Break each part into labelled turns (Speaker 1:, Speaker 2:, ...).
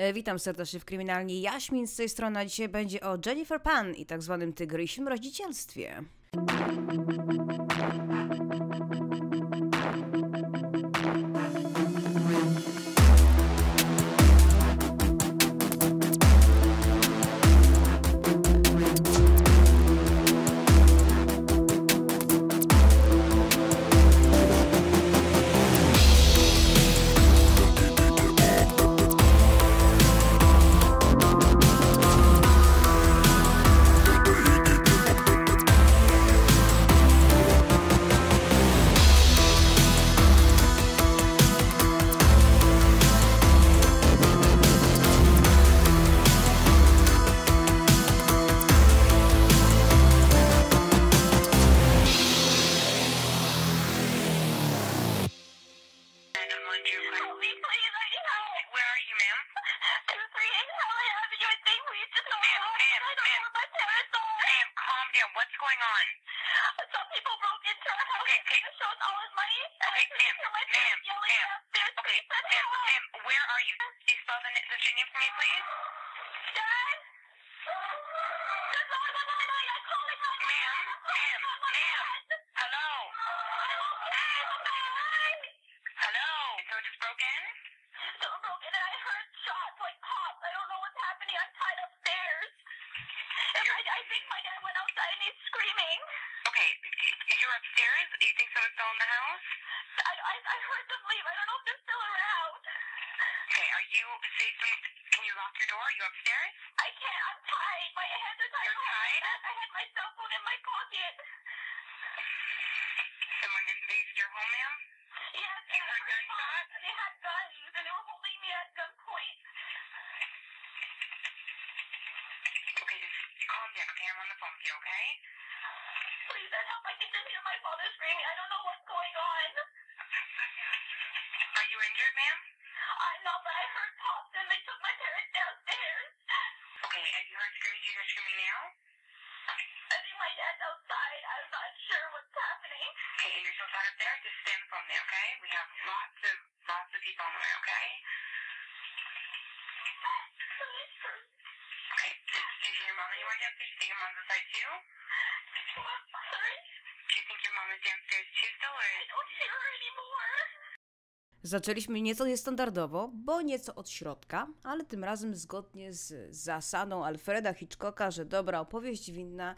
Speaker 1: E, witam serdecznie w Kryminalnie Jaśmin z tej strony, dzisiaj będzie o Jennifer Pan i tak zwanym tygrysim rodzicielstwie.
Speaker 2: upstairs? you think someone's still in the house? I, I, I heard them leave. I don't know if they're still around. Okay, are you safe? From, can you lock your door? Are you upstairs? I can't. I'm tied. My hands are tied. You're tied? I had my cell phone in my pocket. Someone invaded your home, ma'am? Yes. You heard gunshots? They had guns, and they were holding me at gunpoint. Okay, just calm down, okay? I'm on the phone with you, okay? I don't know what
Speaker 1: Zaczęliśmy nieco niestandardowo, bo nieco od środka, ale tym razem zgodnie z zasadą Alfreda Hitchcocka, że dobra opowieść winna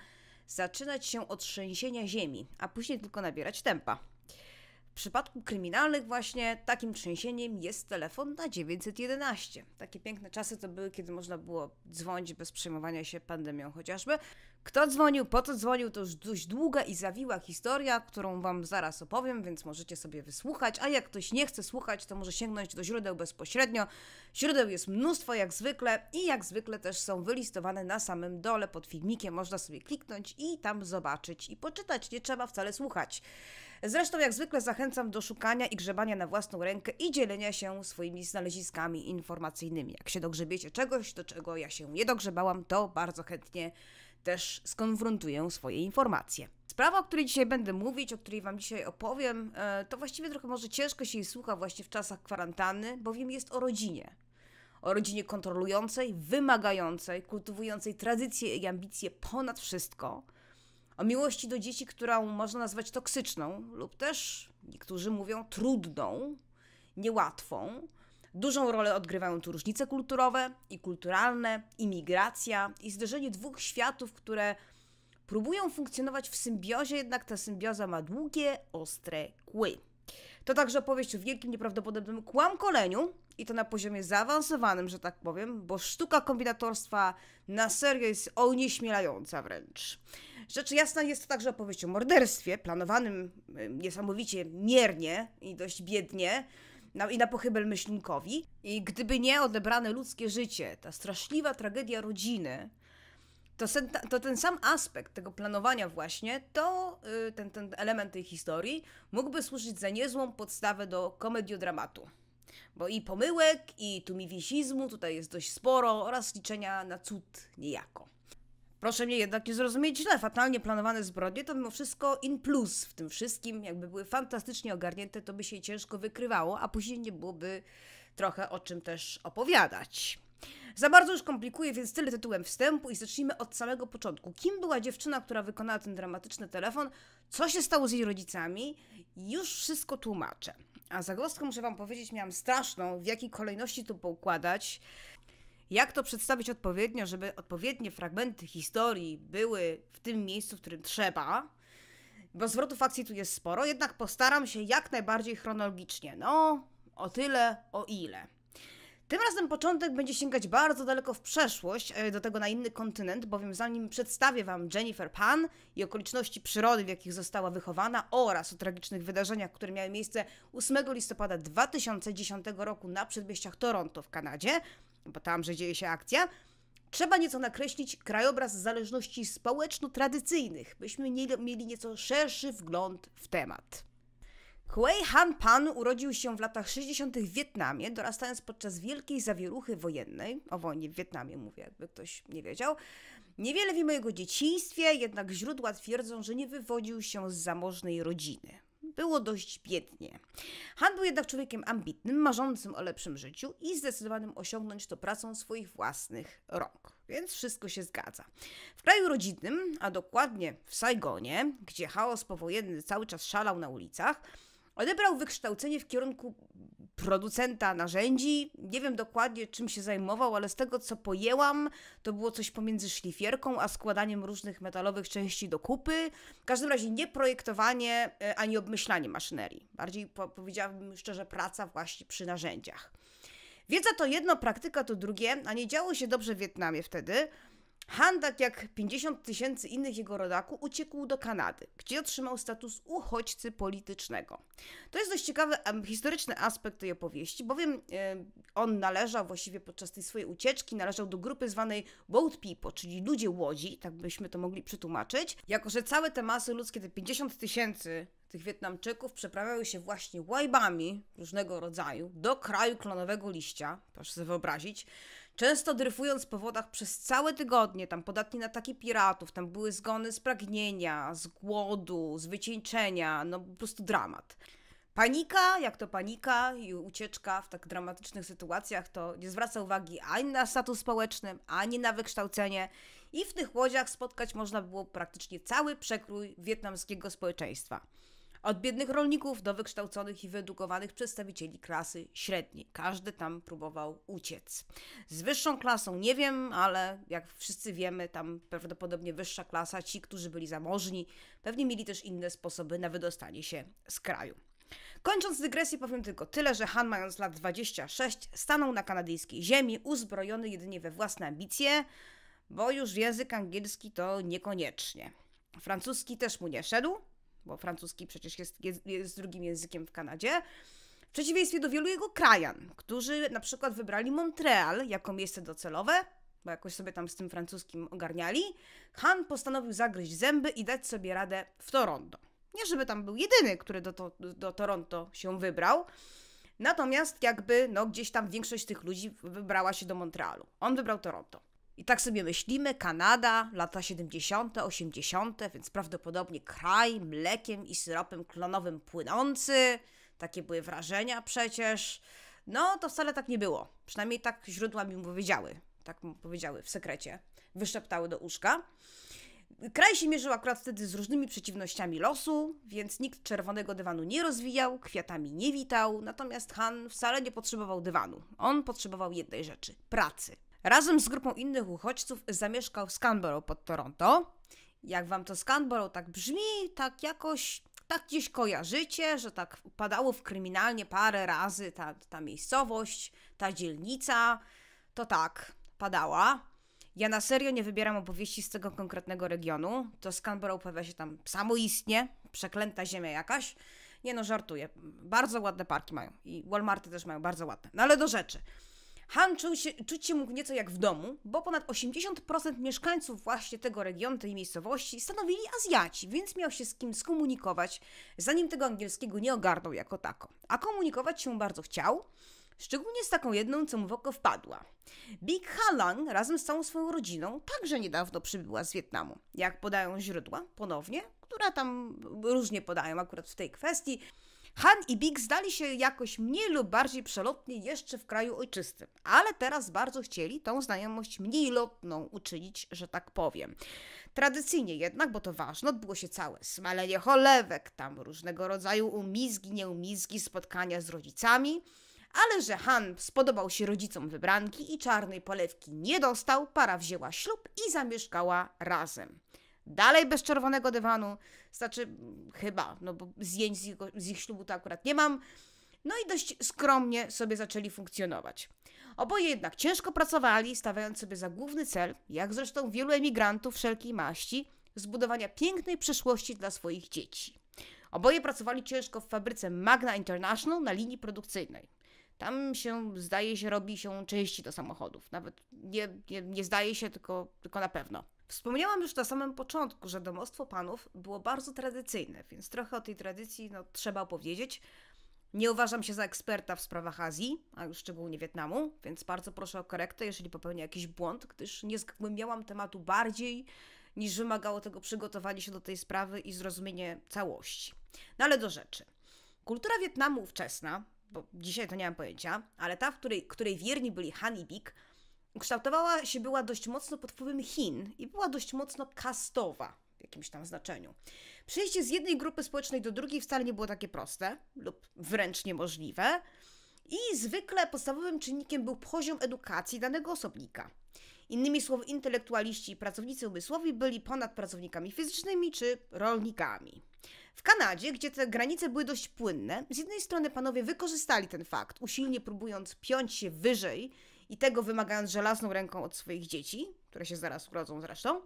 Speaker 1: zaczynać się od trzęsienia ziemi, a później tylko nabierać tempa przypadku kryminalnych właśnie takim trzęsieniem jest telefon na 911. Takie piękne czasy to były, kiedy można było dzwonić bez przejmowania się pandemią chociażby. Kto dzwonił, po co dzwonił, to już dość długa i zawiła historia, którą Wam zaraz opowiem, więc możecie sobie wysłuchać, a jak ktoś nie chce słuchać, to może sięgnąć do źródeł bezpośrednio. Źródeł jest mnóstwo jak zwykle i jak zwykle też są wylistowane na samym dole pod filmikiem, można sobie kliknąć i tam zobaczyć i poczytać, nie trzeba wcale słuchać. Zresztą jak zwykle zachęcam do szukania i grzebania na własną rękę i dzielenia się swoimi znaleziskami informacyjnymi. Jak się dogrzebiecie czegoś, do czego ja się nie dogrzebałam, to bardzo chętnie też skonfrontuję swoje informacje. Sprawa, o której dzisiaj będę mówić, o której Wam dzisiaj opowiem, e, to właściwie trochę może ciężko się jej słucha właśnie w czasach kwarantanny, bowiem jest o rodzinie. O rodzinie kontrolującej, wymagającej, kultywującej tradycje i ambicje ponad wszystko, o miłości do dzieci, którą można nazwać toksyczną, lub też niektórzy mówią trudną, niełatwą. Dużą rolę odgrywają tu różnice kulturowe i kulturalne, imigracja i zderzenie dwóch światów, które próbują funkcjonować w symbiozie, jednak ta symbioza ma długie, ostre kły. To także opowieść o wielkim, nieprawdopodobnym kłamkoleniu i to na poziomie zaawansowanym, że tak powiem, bo sztuka kombinatorstwa na serio jest onieśmielająca wręcz. Rzecz jasna jest to także opowieść o morderstwie, planowanym niesamowicie miernie i dość biednie, i na pochybel myślnikowi. I gdyby nie odebrane ludzkie życie, ta straszliwa tragedia rodziny, to, sen, to, ten sam aspekt tego planowania właśnie, to y, ten, ten element tej historii mógłby służyć za niezłą podstawę do komediodramatu. Bo i pomyłek, i tu tumiwisizmu tutaj jest dość sporo oraz liczenia na cud niejako. Proszę mnie jednak nie zrozumieć źle, fatalnie planowane zbrodnie to mimo wszystko in plus w tym wszystkim, jakby były fantastycznie ogarnięte, to by się ciężko wykrywało, a później nie byłoby trochę o czym też opowiadać. Za bardzo już komplikuję, więc tyle tytułem wstępu i zacznijmy od samego początku. Kim była dziewczyna, która wykonała ten dramatyczny telefon? Co się stało z jej rodzicami? Już wszystko tłumaczę. A zagwozdkę muszę Wam powiedzieć, miałam straszną, w jakiej kolejności to poukładać. Jak to przedstawić odpowiednio, żeby odpowiednie fragmenty historii były w tym miejscu, w którym trzeba? Bo zwrotów akcji tu jest sporo, jednak postaram się jak najbardziej chronologicznie. No, o tyle, o ile. Tym razem początek będzie sięgać bardzo daleko w przeszłość, e, do tego na inny kontynent, bowiem zanim przedstawię Wam Jennifer Pan i okoliczności przyrody, w jakich została wychowana oraz o tragicznych wydarzeniach, które miały miejsce 8 listopada 2010 roku na przedmieściach Toronto w Kanadzie, bo tamże dzieje się akcja, Trzeba nieco nakreślić krajobraz zależności społeczno-tradycyjnych, byśmy mieli nieco szerszy wgląd w temat. Quay Han Pan urodził się w latach 60. w Wietnamie, dorastając podczas wielkiej zawieruchy wojennej, o wojnie w Wietnamie mówię, jakby ktoś nie wiedział. Niewiele wiemy o jego dzieciństwie, jednak źródła twierdzą, że nie wywodził się z zamożnej rodziny. Było dość biednie. Han był jednak człowiekiem ambitnym, marzącym o lepszym życiu i zdecydowanym osiągnąć to pracą swoich własnych rąk. Więc wszystko się zgadza. W kraju rodzinnym, a dokładnie w Saigonie, gdzie chaos powojenny cały czas szalał na ulicach, Odebrał wykształcenie w kierunku producenta narzędzi. Nie wiem dokładnie, czym się zajmował, ale z tego co pojęłam, to było coś pomiędzy szlifierką a składaniem różnych metalowych części do kupy. W każdym razie nie projektowanie e, ani obmyślanie maszynerii. Bardziej po powiedziałabym szczerze, praca właśnie przy narzędziach. Wiedza to jedno, praktyka to drugie, a nie działo się dobrze w Wietnamie wtedy. Han, tak jak 50 tysięcy innych jego rodaków, uciekł do Kanady, gdzie otrzymał status uchodźcy politycznego. To jest dość ciekawy historyczny aspekt tej opowieści, bowiem e, on należał właściwie podczas tej swojej ucieczki, należał do grupy zwanej Boat People, czyli ludzie łodzi, tak byśmy to mogli przetłumaczyć. Jako, że całe te masy ludzkie, te 50 tysięcy tych Wietnamczyków przeprawiały się właśnie łajbami różnego rodzaju do kraju klonowego liścia, proszę sobie wyobrazić, często dryfując po wodach przez całe tygodnie, tam podatni na ataki piratów, tam były zgony z pragnienia, z głodu, z wycieńczenia, no po prostu dramat. Panika, jak to panika i ucieczka w tak dramatycznych sytuacjach, to nie zwraca uwagi ani na status społeczny, ani na wykształcenie. I w tych łodziach spotkać można było praktycznie cały przekrój wietnamskiego społeczeństwa. Od biednych rolników do wykształconych i wyedukowanych przedstawicieli klasy średniej. Każdy tam próbował uciec. Z wyższą klasą nie wiem, ale jak wszyscy wiemy, tam prawdopodobnie wyższa klasa, ci, którzy byli zamożni, pewnie mieli też inne sposoby na wydostanie się z kraju. Kończąc dygresję, powiem tylko tyle, że Han, mając lat 26, stanął na kanadyjskiej ziemi, uzbrojony jedynie we własne ambicje, bo już język angielski to niekoniecznie. Francuski też mu nie szedł, bo francuski przecież jest, jest, jest drugim językiem w Kanadzie. W przeciwieństwie do wielu jego krajan, którzy na przykład wybrali Montreal jako miejsce docelowe, bo jakoś sobie tam z tym francuskim ogarniali, Han postanowił zagryźć zęby i dać sobie radę w Toronto. Nie, żeby tam był jedyny, który do, to, do Toronto się wybrał, natomiast jakby no, gdzieś tam większość tych ludzi wybrała się do Montrealu. On wybrał Toronto. I tak sobie myślimy, Kanada, lata 70., 80., więc prawdopodobnie kraj mlekiem i syropem klonowym płynący. Takie były wrażenia przecież. No, to wcale tak nie było. Przynajmniej tak źródła mi powiedziały. Tak mu powiedziały w sekrecie. Wyszeptały do uszka. Kraj się mierzył akurat wtedy z różnymi przeciwnościami losu, więc nikt czerwonego dywanu nie rozwijał, kwiatami nie witał, natomiast Han wcale nie potrzebował dywanu. On potrzebował jednej rzeczy pracy. Razem z grupą innych uchodźców zamieszkał w Scarborough pod Toronto. Jak wam to Scarborough tak brzmi, tak jakoś, tak gdzieś kojarzycie, że tak padało w kryminalnie parę razy ta, ta miejscowość, ta dzielnica, to tak, padała. Ja na serio nie wybieram opowieści z tego konkretnego regionu. To Scarborough pojawia się tam samoistnie, przeklęta ziemia jakaś. Nie no, żartuję. Bardzo ładne parki mają i Walmarty też mają bardzo ładne. No ale do rzeczy. Han czuł się, czuć się mógł nieco jak w domu, bo ponad 80% mieszkańców właśnie tego regionu, tej miejscowości stanowili Azjaci, więc miał się z kim skomunikować, zanim tego angielskiego nie ogarnął jako tako. A komunikować się bardzo chciał, szczególnie z taką jedną, co mu w oko wpadła. Big Halang razem z całą swoją rodziną także niedawno przybyła z Wietnamu. Jak podają źródła, ponownie, które tam różnie podają akurat w tej kwestii, Han i Big zdali się jakoś mniej lub bardziej przelotnie jeszcze w kraju ojczystym, ale teraz bardzo chcieli tą znajomość mniej lotną uczynić, że tak powiem. Tradycyjnie jednak, bo to ważne, odbyło się całe smalenie cholewek, tam różnego rodzaju umizgi, nieumizgi, spotkania z rodzicami, ale że Han spodobał się rodzicom wybranki i czarnej polewki nie dostał, para wzięła ślub i zamieszkała razem dalej bez czerwonego dywanu, znaczy chyba, no bo zdjęć z, z ich ślubu to akurat nie mam. No i dość skromnie sobie zaczęli funkcjonować. Oboje jednak ciężko pracowali, stawiając sobie za główny cel, jak zresztą wielu emigrantów wszelkiej maści, zbudowania pięknej przyszłości dla swoich dzieci. Oboje pracowali ciężko w fabryce Magna International na linii produkcyjnej. Tam się, zdaje się, robi się części do samochodów. Nawet nie, nie, nie zdaje się, tylko, tylko na pewno. Wspomniałam już na samym początku, że domostwo panów było bardzo tradycyjne, więc trochę o tej tradycji no, trzeba opowiedzieć. Nie uważam się za eksperta w sprawach Azji, a już szczególnie Wietnamu, więc bardzo proszę o korektę, jeżeli popełnię jakiś błąd, gdyż nie zgłębiałam tematu bardziej niż wymagało tego przygotowanie się do tej sprawy i zrozumienie całości. No ale do rzeczy. Kultura Wietnamu ówczesna, bo dzisiaj to nie mam pojęcia, ale ta, w której, której wierni byli Han i Bik, kształtowała się była dość mocno pod wpływem Chin i była dość mocno kastowa w jakimś tam znaczeniu. Przejście z jednej grupy społecznej do drugiej wcale nie było takie proste lub wręcz niemożliwe. I zwykle podstawowym czynnikiem był poziom edukacji danego osobnika. Innymi słowy, intelektualiści i pracownicy umysłowi byli ponad pracownikami fizycznymi czy rolnikami. W Kanadzie, gdzie te granice były dość płynne, z jednej strony panowie wykorzystali ten fakt, usilnie próbując piąć się wyżej i tego wymagając żelazną ręką od swoich dzieci, które się zaraz urodzą zresztą,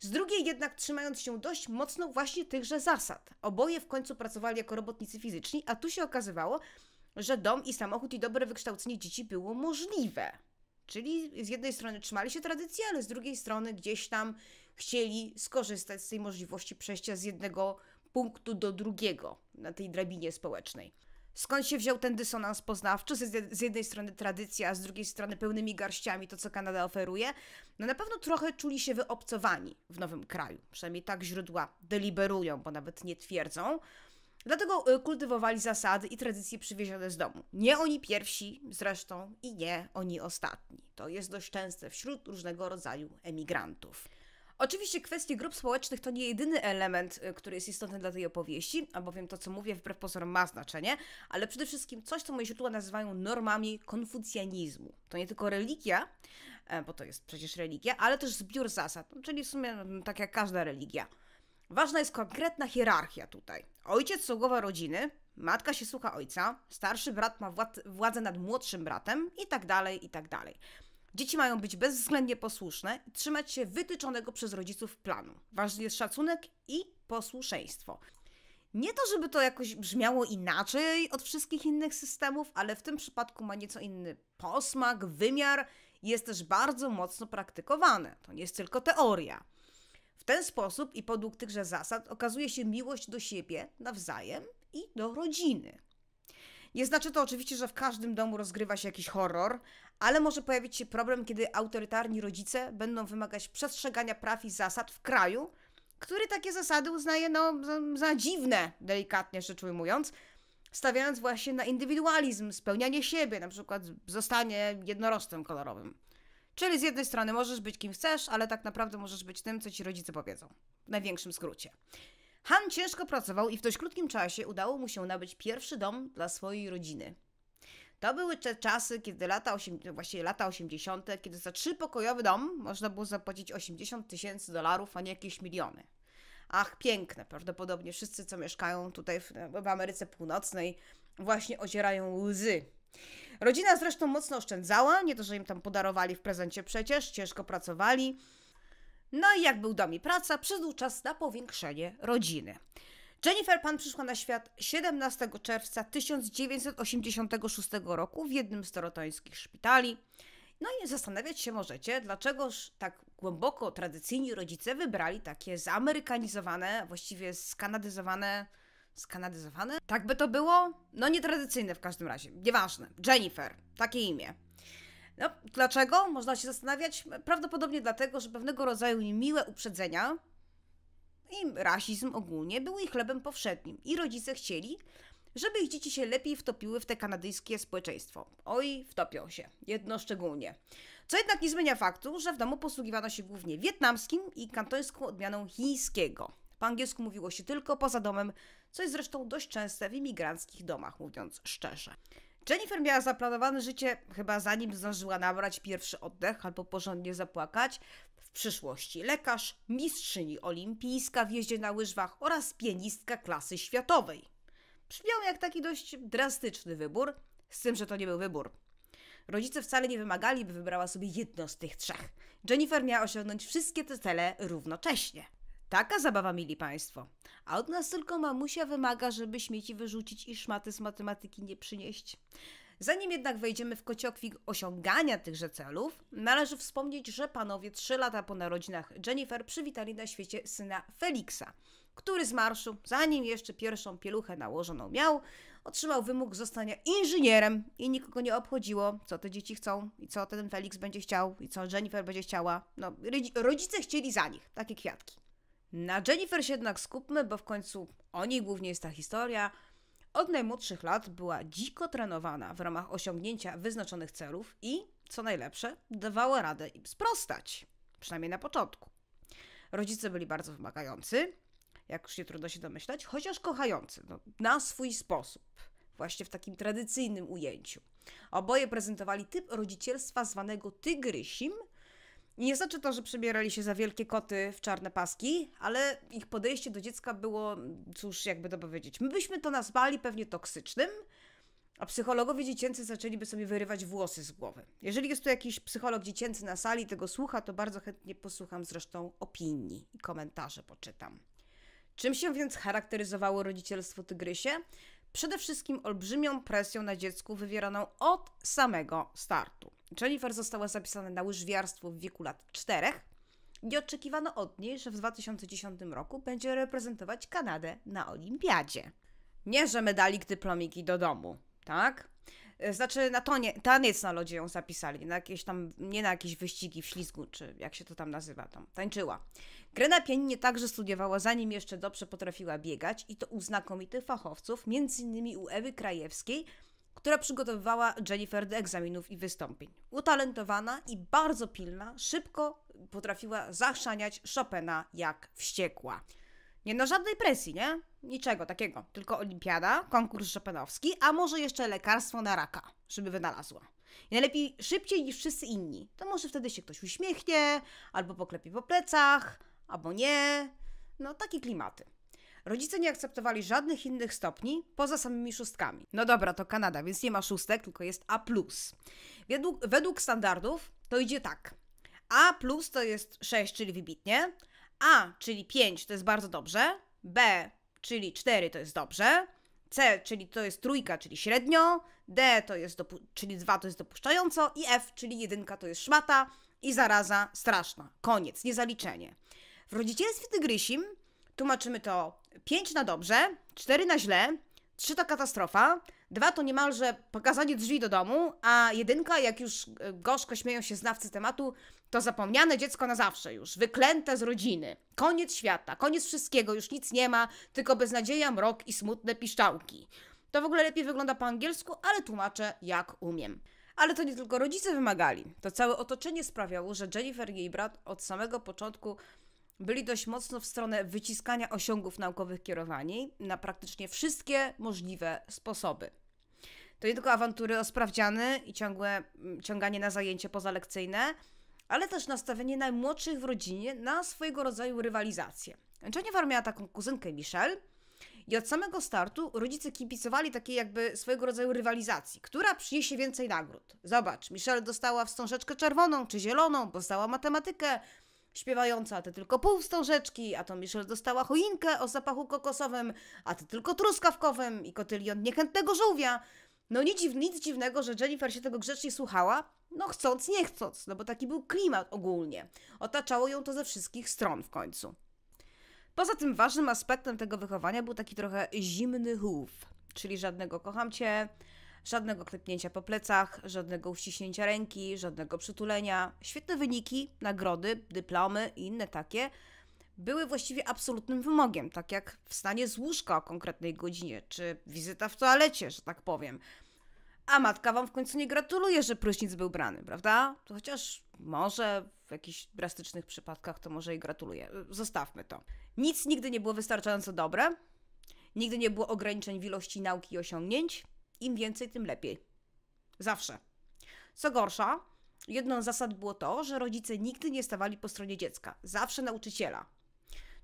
Speaker 1: z drugiej jednak trzymając się dość mocno właśnie tychże zasad. Oboje w końcu pracowali jako robotnicy fizyczni, a tu się okazywało, że dom i samochód i dobre wykształcenie dzieci było możliwe. Czyli z jednej strony trzymali się tradycji, ale z drugiej strony gdzieś tam chcieli skorzystać z tej możliwości przejścia z jednego punktu do drugiego na tej drabinie społecznej skąd się wziął ten dysonans poznawczy, z jednej strony tradycja, a z drugiej strony pełnymi garściami to, co Kanada oferuje, no na pewno trochę czuli się wyobcowani w nowym kraju. Przynajmniej tak źródła deliberują, bo nawet nie twierdzą. Dlatego y, kultywowali zasady i tradycje przywiezione z domu. Nie oni pierwsi zresztą i nie oni ostatni. To jest dość częste wśród różnego rodzaju emigrantów. Oczywiście kwestie grup społecznych to nie jedyny element, y, który jest istotny dla tej opowieści, albowiem to, co mówię, wbrew pozorom ma znaczenie, ale przede wszystkim coś, co moje źródła nazywają normami konfucjanizmu. To nie tylko religia, e, bo to jest przecież religia, ale też zbiór zasad, no, czyli w sumie mm, tak jak każda religia. Ważna jest konkretna hierarchia tutaj. Ojciec to głowa rodziny, matka się słucha ojca, starszy brat ma władzę nad młodszym bratem i tak dalej, i tak dalej. Dzieci mają być bezwzględnie posłuszne i trzymać się wytyczonego przez rodziców planu. Ważny jest szacunek i posłuszeństwo. Nie to, żeby to jakoś brzmiało inaczej od wszystkich innych systemów, ale w tym przypadku ma nieco inny posmak, wymiar, jest też bardzo mocno praktykowane. To nie jest tylko teoria. W ten sposób i podług tychże zasad okazuje się miłość do siebie nawzajem i do rodziny. Nie znaczy to oczywiście, że w każdym domu rozgrywa się jakiś horror, ale może pojawić się problem, kiedy autorytarni rodzice będą wymagać przestrzegania praw i zasad w kraju, który takie zasady uznaje no, za, za dziwne, delikatnie rzecz ujmując, stawiając właśnie na indywidualizm, spełnianie siebie, na przykład zostanie jednorostem kolorowym. Czyli z jednej strony możesz być kim chcesz, ale tak naprawdę możesz być tym, co ci rodzice powiedzą. W największym skrócie. Han ciężko pracował i w dość krótkim czasie udało mu się nabyć pierwszy dom dla swojej rodziny. To były te czasy, kiedy lata, osiem, właściwie lata 80., kiedy za trzypokojowy dom można było zapłacić 80 tysięcy dolarów, a nie jakieś miliony. Ach, piękne. Prawdopodobnie wszyscy, co mieszkają tutaj w, w Ameryce Północnej, właśnie ozierają łzy. Rodzina zresztą mocno oszczędzała, nie to, że im tam podarowali w prezencie przecież, ciężko pracowali no i jak był dom i praca, przyszedł czas na powiększenie rodziny. Jennifer Pan przyszła na świat 17 czerwca 1986 roku w jednym z torotońskich szpitali. No i zastanawiać się możecie, dlaczegoż tak głęboko tradycyjni rodzice wybrali takie zamerykanizowane, właściwie skanadyzowane. Skanadyzowane? Tak by to było? No nietradycyjne w każdym razie. Nieważne. Jennifer, takie imię. No, dlaczego? Można się zastanawiać. Prawdopodobnie dlatego, że pewnego rodzaju niemiłe uprzedzenia i rasizm ogólnie były ich chlebem powszednim. I rodzice chcieli, żeby ich dzieci się lepiej wtopiły w te kanadyjskie społeczeństwo. Oj, wtopią się. Jedno szczególnie. Co jednak nie zmienia faktu, że w domu posługiwano się głównie wietnamskim i kantońską odmianą chińskiego. Po angielsku mówiło się tylko poza domem, co jest zresztą dość częste w imigranckich domach, mówiąc szczerze. Jennifer miała zaplanowane życie chyba zanim zdążyła nabrać pierwszy oddech albo porządnie zapłakać. W przyszłości lekarz, mistrzyni olimpijska w jeździe na łyżwach oraz pianistka klasy światowej. Brzmiał jak taki dość drastyczny wybór, z tym, że to nie był wybór. Rodzice wcale nie wymagali, by wybrała sobie jedno z tych trzech. Jennifer miała osiągnąć wszystkie te cele równocześnie. Taka zabawa, mili Państwo. A od nas tylko mamusia wymaga, żeby śmieci wyrzucić i szmaty z matematyki nie przynieść. Zanim jednak wejdziemy w kociokwik osiągania tychże celów, należy wspomnieć, że panowie trzy lata po narodzinach Jennifer przywitali na świecie syna Feliksa, który z marszu, zanim jeszcze pierwszą pieluchę nałożoną miał, otrzymał wymóg zostania inżynierem i nikogo nie obchodziło, co te dzieci chcą i co ten Felix będzie chciał i co Jennifer będzie chciała. No, rodzice chcieli za nich takie kwiatki. Na Jennifer się jednak skupmy, bo w końcu o niej głównie jest ta historia. Od najmłodszych lat była dziko trenowana w ramach osiągnięcia wyznaczonych celów i, co najlepsze, dawała radę im sprostać, przynajmniej na początku. Rodzice byli bardzo wymagający, jak już nie trudno się domyślać, chociaż kochający, no, na swój sposób, właśnie w takim tradycyjnym ujęciu. Oboje prezentowali typ rodzicielstwa zwanego tygrysim, nie znaczy to, że przebierali się za wielkie koty w czarne paski, ale ich podejście do dziecka było, cóż, jakby to powiedzieć, my byśmy to nazwali pewnie toksycznym, a psychologowie dziecięcy zaczęliby sobie wyrywać włosy z głowy. Jeżeli jest tu jakiś psycholog dziecięcy na sali i tego słucha, to bardzo chętnie posłucham zresztą opinii i komentarze poczytam. Czym się więc charakteryzowało rodzicielstwo tygrysie? przede wszystkim olbrzymią presją na dziecku wywieraną od samego startu. Jennifer została zapisana na łyżwiarstwo w wieku lat 4 i oczekiwano od niej, że w 2010 roku będzie reprezentować Kanadę na olimpiadzie. Nie, że medalik, dyplomiki do domu, tak? E, znaczy na nie taniec na lodzie ją zapisali, na jakieś tam, nie na jakieś wyścigi w ślizgu, czy jak się to tam nazywa, tam tańczyła. Grena na także studiowała zanim jeszcze dobrze potrafiła biegać i to u znakomitych fachowców, m.in. u Ewy Krajewskiej, która przygotowywała Jennifer do egzaminów i wystąpień. Utalentowana i bardzo pilna, szybko potrafiła zachrzaniać Chopina jak wściekła. Nie na żadnej presji, nie? Niczego takiego. Tylko olimpiada, konkurs szopenowski, a może jeszcze lekarstwo na raka, żeby wynalazła. I najlepiej szybciej niż wszyscy inni. To może wtedy się ktoś uśmiechnie, albo poklepi po plecach, albo nie. No, takie klimaty. Rodzice nie akceptowali żadnych innych stopni poza samymi szóstkami. No dobra, to Kanada, więc nie ma szóstek, tylko jest A. Według, według standardów to idzie tak. A plus to jest 6, czyli wybitnie. A, czyli 5 to jest bardzo dobrze. B, czyli 4 to jest dobrze. C, czyli to jest trójka, czyli średnio. D, to jest czyli 2 to jest dopuszczająco. I F, czyli 1 to jest szmata. I zaraza straszna. Koniec, niezaliczenie. W rodzicielstwie tygrysim tłumaczymy to 5 na dobrze, 4 na źle, 3 to katastrofa, 2 to niemalże pokazanie drzwi do domu, a jedynka, jak już e, gorzko śmieją się znawcy tematu, to zapomniane dziecko na zawsze już, wyklęte z rodziny. Koniec świata, koniec wszystkiego, już nic nie ma, tylko beznadzieja, mrok i smutne piszczałki. To w ogóle lepiej wygląda po angielsku, ale tłumaczę jak umiem. Ale to nie tylko rodzice wymagali. To całe otoczenie sprawiało, że Jennifer i jej brat od samego początku byli dość mocno w stronę wyciskania osiągów naukowych kierowani na praktycznie wszystkie możliwe sposoby. To nie tylko awantury o sprawdziany i ciągłe mm, ciąganie na zajęcie pozalekcyjne, ale też nastawienie najmłodszych w rodzinie na swojego rodzaju rywalizację. Jennifer miała taką kuzynkę Michelle i od samego startu rodzice kibicowali takiej jakby swojego rodzaju rywalizacji, która przyniesie więcej nagród. Zobacz, Michelle dostała wstążeczkę czerwoną czy zieloną, bo zdała matematykę, śpiewająca, a ty tylko pół wstążeczki, a to Michelle dostała choinkę o zapachu kokosowym, a ty tylko truskawkowym i kotylion od niechętnego żółwia. No nic, nic dziwnego, że Jennifer się tego grzecznie słuchała, no chcąc, nie chcąc, no bo taki był klimat ogólnie. Otaczało ją to ze wszystkich stron w końcu. Poza tym ważnym aspektem tego wychowania był taki trochę zimny chów, czyli żadnego kocham cię, Żadnego klepnięcia po plecach, żadnego uściśnięcia ręki, żadnego przytulenia. Świetne wyniki, nagrody, dyplomy i inne takie były właściwie absolutnym wymogiem, tak jak wstanie z łóżka o konkretnej godzinie, czy wizyta w toalecie, że tak powiem. A matka wam w końcu nie gratuluje, że prysznic był brany, prawda? To chociaż może w jakichś drastycznych przypadkach to może i gratuluje. Zostawmy to. Nic nigdy nie było wystarczająco dobre, nigdy nie było ograniczeń w ilości nauki i osiągnięć, im więcej, tym lepiej. Zawsze. Co gorsza, jedną z zasad było to, że rodzice nigdy nie stawali po stronie dziecka, zawsze nauczyciela.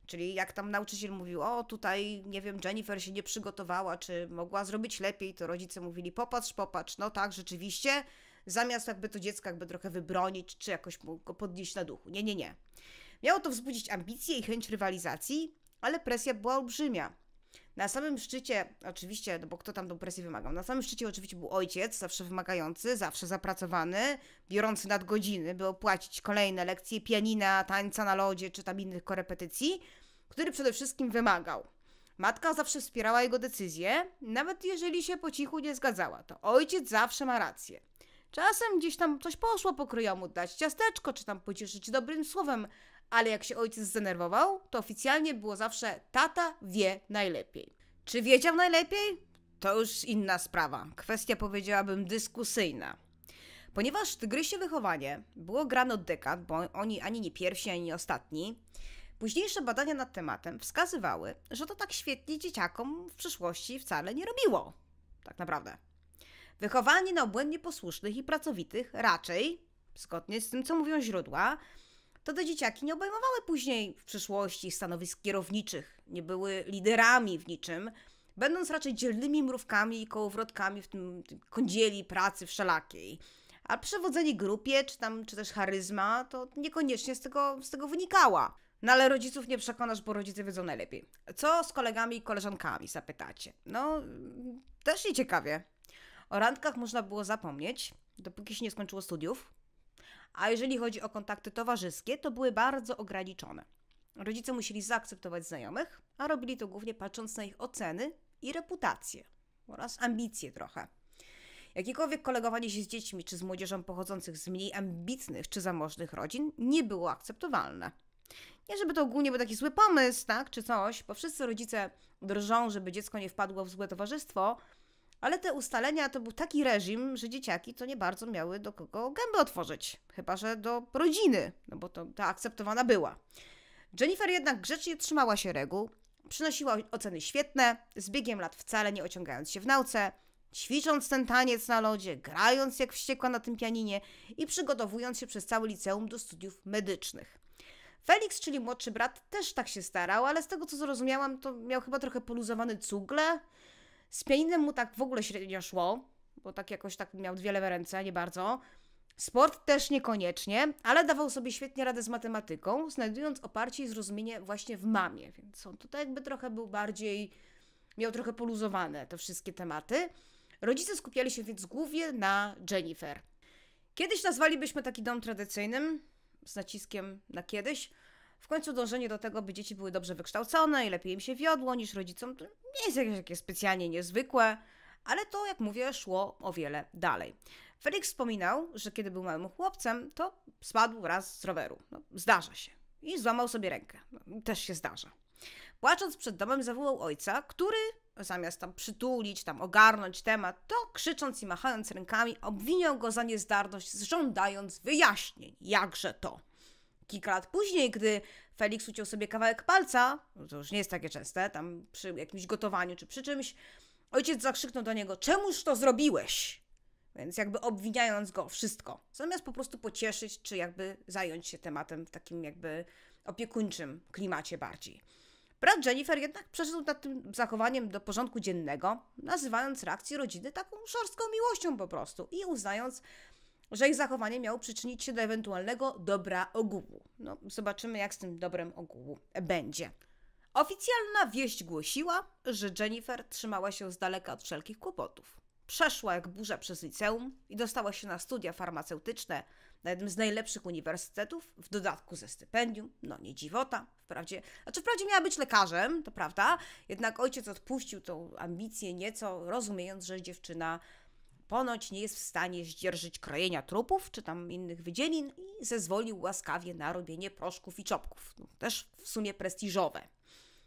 Speaker 1: Czyli jak tam nauczyciel mówił, o tutaj, nie wiem, Jennifer się nie przygotowała, czy mogła zrobić lepiej, to rodzice mówili, popatrz, popatrz, no tak, rzeczywiście, zamiast jakby to dziecko jakby trochę wybronić, czy jakoś mu go podnieść na duchu. Nie, nie, nie. Miało to wzbudzić ambicje i chęć rywalizacji, ale presja była olbrzymia. Na samym szczycie, oczywiście, no bo kto tam tą presję wymagał? Na samym szczycie oczywiście był ojciec, zawsze wymagający, zawsze zapracowany, biorący nadgodziny, by opłacić kolejne lekcje pianina, tańca na lodzie, czy tam innych korepetycji, który przede wszystkim wymagał. Matka zawsze wspierała jego decyzje, nawet jeżeli się po cichu nie zgadzała, to ojciec zawsze ma rację. Czasem gdzieś tam coś poszło po kryjomu, dać ciasteczko, czy tam pocieszyć dobrym słowem, ale jak się ojciec zdenerwował, to oficjalnie było zawsze tata wie najlepiej. Czy wiedział najlepiej? To już inna sprawa. Kwestia powiedziałabym dyskusyjna. Ponieważ tygrysie wychowanie było grane od dekad, bo oni ani nie pierwsi, ani nie ostatni, późniejsze badania nad tematem wskazywały, że to tak świetnie dzieciakom w przyszłości wcale nie robiło. Tak naprawdę. Wychowanie na obłędnie posłusznych i pracowitych raczej, zgodnie z tym, co mówią źródła, to te dzieciaki nie obejmowały później w przyszłości stanowisk kierowniczych, nie były liderami w niczym, będąc raczej dzielnymi mrówkami i kołowrotkami w tym, tym kądzieli pracy wszelakiej. A przewodzenie grupie, czy tam, czy też charyzma, to niekoniecznie z tego, z tego wynikała. No ale rodziców nie przekonasz, bo rodzice wiedzą najlepiej. Co z kolegami i koleżankami, zapytacie? No, też nie ciekawie. O randkach można było zapomnieć, dopóki się nie skończyło studiów, a jeżeli chodzi o kontakty towarzyskie, to były bardzo ograniczone. Rodzice musieli zaakceptować znajomych, a robili to głównie patrząc na ich oceny i reputację oraz ambicje trochę. Jakiekolwiek kolegowanie się z dziećmi czy z młodzieżą pochodzących z mniej ambitnych czy zamożnych rodzin nie było akceptowalne. Nie, żeby to ogólnie był taki zły pomysł, tak, czy coś, bo wszyscy rodzice drżą, żeby dziecko nie wpadło w złe towarzystwo, ale te ustalenia to był taki reżim, że dzieciaki to nie bardzo miały do kogo gęby otworzyć, chyba że do rodziny, no bo to ta akceptowana była. Jennifer jednak grzecznie trzymała się reguł, przynosiła oceny świetne, z biegiem lat wcale nie ociągając się w nauce, ćwicząc ten taniec na lodzie, grając jak wściekła na tym pianinie i przygotowując się przez cały liceum do studiów medycznych. Felix, czyli młodszy brat, też tak się starał, ale z tego co zrozumiałam, to miał chyba trochę poluzowany cugle, z pianinem mu tak w ogóle średnio szło, bo tak jakoś tak miał dwie lewe ręce, nie bardzo. Sport też niekoniecznie, ale dawał sobie świetnie radę z matematyką, znajdując oparcie i zrozumienie właśnie w mamie, więc on tutaj jakby trochę był bardziej, miał trochę poluzowane te wszystkie tematy. Rodzice skupiali się więc głównie na Jennifer. Kiedyś nazwalibyśmy taki dom tradycyjnym, z naciskiem na kiedyś, w końcu dążenie do tego, by dzieci były dobrze wykształcone i lepiej im się wiodło niż rodzicom, to nie jest jakieś takie specjalnie niezwykłe, ale to, jak mówię, szło o wiele dalej. Felix wspominał, że kiedy był małym chłopcem, to spadł raz z roweru. No, zdarza się. I złamał sobie rękę. No, też się zdarza. Płacząc przed domem zawołał ojca, który zamiast tam przytulić, tam ogarnąć temat, to krzycząc i machając rękami, obwiniał go za niezdarność, żądając wyjaśnień, jakże to kilka lat później, gdy Felix uciął sobie kawałek palca, to już nie jest takie częste, tam przy jakimś gotowaniu czy przy czymś, ojciec zakrzyknął do niego: Czemuż to zrobiłeś? Więc jakby obwiniając go o wszystko, zamiast po prostu pocieszyć, czy jakby zająć się tematem w takim jakby opiekuńczym klimacie bardziej. Brat Jennifer jednak przeszedł nad tym zachowaniem do porządku dziennego, nazywając reakcję rodziny taką szorstką miłością po prostu i uznając, że ich zachowanie miało przyczynić się do ewentualnego dobra ogółu. No, zobaczymy, jak z tym dobrem ogółu będzie. Oficjalna wieść głosiła, że Jennifer trzymała się z daleka od wszelkich kłopotów. Przeszła jak burza przez liceum i dostała się na studia farmaceutyczne na jednym z najlepszych uniwersytetów, w dodatku ze stypendium, no nie dziwota, wprawdzie, znaczy wprawdzie miała być lekarzem, to prawda, jednak ojciec odpuścił tą ambicję nieco, rozumiejąc, że dziewczyna ponoć nie jest w stanie zdzierżyć krojenia trupów czy tam innych wydzielin i zezwolił łaskawie na robienie proszków i czopków, no, też w sumie prestiżowe.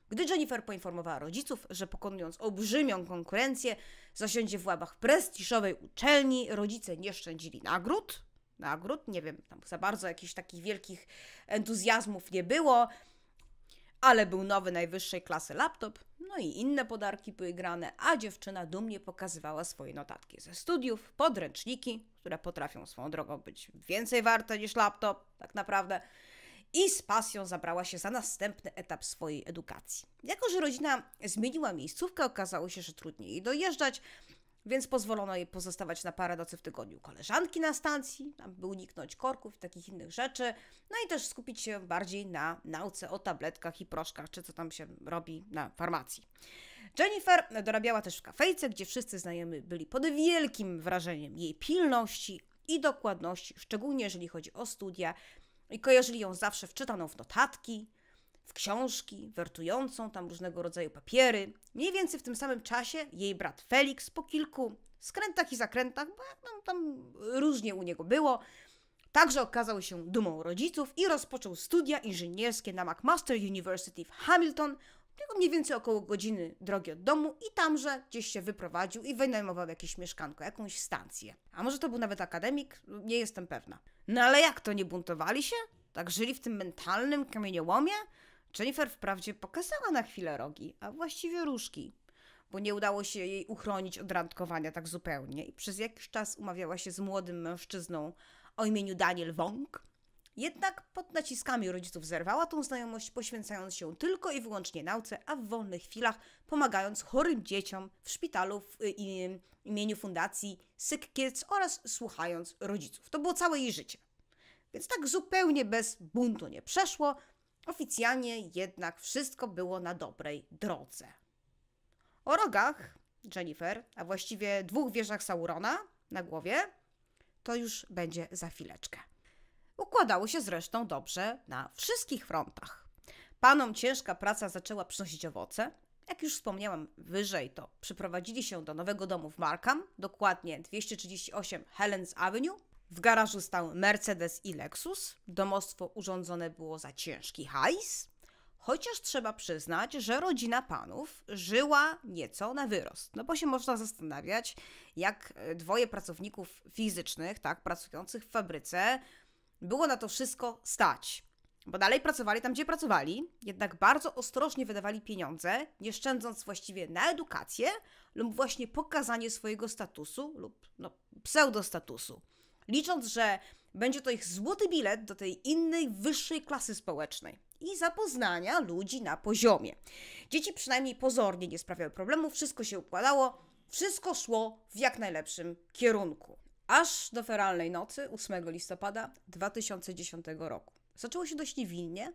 Speaker 1: Gdy Jennifer poinformowała rodziców, że pokonując olbrzymią konkurencję zasiądzie w łabach prestiżowej uczelni, rodzice nie szczędzili nagród. Nagród, nie wiem, tam za bardzo jakichś takich wielkich entuzjazmów nie było ale był nowy najwyższej klasy laptop, no i inne podarki były grane, a dziewczyna dumnie pokazywała swoje notatki ze studiów, podręczniki, które potrafią swoją drogą być więcej warte niż laptop, tak naprawdę. I z pasją zabrała się za następny etap swojej edukacji. Jako, że rodzina zmieniła miejscówkę, okazało się, że trudniej dojeżdżać, więc pozwolono jej pozostawać na parę nocy w tygodniu koleżanki na stacji, aby uniknąć korków i takich innych rzeczy, no i też skupić się bardziej na nauce o tabletkach i proszkach, czy co tam się robi na farmacji. Jennifer dorabiała też w kafejce, gdzie wszyscy znajomi byli pod wielkim wrażeniem jej pilności i dokładności, szczególnie jeżeli chodzi o studia, i kojarzyli ją zawsze wczytaną w notatki, w książki, wertującą tam różnego rodzaju papiery. Mniej więcej w tym samym czasie jej brat Felix po kilku skrętach i zakrętach, bo tam, tam różnie u niego było, także okazał się dumą rodziców i rozpoczął studia inżynierskie na McMaster University w Hamilton, tylko mniej więcej około godziny drogi od domu i tamże gdzieś się wyprowadził i wynajmował jakieś mieszkanko, jakąś stację. A może to był nawet akademik? Nie jestem pewna. No ale jak to nie buntowali się? Tak żyli w tym mentalnym kamieniołomie? Jennifer wprawdzie pokazała na chwilę rogi, a właściwie różki, bo nie udało się jej uchronić od randkowania tak zupełnie i przez jakiś czas umawiała się z młodym mężczyzną o imieniu Daniel Wong. Jednak pod naciskami rodziców zerwała tą znajomość, poświęcając się tylko i wyłącznie nauce, a w wolnych chwilach pomagając chorym dzieciom w szpitalu w y, imieniu fundacji Sick Kids oraz słuchając rodziców. To było całe jej życie. Więc tak zupełnie bez buntu nie przeszło, Oficjalnie jednak wszystko było na dobrej drodze. O rogach Jennifer, a właściwie dwóch wieżach Saurona na głowie, to już będzie za chwileczkę. Układało się zresztą dobrze na wszystkich frontach. Panom ciężka praca zaczęła przynosić owoce. Jak już wspomniałam wyżej, to przyprowadzili się do nowego domu w Markham, dokładnie 238 Helens Avenue, w garażu stał Mercedes i Lexus. Domostwo urządzone było za ciężki hajs. Chociaż trzeba przyznać, że rodzina panów żyła nieco na wyrost. No bo się można zastanawiać, jak e, dwoje pracowników fizycznych, tak, pracujących w fabryce, było na to wszystko stać. Bo dalej pracowali tam, gdzie pracowali, jednak bardzo ostrożnie wydawali pieniądze, nie szczędząc właściwie na edukację lub właśnie pokazanie swojego statusu lub no, pseudostatusu licząc, że będzie to ich złoty bilet do tej innej, wyższej klasy społecznej i zapoznania ludzi na poziomie. Dzieci przynajmniej pozornie nie sprawiały problemu, wszystko się układało, wszystko szło w jak najlepszym kierunku. Aż do feralnej nocy 8 listopada 2010 roku. Zaczęło się dość niewinnie,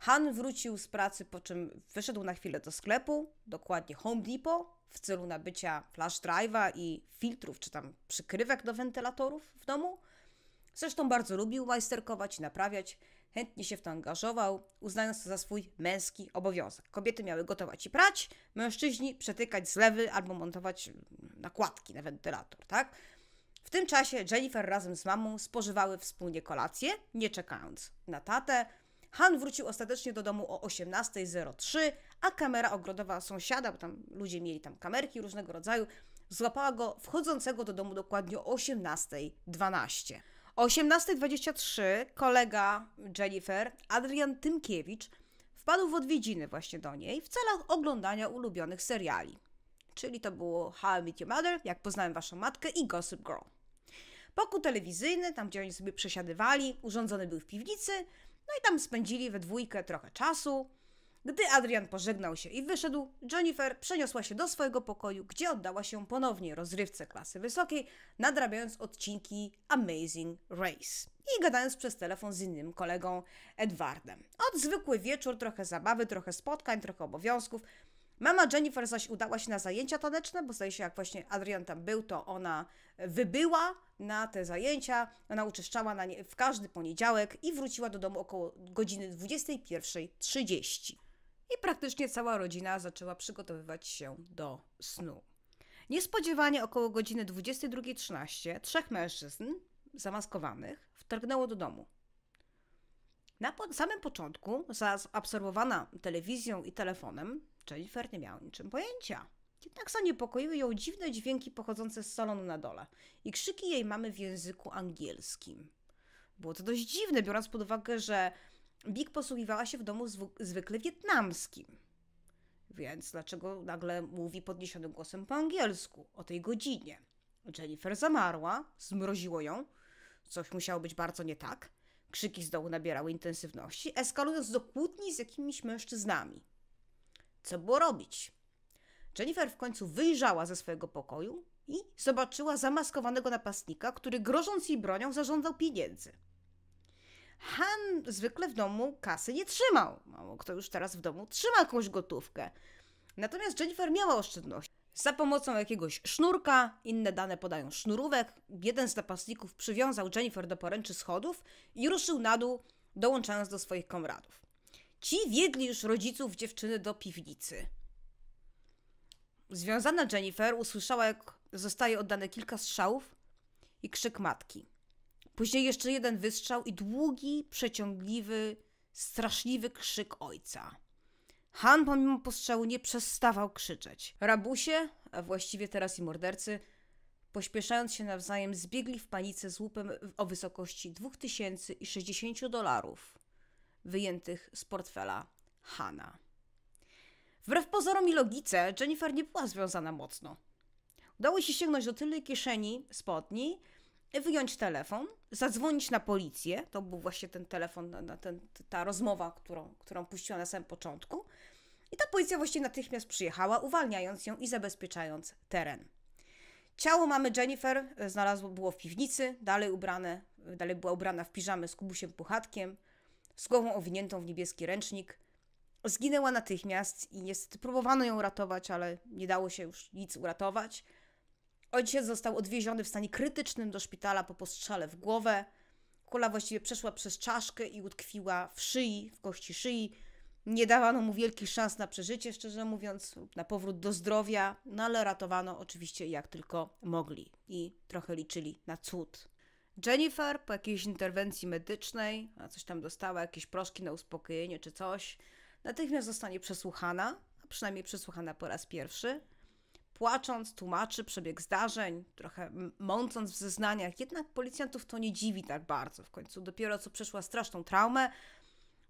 Speaker 1: Han wrócił z pracy, po czym wyszedł na chwilę do sklepu, dokładnie Home Depot, w celu nabycia flash drive'a i filtrów, czy tam przykrywek do wentylatorów w domu. Zresztą bardzo lubił majsterkować i naprawiać, chętnie się w to angażował, uznając to za swój męski obowiązek. Kobiety miały gotować i prać, mężczyźni przetykać zlewy albo montować nakładki na wentylator, tak? W tym czasie Jennifer razem z mamą spożywały wspólnie kolację, nie czekając na tatę, Han wrócił ostatecznie do domu o 18.03, a kamera ogrodowa sąsiada, bo tam ludzie mieli tam kamerki różnego rodzaju, złapała go wchodzącego do domu dokładnie o 18.12. O 18.23 kolega Jennifer, Adrian Tymkiewicz, wpadł w odwiedziny właśnie do niej w celach oglądania ulubionych seriali. Czyli to było How I Met Your Mother, Jak poznałem waszą matkę i Gossip Girl. Pokój telewizyjny, tam gdzie oni sobie przesiadywali, urządzony był w piwnicy, no i tam spędzili we dwójkę trochę czasu. Gdy Adrian pożegnał się i wyszedł, Jennifer przeniosła się do swojego pokoju, gdzie oddała się ponownie rozrywce klasy wysokiej, nadrabiając odcinki Amazing Race i gadając przez telefon z innym kolegą Edwardem. Od zwykły wieczór, trochę zabawy, trochę spotkań, trochę obowiązków, Mama Jennifer zaś udała się na zajęcia taneczne, bo zdaje się, jak właśnie Adrian tam był, to ona wybyła na te zajęcia, ona uczyszczała na nie w każdy poniedziałek i wróciła do domu około godziny 21.30. I praktycznie cała rodzina zaczęła przygotowywać się do snu. Niespodziewanie około godziny 22.13 trzech mężczyzn zamaskowanych wtargnęło do domu. Na samym początku, zaabsorbowana telewizją i telefonem, Jennifer nie miała niczym pojęcia. Jednak zaniepokoiły ją dziwne dźwięki pochodzące z salonu na dole i krzyki jej mamy w języku angielskim. Było to dość dziwne, biorąc pod uwagę, że Big posługiwała się w domu zwykle wietnamskim. Więc dlaczego nagle mówi podniesionym głosem po angielsku o tej godzinie? Jennifer zamarła, zmroziło ją. Coś musiało być bardzo nie tak. Krzyki z dołu nabierały intensywności, eskalując do kłótni z jakimiś mężczyznami. Co było robić? Jennifer w końcu wyjrzała ze swojego pokoju i zobaczyła zamaskowanego napastnika, który grożąc jej bronią zarządzał pieniędzy. Han zwykle w domu kasy nie trzymał. Mało kto już teraz w domu trzyma jakąś gotówkę. Natomiast Jennifer miała oszczędności. Za pomocą jakiegoś sznurka, inne dane podają sznurówek, jeden z napastników przywiązał Jennifer do poręczy schodów i ruszył na dół, dołączając do swoich komradów. Ci wiedli już rodziców dziewczyny do piwnicy. Związana Jennifer usłyszała, jak zostaje oddane kilka strzałów i krzyk matki. Później jeszcze jeden wystrzał i długi, przeciągliwy, straszliwy krzyk ojca. Han pomimo postrzału nie przestawał krzyczeć. Rabusie, a właściwie teraz i mordercy, pośpieszając się nawzajem, zbiegli w panice z łupem o wysokości 2060 dolarów wyjętych z portfela Hana. Wbrew pozorom i logice, Jennifer nie była związana mocno. Udało się sięgnąć do tylnej kieszeni spodni, wyjąć telefon, zadzwonić na policję. To był właśnie ten telefon, ten, ta rozmowa, którą, którą puściła na samym początku. I ta policja właśnie natychmiast przyjechała, uwalniając ją i zabezpieczając teren. Ciało mamy Jennifer e, znalazło było w piwnicy, dalej ubrane, e, dalej była ubrana w piżamy z kubusiem puchatkiem z głową owiniętą w niebieski ręcznik. Zginęła natychmiast i niestety próbowano ją ratować, ale nie dało się już nic uratować. Ojciec został odwieziony w stanie krytycznym do szpitala po postrzale w głowę. Kula właściwie przeszła przez czaszkę i utkwiła w szyi, w kości szyi. Nie dawano mu wielkich szans na przeżycie, szczerze mówiąc, na powrót do zdrowia, no ale ratowano oczywiście jak tylko mogli i trochę liczyli na cud. Jennifer po jakiejś interwencji medycznej, a coś tam dostała, jakieś proszki na uspokojenie czy coś, natychmiast zostanie przesłuchana, a przynajmniej przesłuchana po raz pierwszy. Płacząc, tłumaczy przebieg zdarzeń, trochę mącąc w zeznaniach, jednak policjantów to nie dziwi tak bardzo. W końcu dopiero co przeszła straszną traumę.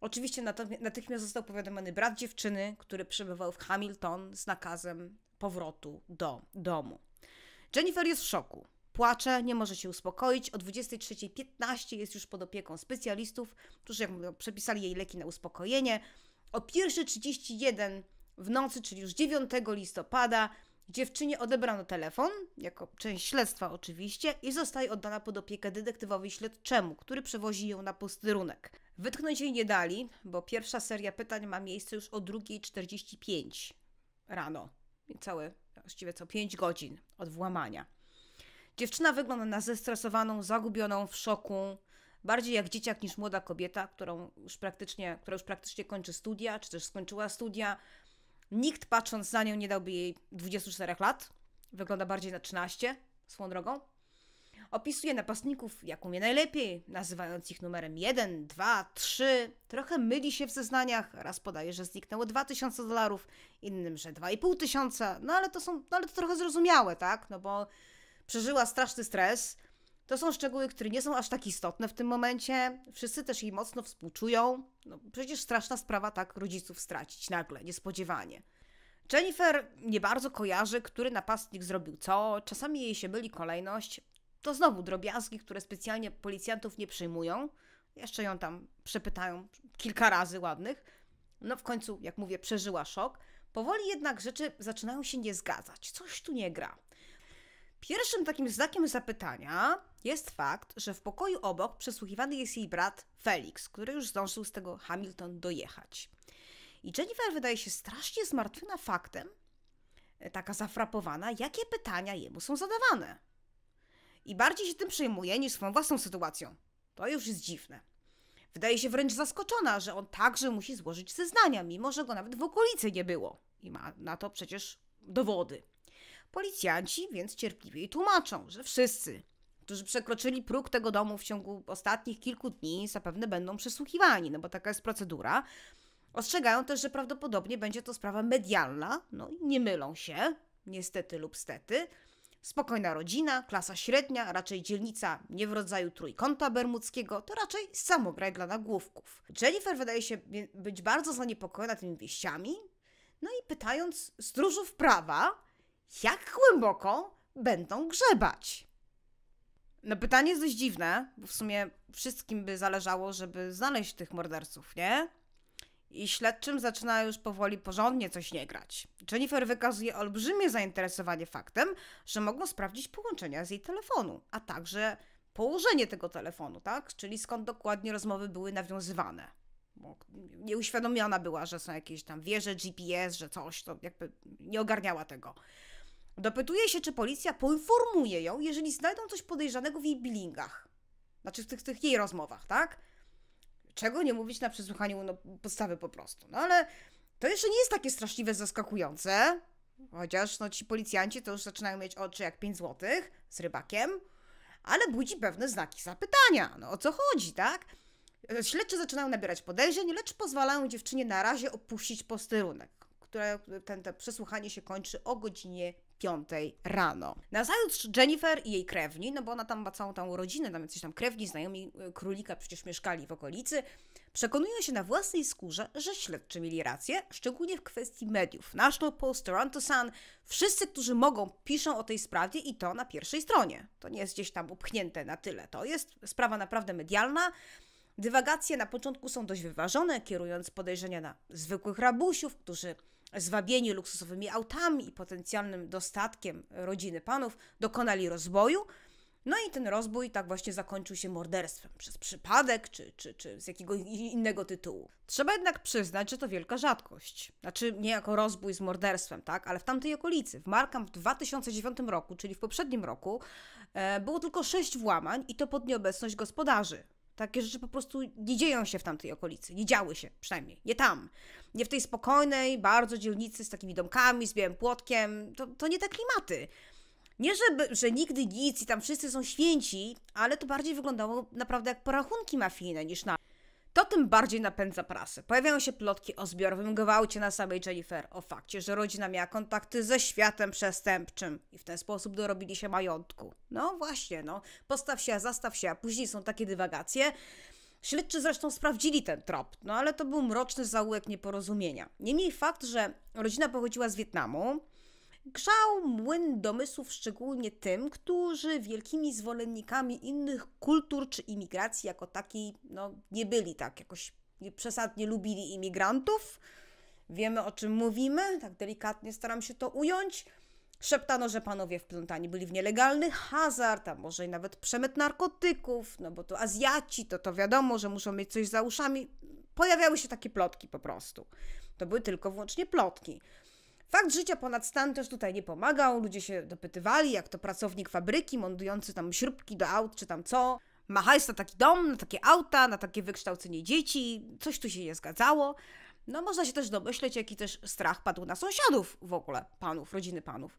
Speaker 1: Oczywiście natychmiast został powiadomiony brat dziewczyny, który przebywał w Hamilton z nakazem powrotu do domu. Jennifer jest w szoku płacze, nie może się uspokoić. O 23.15 jest już pod opieką specjalistów, którzy, jak mówią, przepisali jej leki na uspokojenie. O 1.31 w nocy, czyli już 9 listopada, dziewczynie odebrano telefon, jako część śledztwa oczywiście, i zostaje oddana pod opiekę detektywowi śledczemu, który przewozi ją na posterunek. Wytknąć jej nie dali, bo pierwsza seria pytań ma miejsce już o 2.45 rano. Całe, właściwie co 5 godzin od włamania. Dziewczyna wygląda na zestresowaną, zagubioną, w szoku, bardziej jak dzieciak niż młoda kobieta, którą już praktycznie, która już praktycznie kończy studia, czy też skończyła studia. Nikt patrząc na nią nie dałby jej 24 lat. Wygląda bardziej na 13, swoją drogą. Opisuje napastników, jak umie najlepiej, nazywając ich numerem 1, 2, 3. Trochę myli się w zeznaniach, raz podaje, że zniknęło 2000 dolarów, innym, że 2500, no ale to są, no ale to trochę zrozumiałe, tak? No bo przeżyła straszny stres. To są szczegóły, które nie są aż tak istotne w tym momencie. Wszyscy też jej mocno współczują. No, przecież straszna sprawa tak rodziców stracić nagle, niespodziewanie. Jennifer nie bardzo kojarzy, który napastnik zrobił co, czasami jej się myli kolejność. To znowu drobiazgi, które specjalnie policjantów nie przyjmują. Jeszcze ją tam przepytają kilka razy ładnych. No w końcu, jak mówię, przeżyła szok. Powoli jednak rzeczy zaczynają się nie zgadzać. Coś tu nie gra. Pierwszym takim znakiem zapytania jest fakt, że w pokoju obok przesłuchiwany jest jej brat Felix, który już zdążył z tego Hamilton dojechać. I Jennifer wydaje się strasznie zmartwiona faktem, e, taka zafrapowana, jakie pytania jemu są zadawane. I bardziej się tym przejmuje niż swoją własną sytuacją. To już jest dziwne. Wydaje się wręcz zaskoczona, że on także musi złożyć zeznania, mimo że go nawet w okolicy nie było. I ma na to przecież dowody. Policjanci więc cierpliwie tłumaczą, że wszyscy, którzy przekroczyli próg tego domu w ciągu ostatnich kilku dni, zapewne będą przesłuchiwani, no bo taka jest procedura. Ostrzegają też, że prawdopodobnie będzie to sprawa medialna, no i nie mylą się, niestety lub stety. Spokojna rodzina, klasa średnia, raczej dzielnica nie w rodzaju trójkąta bermudzkiego, to raczej samograj dla nagłówków. Jennifer wydaje się być bardzo zaniepokojona tymi wieściami, no i pytając stróżów prawa, jak głęboko będą grzebać. No pytanie jest dość dziwne, bo w sumie wszystkim by zależało, żeby znaleźć tych morderców, nie? I śledczym zaczyna już powoli porządnie coś nie grać. Jennifer wykazuje olbrzymie zainteresowanie faktem, że mogą sprawdzić połączenia z jej telefonu, a także położenie tego telefonu, tak? Czyli skąd dokładnie rozmowy były nawiązywane. Bo nieuświadomiona była, że są jakieś tam wieże GPS, że coś, to jakby nie ogarniała tego. Dopytuje się, czy policja poinformuje ją, jeżeli znajdą coś podejrzanego w jej billingach. Znaczy w tych, tych jej rozmowach, tak? Czego nie mówić na przesłuchaniu no, podstawy po prostu. No ale to jeszcze nie jest takie straszliwe, zaskakujące. Chociaż no, ci policjanci to już zaczynają mieć oczy jak 5 złotych z rybakiem, ale budzi pewne znaki zapytania. No o co chodzi, tak? Śledczy zaczynają nabierać podejrzeń, lecz pozwalają dziewczynie na razie opuścić posterunek, które ten, przesłuchanie się kończy o godzinie piątej rano. Nazajutrz Jennifer i jej krewni, no bo ona tam ma całą tą rodzinę, tam jacyś tam krewni, znajomi e, królika przecież mieszkali w okolicy, przekonują się na własnej skórze, że śledczy mieli rację, szczególnie w kwestii mediów. National Post, Toronto Sun, wszyscy, którzy mogą, piszą o tej sprawie i to na pierwszej stronie. To nie jest gdzieś tam upchnięte na tyle. To jest sprawa naprawdę medialna. Dywagacje na początku są dość wyważone, kierując podejrzenia na zwykłych rabusiów, którzy zwabieni luksusowymi autami i potencjalnym dostatkiem rodziny panów, dokonali rozboju. No i ten rozbój tak właśnie zakończył się morderstwem przez przypadek czy, czy, czy z jakiegoś innego tytułu. Trzeba jednak przyznać, że to wielka rzadkość. Znaczy nie jako rozbój z morderstwem, tak, ale w tamtej okolicy, w Markam w 2009 roku, czyli w poprzednim roku, e, było tylko sześć włamań i to pod nieobecność gospodarzy. Takie rzeczy po prostu nie dzieją się w tamtej okolicy, nie działy się przynajmniej, nie tam. Nie w tej spokojnej, bardzo dzielnicy z takimi domkami, z białym płotkiem, to, to nie te klimaty. Nie, żeby, że nigdy nic i tam wszyscy są święci, ale to bardziej wyglądało naprawdę jak porachunki mafijne niż na to tym bardziej napędza prasę. Pojawiają się plotki o zbiorowym gwałcie na samej Jennifer, o fakcie, że rodzina miała kontakty ze światem przestępczym i w ten sposób dorobili się majątku. No właśnie, no. Postaw się, zastaw się, a później są takie dywagacje. Śledczy zresztą sprawdzili ten trop, no ale to był mroczny zaułek nieporozumienia. Niemniej fakt, że rodzina pochodziła z Wietnamu, grzał młyn domysłów szczególnie tym, którzy wielkimi zwolennikami innych kultur czy imigracji jako takiej no, nie byli tak jakoś przesadnie lubili imigrantów. Wiemy o czym mówimy, tak delikatnie staram się to ująć. Szeptano, że panowie wplątani byli w nielegalny hazard, a może nawet przemyt narkotyków, no bo to Azjaci, to to wiadomo, że muszą mieć coś za uszami. Pojawiały się takie plotki po prostu. To były tylko wyłącznie plotki. Fakt życia ponad stan też tutaj nie pomagał. Ludzie się dopytywali, jak to pracownik fabryki montujący tam śrubki do aut czy tam co. Ma hajs na taki dom, na takie auta, na takie wykształcenie dzieci. Coś tu się nie zgadzało. No można się też domyśleć, jaki też strach padł na sąsiadów w ogóle, panów, rodziny panów.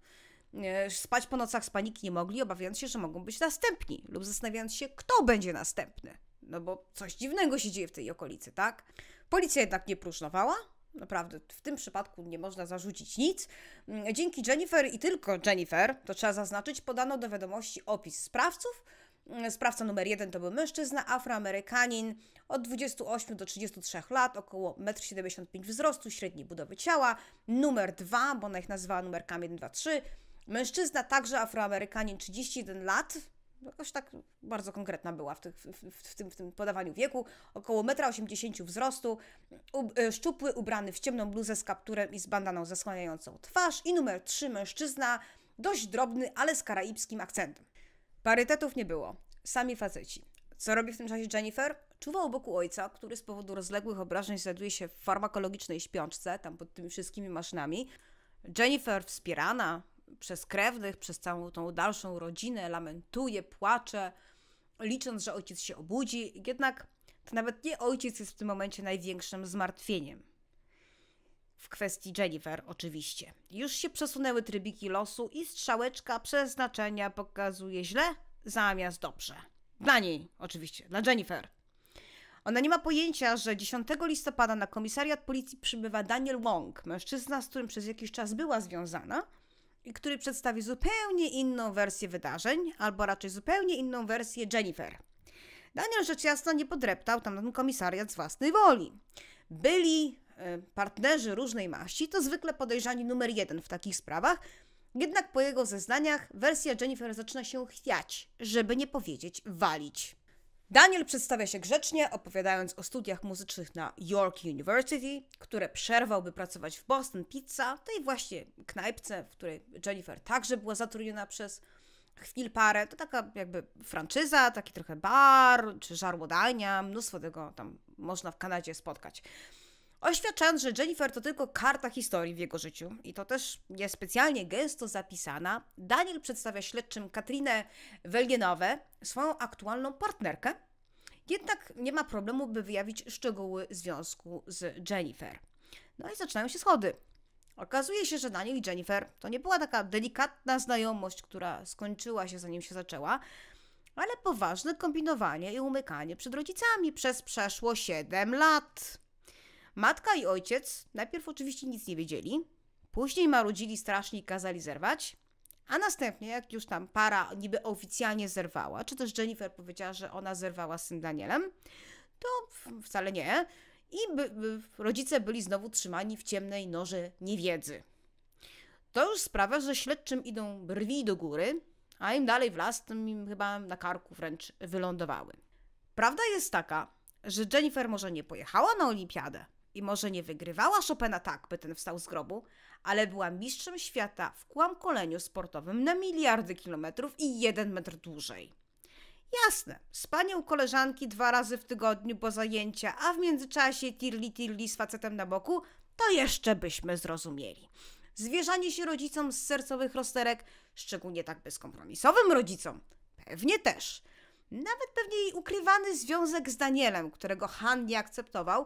Speaker 1: Spać po nocach z paniki nie mogli, obawiając się, że mogą być następni lub zastanawiając się, kto będzie następny. No bo coś dziwnego się dzieje w tej okolicy, tak? Policja jednak nie próżnowała, Naprawdę, w tym przypadku nie można zarzucić nic. Mm, dzięki Jennifer i tylko Jennifer, to trzeba zaznaczyć, podano do wiadomości opis sprawców. Mm, sprawca numer jeden to był mężczyzna, afroamerykanin, od 28 do 33 lat, około 1,75 m wzrostu, średniej budowy ciała. Numer dwa, bo ona ich nazywała numerkami 1, 2, 3. Mężczyzna, także afroamerykanin, 31 lat, jakoś tak bardzo konkretna była w, tych, w, w, tym, w tym podawaniu wieku, około 1,80 m wzrostu, ub, e, szczupły, ubrany w ciemną bluzę z kapturem i z bandaną zasłaniającą twarz i numer 3 mężczyzna, dość drobny, ale z karaibskim akcentem. Parytetów nie było, sami faceci. Co robi w tym czasie Jennifer? Czuwa u boku ojca, który z powodu rozległych obrażeń znajduje się w farmakologicznej śpiączce, tam pod tymi wszystkimi maszynami. Jennifer wspierana, przez krewnych, przez całą tą dalszą rodzinę, lamentuje, płacze, licząc, że ojciec się obudzi. Jednak to nawet nie ojciec jest w tym momencie największym zmartwieniem. W kwestii Jennifer, oczywiście. Już się przesunęły trybiki losu i strzałeczka przeznaczenia pokazuje źle zamiast dobrze. Dla niej, oczywiście, dla Jennifer. Ona nie ma pojęcia, że 10 listopada na komisariat policji przybywa Daniel Wong, mężczyzna, z którym przez jakiś czas była związana który przedstawi zupełnie inną wersję wydarzeń, albo raczej zupełnie inną wersję Jennifer. Daniel rzecz jasna nie podreptał tam komisariat z własnej woli. Byli e, partnerzy różnej maści to zwykle podejrzani numer jeden w takich sprawach, jednak po jego zeznaniach wersja Jennifer zaczyna się chwiać, żeby nie powiedzieć walić. Daniel przedstawia się grzecznie, opowiadając o studiach muzycznych na York University, które przerwał, by pracować w Boston Pizza, tej właśnie knajpce, w której Jennifer także była zatrudniona przez chwil parę. To taka jakby franczyza, taki trochę bar czy żarłodajnia, mnóstwo tego tam można w Kanadzie spotkać oświadczając, że Jennifer to tylko karta historii w jego życiu i to też niespecjalnie gęsto zapisana, Daniel przedstawia śledczym Katrinę Welgienowę, swoją aktualną partnerkę, jednak nie ma problemu, by wyjawić szczegóły związku z Jennifer. No i zaczynają się schody. Okazuje się, że Daniel i Jennifer to nie była taka delikatna znajomość, która skończyła się zanim się zaczęła, ale poważne kombinowanie i umykanie przed rodzicami przez przeszło 7 lat. Matka i ojciec najpierw oczywiście nic nie wiedzieli, później marudzili strasznie i kazali zerwać, a następnie, jak już tam para niby oficjalnie zerwała, czy też Jennifer powiedziała, że ona zerwała z syn Danielem, to wcale nie. I by, by rodzice byli znowu trzymani w ciemnej noży niewiedzy. To już sprawia, że śledczym idą brwi do góry, a im dalej w las, tym im chyba na karku wręcz wylądowały. Prawda jest taka, że Jennifer może nie pojechała na olimpiadę, i może nie wygrywała Chopina tak, by ten wstał z grobu, ale była mistrzem świata w kłamkoleniu sportowym na miliardy kilometrów i jeden metr dłużej. Jasne, spanie u koleżanki dwa razy w tygodniu po zajęcia, a w międzyczasie tirli tirli z facetem na boku, to jeszcze byśmy zrozumieli. Zwierzanie się rodzicom z sercowych rozterek, szczególnie tak bezkompromisowym rodzicom, pewnie też. Nawet pewnie jej ukrywany związek z Danielem, którego Han nie akceptował,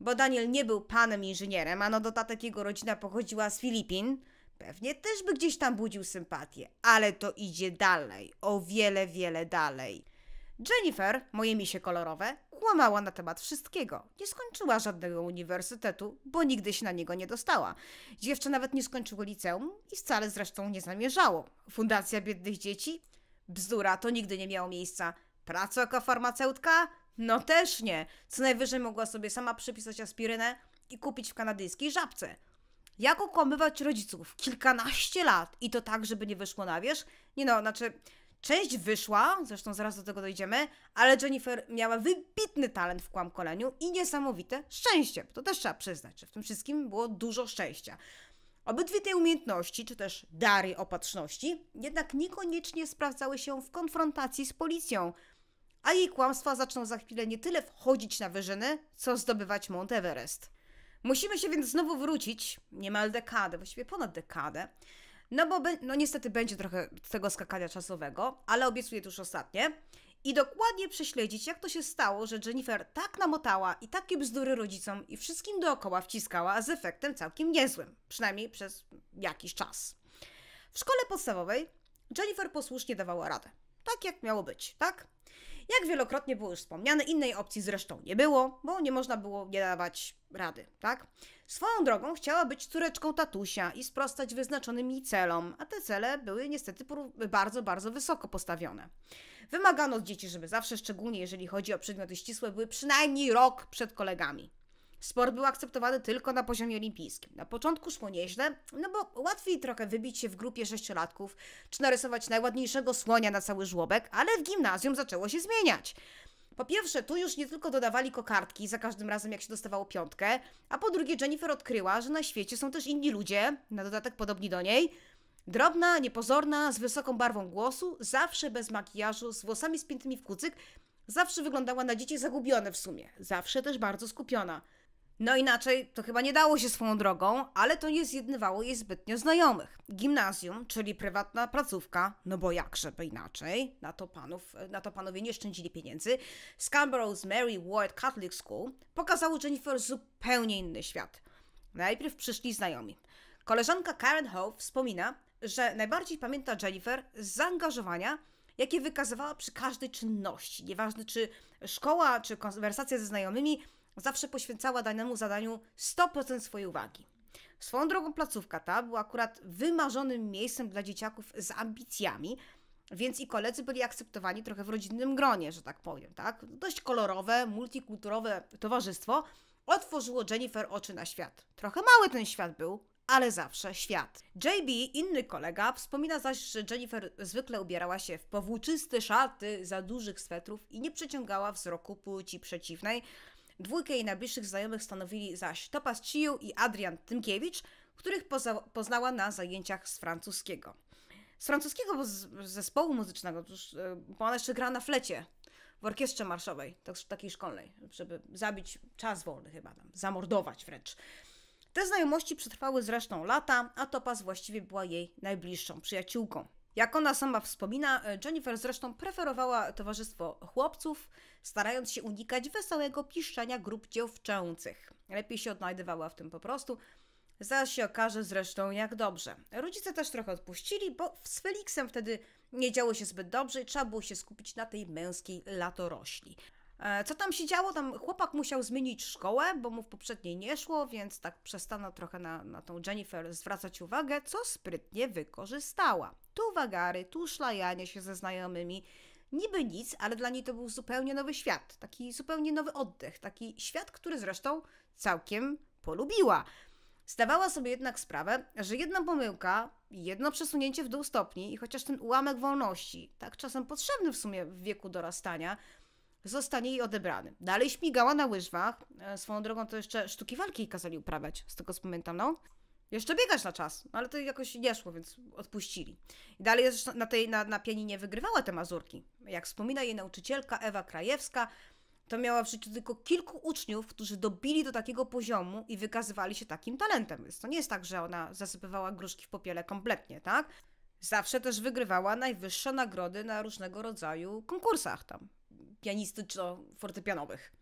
Speaker 1: bo Daniel nie był panem inżynierem, a na dodatek jego rodzina pochodziła z Filipin, pewnie też by gdzieś tam budził sympatię, ale to idzie dalej, o wiele, wiele dalej. Jennifer, moje misie kolorowe, kłamała na temat wszystkiego. Nie skończyła żadnego uniwersytetu, bo nigdy się na niego nie dostała. Dziewczę nawet nie skończyło liceum i wcale zresztą nie zamierzało. Fundacja Biednych Dzieci? Bzdura, to nigdy nie miało miejsca. Praca jako farmaceutka? No też nie. Co najwyżej mogła sobie sama przypisać aspirynę i kupić w kanadyjskiej żabce. Jak okłamywać rodziców? Kilkanaście lat i to tak, żeby nie wyszło na wierzch? Nie no, znaczy, część wyszła, zresztą zaraz do tego dojdziemy, ale Jennifer miała wybitny talent w kłamkoleniu i niesamowite szczęście. To też trzeba przyznać, że w tym wszystkim było dużo szczęścia. Obydwie te umiejętności, czy też dary opatrzności, jednak niekoniecznie sprawdzały się w konfrontacji z policją – a jej kłamstwa zaczną za chwilę nie tyle wchodzić na wyżyny, co zdobywać Mount Everest. Musimy się więc znowu wrócić, niemal dekadę, właściwie ponad dekadę, no bo no niestety będzie trochę tego skakania czasowego, ale obiecuję już ostatnie. I dokładnie prześledzić, jak to się stało, że Jennifer tak namotała i takie bzdury rodzicom i wszystkim dookoła wciskała, z efektem całkiem niezłym, przynajmniej przez jakiś czas. W szkole podstawowej Jennifer posłusznie dawała radę. Tak jak miało być, tak? Jak wielokrotnie było już wspomniane, innej opcji zresztą nie było, bo nie można było nie dawać rady, tak? Swoją drogą chciała być córeczką tatusia i sprostać wyznaczonym jej celom, a te cele były niestety bardzo, bardzo wysoko postawione. Wymagano od dzieci, żeby zawsze, szczególnie jeżeli chodzi o przedmioty ścisłe, były przynajmniej rok przed kolegami. Sport był akceptowany tylko na poziomie olimpijskim. Na początku szło nieźle, no bo łatwiej trochę wybić się w grupie sześciolatków, czy narysować najładniejszego słonia na cały żłobek, ale w gimnazjum zaczęło się zmieniać. Po pierwsze, tu już nie tylko dodawali kokardki za każdym razem, jak się dostawało piątkę, a po drugie, Jennifer odkryła, że na świecie są też inni ludzie, na dodatek podobni do niej. Drobna, niepozorna, z wysoką barwą głosu, zawsze bez makijażu, z włosami spiętymi w kucyk, zawsze wyglądała na dzieci zagubione w sumie, zawsze też bardzo skupiona. No inaczej to chyba nie dało się swoją drogą, ale to nie zjednywało jej zbytnio znajomych. Gimnazjum, czyli prywatna placówka, no bo jakże inaczej, na to, panów, na to panowie nie szczędzili pieniędzy, Scarborough's Mary Ward Catholic School pokazało Jennifer zupełnie inny świat. Najpierw przyszli znajomi. Koleżanka Karen Howe wspomina, że najbardziej pamięta Jennifer z zaangażowania, jakie wykazywała przy każdej czynności. Nieważne czy szkoła, czy konwersacja ze znajomymi – zawsze poświęcała danemu zadaniu 100% swojej uwagi. Swoją drogą placówka ta była akurat wymarzonym miejscem dla dzieciaków z ambicjami, więc i koledzy byli akceptowani trochę w rodzinnym gronie, że tak powiem, tak? Dość kolorowe, multikulturowe towarzystwo otworzyło Jennifer oczy na świat. Trochę mały ten świat był, ale zawsze świat. JB, inny kolega, wspomina zaś, że Jennifer zwykle ubierała się w powłóczyste szaty za dużych swetrów i nie przeciągała wzroku płci przeciwnej, Dwójkę jej najbliższych znajomych stanowili zaś Topaz Ciu i Adrian Tymkiewicz, których poza, poznała na zajęciach z francuskiego. Z francuskiego z zespołu muzycznego, tuż, e, bo ona jeszcze gra na flecie w orkiestrze marszowej, tak, takiej szkolnej, żeby zabić czas wolny chyba tam, zamordować wręcz. Te znajomości przetrwały zresztą lata, a Topaz właściwie była jej najbliższą przyjaciółką. Jak ona sama wspomina, e, Jennifer zresztą preferowała towarzystwo chłopców, starając się unikać wesołego piszczenia grup dziewczęcych. Lepiej się odnajdywała w tym po prostu. Zaraz się okaże zresztą jak dobrze. Rodzice też trochę odpuścili, bo z Felixem wtedy nie działo się zbyt dobrze i trzeba było się skupić na tej męskiej latorośli. E, co tam się działo? Tam chłopak musiał zmienić szkołę, bo mu w poprzedniej nie szło, więc tak przestano trochę na, na tą Jennifer zwracać uwagę, co sprytnie wykorzystała. Tu wagary, tu szlajanie się ze znajomymi. Niby nic, ale dla niej to był zupełnie nowy świat, taki zupełnie nowy oddech, taki świat, który zresztą całkiem polubiła. Zdawała sobie jednak sprawę, że jedna pomyłka, jedno przesunięcie w dół stopni i chociaż ten ułamek wolności, tak czasem potrzebny w sumie w wieku dorastania, zostanie jej odebrany. Dalej śmigała na łyżwach. E, swoją drogą to jeszcze sztuki walki kazali uprawiać, z tego co pamiętam, no. Jeszcze biegać na czas, no, ale to jakoś nie szło, więc odpuścili. I dalej na, tej, na, na pianinie wygrywała te mazurki. Jak wspomina jej nauczycielka Ewa Krajewska, to miała w życiu tylko kilku uczniów, którzy dobili do takiego poziomu i wykazywali się takim talentem. Więc to nie jest tak, że ona zasypywała gruszki w popiele kompletnie, tak? Zawsze też wygrywała najwyższe nagrody na różnego rodzaju konkursach tam pianistyczno-fortepianowych.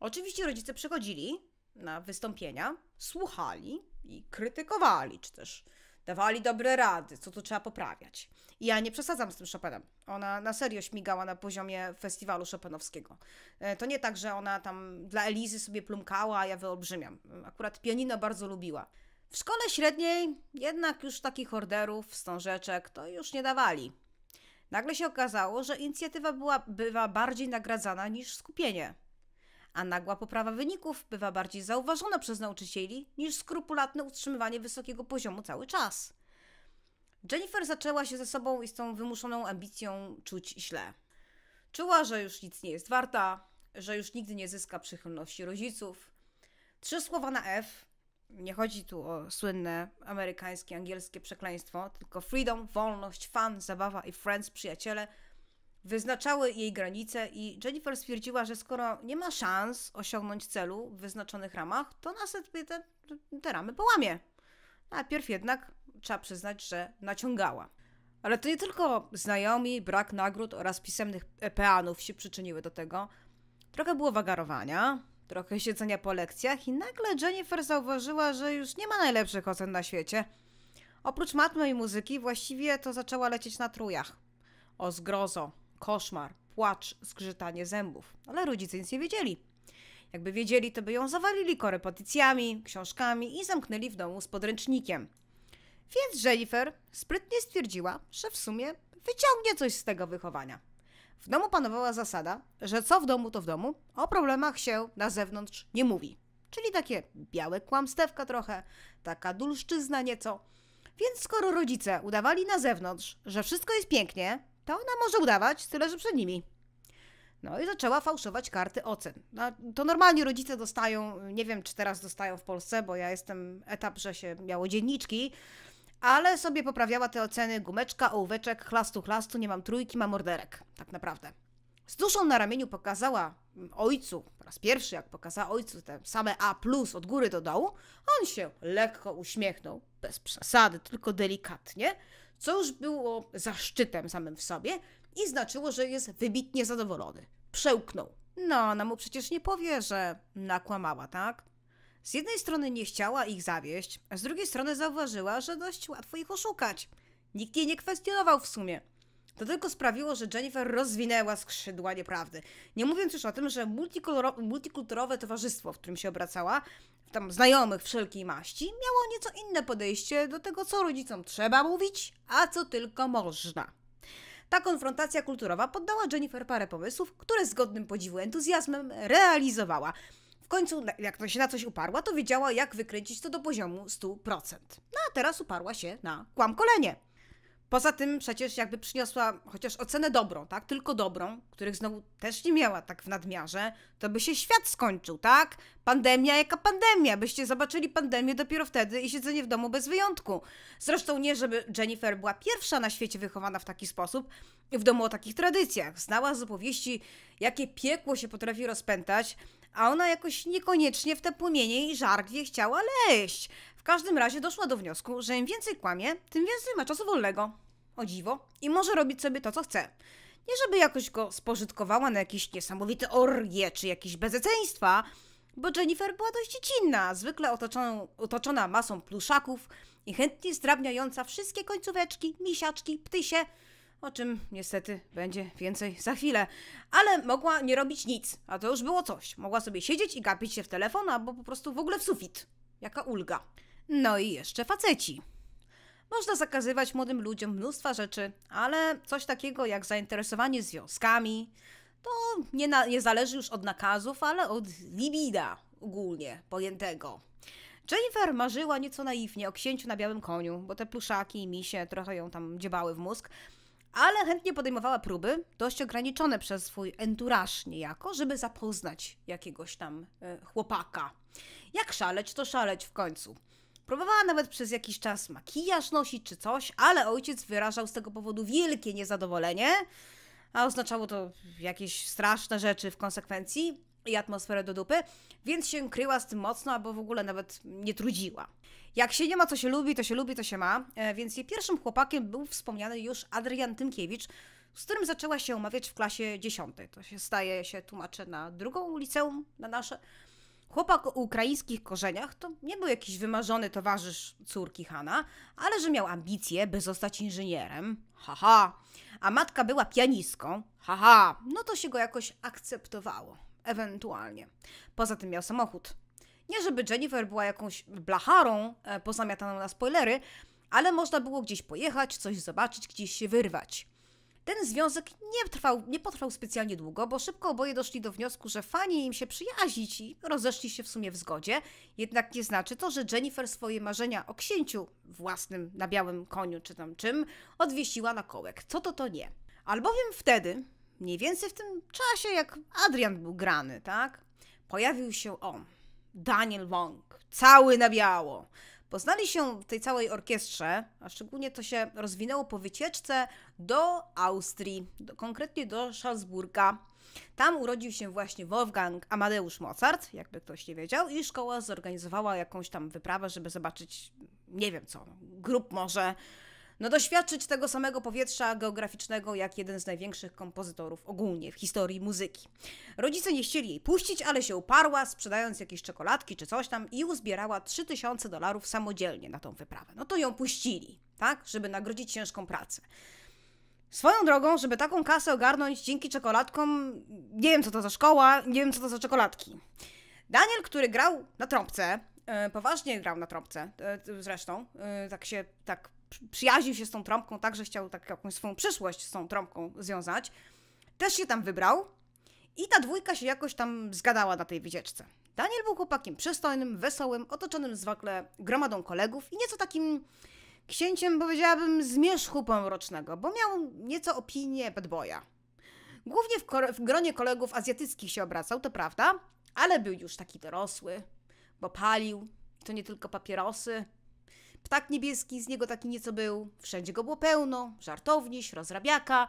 Speaker 1: Oczywiście rodzice przychodzili na wystąpienia, słuchali i krytykowali, czy też dawali dobre rady, co tu trzeba poprawiać. I ja nie przesadzam z tym Chopinem. Ona na serio śmigała na poziomie festiwalu Chopinowskiego. E, to nie tak, że ona tam dla Elizy sobie plumkała, a ja wyolbrzymiam. Akurat pianino bardzo lubiła. W szkole średniej jednak już takich orderów, wstążeczek to już nie dawali. Nagle się okazało, że inicjatywa była, bywa bardziej nagradzana niż skupienie, a nagła poprawa wyników bywa bardziej zauważona przez nauczycieli niż skrupulatne utrzymywanie wysokiego poziomu cały czas. Jennifer zaczęła się ze sobą i z tą wymuszoną ambicją czuć źle. Czuła, że już nic nie jest warta, że już nigdy nie zyska przychylności rodziców. Trzy słowa na F nie chodzi tu o słynne amerykańskie, angielskie przekleństwo, tylko freedom, wolność, fan, zabawa i friends, przyjaciele wyznaczały jej granice i Jennifer stwierdziła, że skoro nie ma szans osiągnąć celu w wyznaczonych ramach, to ona te, te ramy połamie. Najpierw jednak trzeba przyznać, że naciągała. Ale to nie tylko znajomi, brak nagród oraz pisemnych peanów się przyczyniły do tego. Trochę było wagarowania, Trochę siedzenia po lekcjach i nagle Jennifer zauważyła, że już nie ma najlepszych ocen na świecie. Oprócz matmy i muzyki właściwie to zaczęła lecieć na trójach. O zgrozo, koszmar, płacz, zgrzytanie zębów. Ale rodzice nic nie wiedzieli. Jakby wiedzieli, to by ją zawalili korepetycjami, książkami i zamknęli w domu z podręcznikiem. Więc Jennifer sprytnie stwierdziła, że w sumie wyciągnie coś z tego wychowania. W domu panowała zasada, że co w domu, to w domu, o problemach się na zewnątrz nie mówi. Czyli takie białe kłamstewka trochę, taka dulszczyzna nieco. Więc skoro rodzice udawali na zewnątrz, że wszystko jest pięknie, to ona może udawać, tyle że przed nimi. No i zaczęła fałszować karty ocen. No, to normalnie rodzice dostają, nie wiem czy teraz dostają w Polsce, bo ja jestem etap, że się miało dzienniczki, ale sobie poprawiała te oceny gumeczka, ołóweczek, chlastu, chlastu, nie mam trójki, mam morderek, tak naprawdę. Z duszą na ramieniu pokazała ojcu, po raz pierwszy jak pokazała ojcu te same A plus od góry do dołu, on się lekko uśmiechnął, bez przesady, tylko delikatnie, co już było zaszczytem samym w sobie i znaczyło, że jest wybitnie zadowolony. Przełknął. No, ona mu przecież nie powie, że nakłamała, tak? Z jednej strony nie chciała ich zawieść, a z drugiej strony zauważyła, że dość łatwo ich oszukać. Nikt jej nie kwestionował w sumie. To tylko sprawiło, że Jennifer rozwinęła skrzydła nieprawdy. Nie mówiąc już o tym, że multikulturowe towarzystwo, w którym się obracała, tam znajomych wszelkiej maści, miało nieco inne podejście do tego, co rodzicom trzeba mówić, a co tylko można. Ta konfrontacja kulturowa poddała Jennifer parę pomysłów, które z godnym podziwu entuzjazmem realizowała. W końcu, jak to się na coś uparła, to wiedziała, jak wykręcić to do poziomu 100%. No a teraz uparła się na kłamkolenie. Poza tym przecież jakby przyniosła chociaż ocenę dobrą, tak? Tylko dobrą, których znowu też nie miała tak w nadmiarze, to by się świat skończył, tak? Pandemia jaka pandemia, byście zobaczyli pandemię dopiero wtedy i siedzenie w domu bez wyjątku. Zresztą nie, żeby Jennifer była pierwsza na świecie wychowana w taki sposób, w domu o takich tradycjach. Znała z opowieści, jakie piekło się potrafi rozpętać, a ona jakoś niekoniecznie w te płomienie i żargwie chciała leść każdym razie doszła do wniosku, że im więcej kłamie, tym więcej ma czasu wolnego. O dziwo. I może robić sobie to, co chce. Nie żeby jakoś go spożytkowała na jakieś niesamowite orgie czy jakieś bezeceństwa, bo Jennifer była dość dziecinna, zwykle otoczoną, otoczona masą pluszaków i chętnie zdrabniająca wszystkie końcóweczki, misiaczki, ptysie, o czym niestety będzie więcej za chwilę. Ale mogła nie robić nic, a to już było coś. Mogła sobie siedzieć i gapić się w telefon albo po prostu w ogóle w sufit. Jaka ulga. No i jeszcze faceci. Można zakazywać młodym ludziom mnóstwa rzeczy, ale coś takiego jak zainteresowanie związkami to nie, na, nie zależy już od nakazów, ale od libida ogólnie pojętego. Jennifer marzyła nieco naiwnie o księciu na białym koniu, bo te puszaki i misie trochę ją tam dziebały w mózg, ale chętnie podejmowała próby, dość ograniczone przez swój enturaż niejako, żeby zapoznać jakiegoś tam e, chłopaka. Jak szaleć, to szaleć w końcu. Próbowała nawet przez jakiś czas makijaż nosić czy coś, ale ojciec wyrażał z tego powodu wielkie niezadowolenie, a oznaczało to jakieś straszne rzeczy w konsekwencji i atmosferę do dupy, więc się kryła z tym mocno, albo w ogóle nawet nie trudziła. Jak się nie ma, co się lubi, to się lubi, to się ma, e, więc jej pierwszym chłopakiem był wspomniany już Adrian Tymkiewicz, z którym zaczęła się umawiać w klasie 10. To się staje, się tłumaczy na drugą liceum, na nasze, Chłopak o ukraińskich korzeniach to nie był jakiś wymarzony towarzysz córki Hana, ale że miał ambicje, by zostać inżynierem. Haha. A matka była pianistką. Haha. No to się go jakoś akceptowało. Ewentualnie. Poza tym miał samochód. Nie żeby Jennifer była jakąś blacharą e, pozamiataną na spoilery, ale można było gdzieś pojechać, coś zobaczyć, gdzieś się wyrwać. Ten związek nie, trwał, nie potrwał specjalnie długo, bo szybko oboje doszli do wniosku, że fajnie im się przyjaźnić i rozeszli się w sumie w zgodzie. Jednak nie znaczy to, że Jennifer swoje marzenia o księciu własnym na białym koniu czy tam czym odwiesiła na kołek. Co to to nie. Albowiem wtedy, mniej więcej w tym czasie jak Adrian był grany, tak? Pojawił się on, Daniel Wong, cały na biało Poznali się w tej całej orkiestrze, a szczególnie to się rozwinęło po wycieczce do Austrii, do, konkretnie do Salzburga. Tam urodził się właśnie Wolfgang Amadeusz Mozart, jakby ktoś nie wiedział, i szkoła zorganizowała jakąś tam wyprawę, żeby zobaczyć, nie wiem co, grup może, no doświadczyć tego samego powietrza geograficznego jak jeden z największych kompozytorów ogólnie w historii muzyki. Rodzice nie chcieli jej puścić, ale się uparła, sprzedając jakieś czekoladki czy coś tam i uzbierała 3000 dolarów samodzielnie na tą wyprawę. No to ją puścili, tak, żeby nagrodzić ciężką pracę. Swoją drogą, żeby taką kasę ogarnąć dzięki czekoladkom, nie wiem co to za szkoła, nie wiem co to za czekoladki. Daniel, który grał na trąbce, e, poważnie grał na trąbce, e, zresztą, e, tak się, tak przyjaźnił się z tą trąbką, także chciał tak jakąś swoją przyszłość z tą trąbką związać, też się tam wybrał i ta dwójka się jakoś tam zgadała na tej wycieczce. Daniel był chłopakiem przystojnym, wesołym, otoczonym zwykle gromadą kolegów i nieco takim księciem, powiedziałabym, zmierzchu pomrocznego, bo miał nieco opinię bedboja. Głównie w, w gronie kolegów azjatyckich się obracał, to prawda, ale był już taki dorosły, bo palił, to nie tylko papierosy, Ptak niebieski z niego taki nieco był, wszędzie go było pełno, żartowniś, rozrabiaka.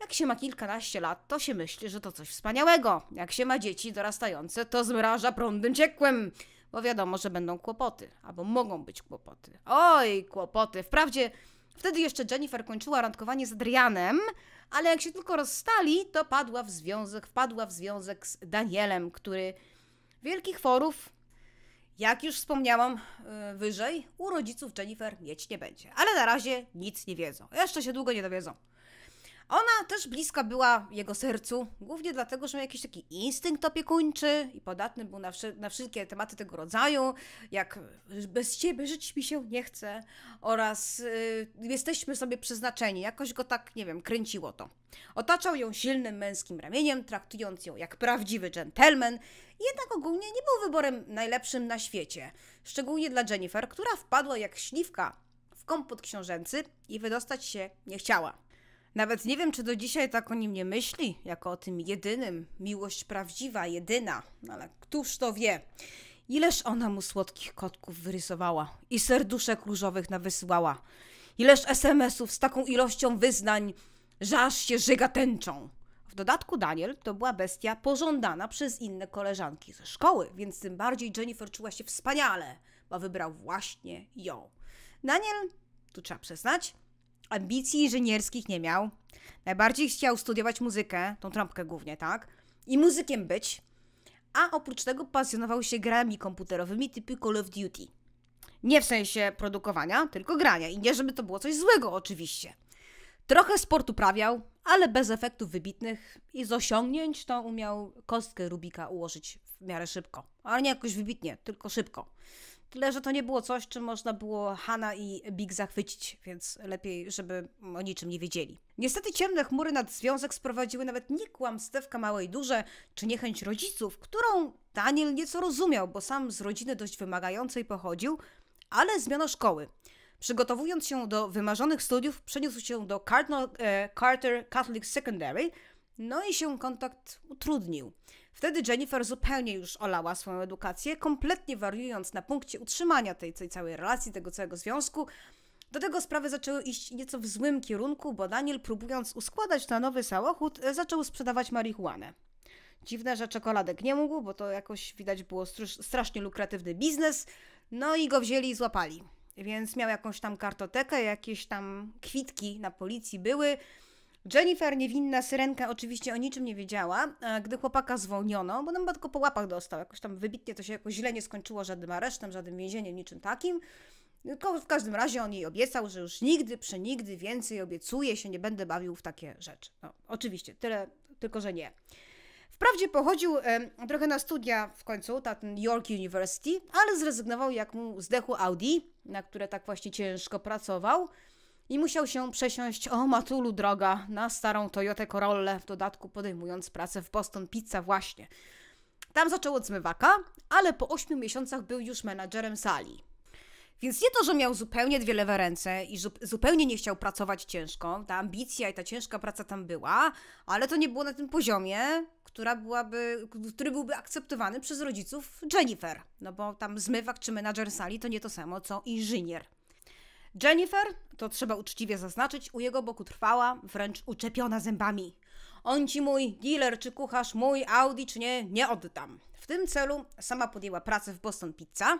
Speaker 1: Jak się ma kilkanaście lat, to się myśli, że to coś wspaniałego. Jak się ma dzieci dorastające, to zmraża prądem ciekłym, bo wiadomo, że będą kłopoty, albo mogą być kłopoty. Oj, kłopoty. Wprawdzie wtedy jeszcze Jennifer kończyła randkowanie z Adrianem, ale jak się tylko rozstali, to padła w związek, wpadła w związek z Danielem, który wielkich forów jak już wspomniałam y, wyżej, u rodziców Jennifer mieć nie będzie, ale na razie nic nie wiedzą. Jeszcze się długo nie dowiedzą. Ona też bliska była jego sercu, głównie dlatego, że miał jakiś taki instynkt opiekuńczy i podatny był na, wszystkie na tematy tego rodzaju, jak bez ciebie żyć mi się nie chce oraz y, jesteśmy sobie przeznaczeni. Jakoś go tak, nie wiem, kręciło to. Otaczał ją silnym męskim ramieniem, traktując ją jak prawdziwy dżentelmen, jednak ogólnie nie był wyborem najlepszym na świecie, szczególnie dla Jennifer, która wpadła jak śliwka w kompot książęcy i wydostać się nie chciała. Nawet nie wiem, czy do dzisiaj tak o nim nie myśli, jako o tym jedynym. Miłość prawdziwa, jedyna. No ale któż to wie? Ileż ona mu słodkich kotków wyrysowała i serduszek różowych nawysyłała. Ileż SMS-ów z taką ilością wyznań, że aż się żyga tęczą. W dodatku Daniel to była bestia pożądana przez inne koleżanki ze szkoły, więc tym bardziej Jennifer czuła się wspaniale, bo wybrał właśnie ją. Daniel, tu trzeba przyznać, ambicji inżynierskich nie miał. Najbardziej chciał studiować muzykę, tą trąbkę głównie, tak? I muzykiem być. A oprócz tego pasjonował się grami komputerowymi typu Call of Duty. Nie w sensie produkowania, tylko grania. I nie żeby to było coś złego, oczywiście. Trochę sportu prawiał, ale bez efektów wybitnych i z osiągnięć to umiał kostkę Rubika ułożyć w miarę szybko. Ale nie jakoś wybitnie, tylko szybko. Tyle, że to nie było coś, czym można było Hanna i Big zachwycić, więc lepiej, żeby o niczym nie wiedzieli. Niestety ciemne chmury nad związek sprowadziły nawet nie kłamstewka małej duże, czy niechęć rodziców, którą Daniel nieco rozumiał, bo sam z rodziny dość wymagającej pochodził, ale zmiana szkoły. Przygotowując się do wymarzonych studiów, przeniósł się do Cardinal, e, Carter Catholic Secondary, no i się kontakt utrudnił. Wtedy Jennifer zupełnie już olała swoją edukację, kompletnie wariując na punkcie utrzymania tej, tej całej relacji, tego całego związku. Do tego sprawy zaczęły iść nieco w złym kierunku, bo Daniel, próbując uskładać na nowy samochód, e, zaczął sprzedawać marihuanę. Dziwne, że czekoladek nie mógł, bo to jakoś widać było strasznie lukratywny biznes. No i go wzięli i złapali. Więc miał jakąś tam kartotekę, jakieś tam kwitki na policji były. Jennifer, niewinna syrenka, oczywiście o niczym nie wiedziała, e, gdy chłopaka zwolniono, bo nam tylko po łapach dostał. Jakoś tam wybitnie to się jakoś źle nie skończyło żadnym aresztem, żadnym więzieniem, niczym takim. Tylko w każdym razie on jej obiecał, że już nigdy, przenigdy więcej obiecuje się, nie będę bawił w takie rzeczy. No, oczywiście, tyle, tylko że nie. Wprawdzie pochodził e, trochę na studia w końcu, ta ten York University, ale zrezygnował jak mu zdechł Audi, na które tak właśnie ciężko pracował i musiał się przesiąść, o matulu droga, na starą Toyotę Corollę, w dodatku podejmując pracę w Boston Pizza właśnie. Tam zaczął od zmywaka, ale po ośmiu miesiącach był już menadżerem sali. Więc nie to, że miał zupełnie dwie lewe ręce i zupełnie nie chciał pracować ciężko, ta ambicja i ta ciężka praca tam była, ale to nie było na tym poziomie, która byłaby, który byłby akceptowany przez rodziców Jennifer. No bo tam zmywak czy menadżer sali to nie to samo co inżynier. Jennifer, to trzeba uczciwie zaznaczyć, u jego boku trwała, wręcz uczepiona zębami. On ci mój dealer czy kucharz, mój Audi czy nie, nie oddam. W tym celu sama podjęła pracę w Boston Pizza,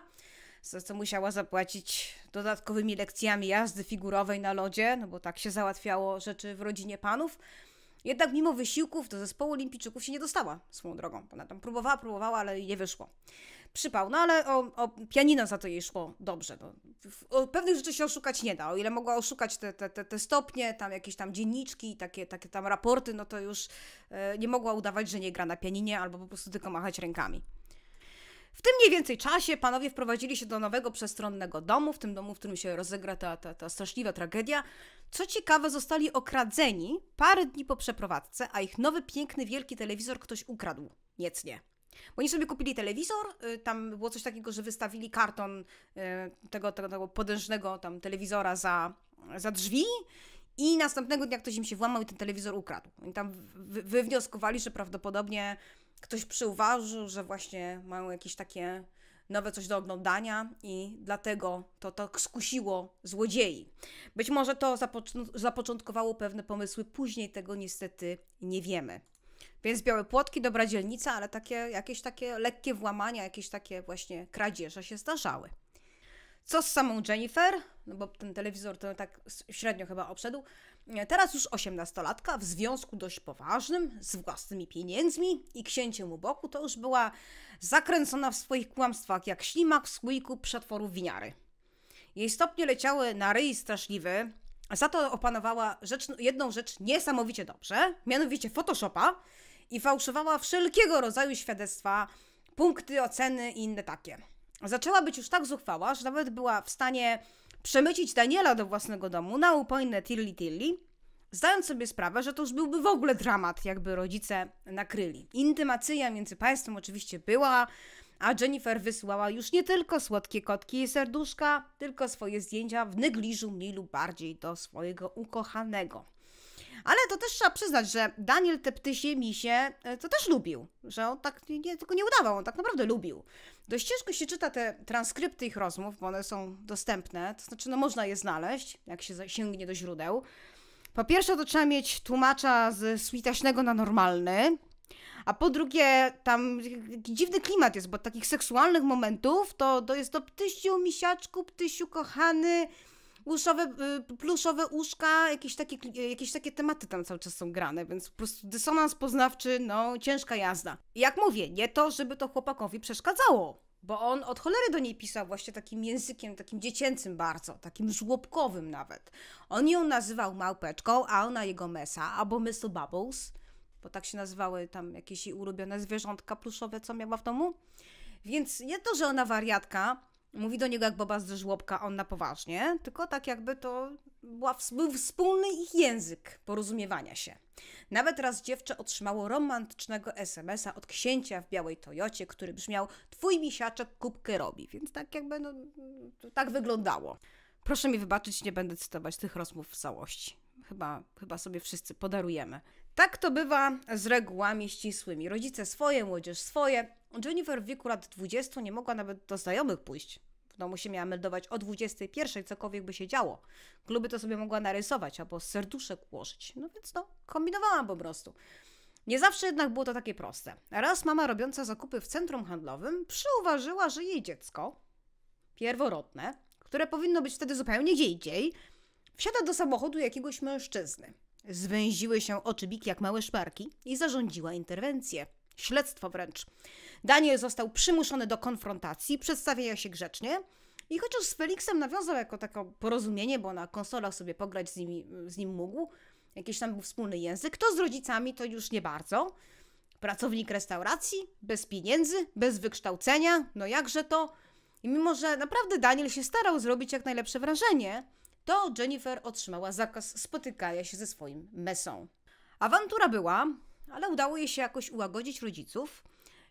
Speaker 1: za co musiała zapłacić dodatkowymi lekcjami jazdy figurowej na lodzie, no bo tak się załatwiało rzeczy w rodzinie panów. Jednak mimo wysiłków do zespołu olimpijczyków się nie dostała, swoją drogą. Ona tam próbowała, próbowała, ale nie wyszło przypał, no ale o, o pianino za to jej szło dobrze. No. O pewnych rzeczy się oszukać nie da, o ile mogła oszukać te, te, te, stopnie, tam jakieś tam dzienniczki, takie, takie tam raporty, no to już e, nie mogła udawać, że nie gra na pianinie albo po prostu tylko machać rękami. W tym mniej więcej czasie panowie wprowadzili się do nowego przestronnego domu, w tym domu, w którym się rozegra ta, ta, ta straszliwa tragedia. Co ciekawe, zostali okradzeni parę dni po przeprowadzce, a ich nowy, piękny, wielki telewizor ktoś ukradł. Niecnie. Bo oni sobie kupili telewizor, y, tam było coś takiego, że wystawili karton y, tego, tego, tego podężnego tam telewizora za, za drzwi i następnego dnia ktoś im się włamał i ten telewizor ukradł. I tam wywnioskowali, że prawdopodobnie ktoś przyuważył, że właśnie mają jakieś takie nowe coś do oglądania i dlatego to tak skusiło złodziei. Być może to zapoczątkowało pewne pomysły, później tego niestety nie wiemy. Więc białe płotki, dobra dzielnica, ale takie, jakieś takie lekkie włamania, jakieś takie właśnie kradzieże się zdarzały. Co z samą Jennifer? No bo ten telewizor to tak średnio chyba obszedł. Teraz już osiemnastolatka w związku dość poważnym, z własnymi pieniędzmi i księciem u boku, to już była zakręcona w swoich kłamstwach jak ślimak w słoiku przetworu winiary. Jej stopnie leciały na ryj straszliwy, za to opanowała rzecz, jedną rzecz niesamowicie dobrze, mianowicie Photoshopa, i fałszowała wszelkiego rodzaju świadectwa, punkty, oceny i inne takie. Zaczęła być już tak zuchwała, że nawet była w stanie przemycić Daniela do własnego domu na upojne tilly. tilli, zdając sobie sprawę, że to już byłby w ogóle dramat, jakby rodzice nakryli. Intymacja między państwem oczywiście była, a Jennifer wysyłała już nie tylko słodkie kotki i serduszka, tylko swoje zdjęcia w negliżu mniej lub bardziej do swojego ukochanego. Ale to też trzeba przyznać, że Daniel te ptysie misie to też lubił, że on tak nie, tylko nie udawał, on tak naprawdę lubił. Dość ciężko się czyta te transkrypty ich rozmów, bo one są dostępne, to znaczy no można je znaleźć, jak się sięgnie do źródeł. Po pierwsze to trzeba mieć tłumacza z switaśnego na normalny, a po drugie, tam dziwny klimat jest, bo takich seksualnych momentów to, to jest to ptysiu, misiaczku, ptysiu kochany, pluszowe, y, pluszowe uszka, jakieś takie, y, jakieś takie tematy tam cały czas są grane, więc po prostu dysonans poznawczy, no ciężka jazda. Jak mówię, nie to, żeby to chłopakowi przeszkadzało. Bo on od cholery do niej pisał właśnie takim językiem, takim dziecięcym bardzo, takim żłobkowym nawet. On ją nazywał małpeczką, a ona jego mesa, albo Mr. Bubbles, bo tak się nazywały tam jakieś jej ulubione zwierzątka pluszowe, co miała w domu. Więc nie to, że ona wariatka, mówi do niego jak baba z żłobka, on na poważnie, tylko tak jakby to była, był wspólny ich język porozumiewania się. Nawet raz dziewczę otrzymało romantycznego SMS-a od księcia w białej Toyocie, który brzmiał Twój misiaczek kubkę robi, więc tak jakby no, tak wyglądało. Proszę mi wybaczyć, nie będę cytować tych rozmów w całości. Chyba, chyba sobie wszyscy podarujemy tak to bywa z regułami ścisłymi. Rodzice swoje, młodzież swoje. Jennifer w wieku lat 20 nie mogła nawet do znajomych pójść. W domu się miała meldować o 21, cokolwiek by się działo. Kluby to sobie mogła narysować albo serduszek ułożyć. No więc no, kombinowałam po prostu. Nie zawsze jednak było to takie proste. Raz mama robiąca zakupy w centrum handlowym przyuważyła, że jej dziecko, pierworodne, które powinno być wtedy zupełnie gdzie indziej, wsiada do samochodu jakiegoś mężczyzny. Zwęziły się oczy Bik jak małe szparki i zarządziła interwencję. Śledztwo wręcz. Daniel został przymuszony do konfrontacji, przedstawiając się grzecznie i chociaż z Felixem nawiązał jako takie porozumienie, bo na konsolach sobie pograć z, nimi, z nim mógł, jakiś tam był wspólny język, to z rodzicami to już nie bardzo. Pracownik restauracji, bez pieniędzy, bez wykształcenia, no jakże to? I mimo, że naprawdę Daniel się starał zrobić jak najlepsze wrażenie, to Jennifer otrzymała zakaz spotykania się ze swoim mesą. Awantura była, ale udało jej się jakoś ułagodzić rodziców.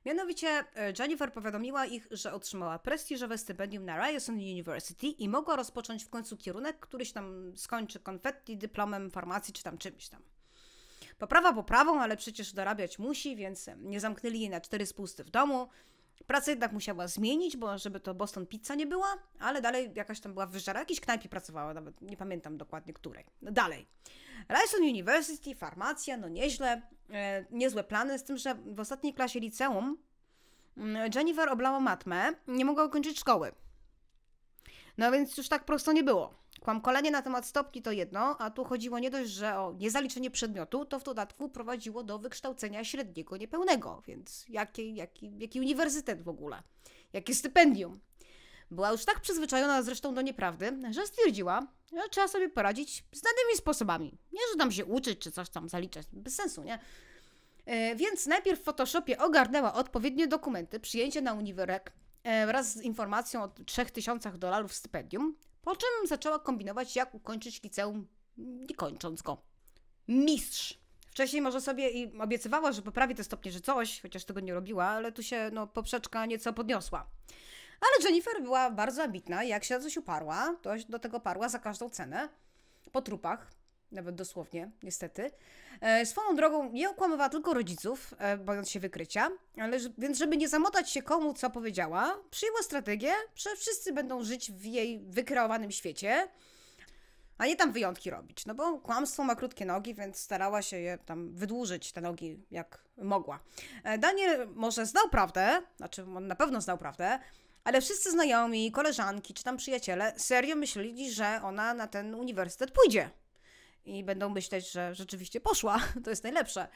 Speaker 1: Mianowicie e, Jennifer powiadomiła ich, że otrzymała prestiżowe stypendium na Ryerson University i mogła rozpocząć w końcu kierunek, któryś tam skończy konfetti, dyplomem farmacji czy tam czymś tam. Poprawa poprawą, ale przecież dorabiać musi, więc nie zamknęli jej na cztery spusty w domu. Pracę jednak musiała zmienić, bo żeby to Boston Pizza nie była, ale dalej jakaś tam była wyżara, jakiejś knajpie pracowała, nawet nie pamiętam dokładnie której. No dalej. Ryerson University, farmacja, no nieźle, e, niezłe plany, z tym, że w ostatniej klasie liceum mm, Jennifer oblała matmę, nie mogła ukończyć szkoły. No więc już tak prosto nie było. Kłamkolenie na temat stopni to jedno, a tu chodziło nie dość, że o niezaliczenie przedmiotu, to w dodatku prowadziło do wykształcenia średniego niepełnego, więc jaki, jaki, jaki uniwersytet w ogóle? Jakie stypendium? Była już tak przyzwyczajona zresztą do nieprawdy, że stwierdziła, że trzeba sobie poradzić znanymi sposobami. Nie, że tam się uczyć czy coś tam zaliczać, bez sensu, nie? E, więc najpierw w Photoshopie ogarnęła odpowiednie dokumenty, przyjęcie na uniwerek e, wraz z informacją o 3000 dolarów stypendium, po czym zaczęła kombinować, jak ukończyć liceum, nie kończąc go. Mistrz! Wcześniej może sobie i obiecywała, że poprawi te stopnie, że coś, chociaż tego nie robiła, ale tu się no, poprzeczka nieco podniosła. Ale Jennifer była bardzo ambitna, jak się coś uparła, to do tego parła za każdą cenę, po trupach nawet dosłownie, niestety. E, swoją drogą nie okłamywała tylko rodziców, bojąc e, się wykrycia, ale, więc żeby nie zamotać się komu, co powiedziała, przyjęła strategię, że wszyscy będą żyć w jej wykreowanym świecie, a nie tam wyjątki robić, no bo kłamstwo ma krótkie nogi, więc starała się je tam wydłużyć, te nogi, jak mogła. E, Daniel może znał prawdę, znaczy on na pewno znał prawdę, ale wszyscy znajomi, koleżanki czy tam przyjaciele serio myśleli, że ona na ten uniwersytet pójdzie i będą myśleć, że rzeczywiście poszła, to jest najlepsze.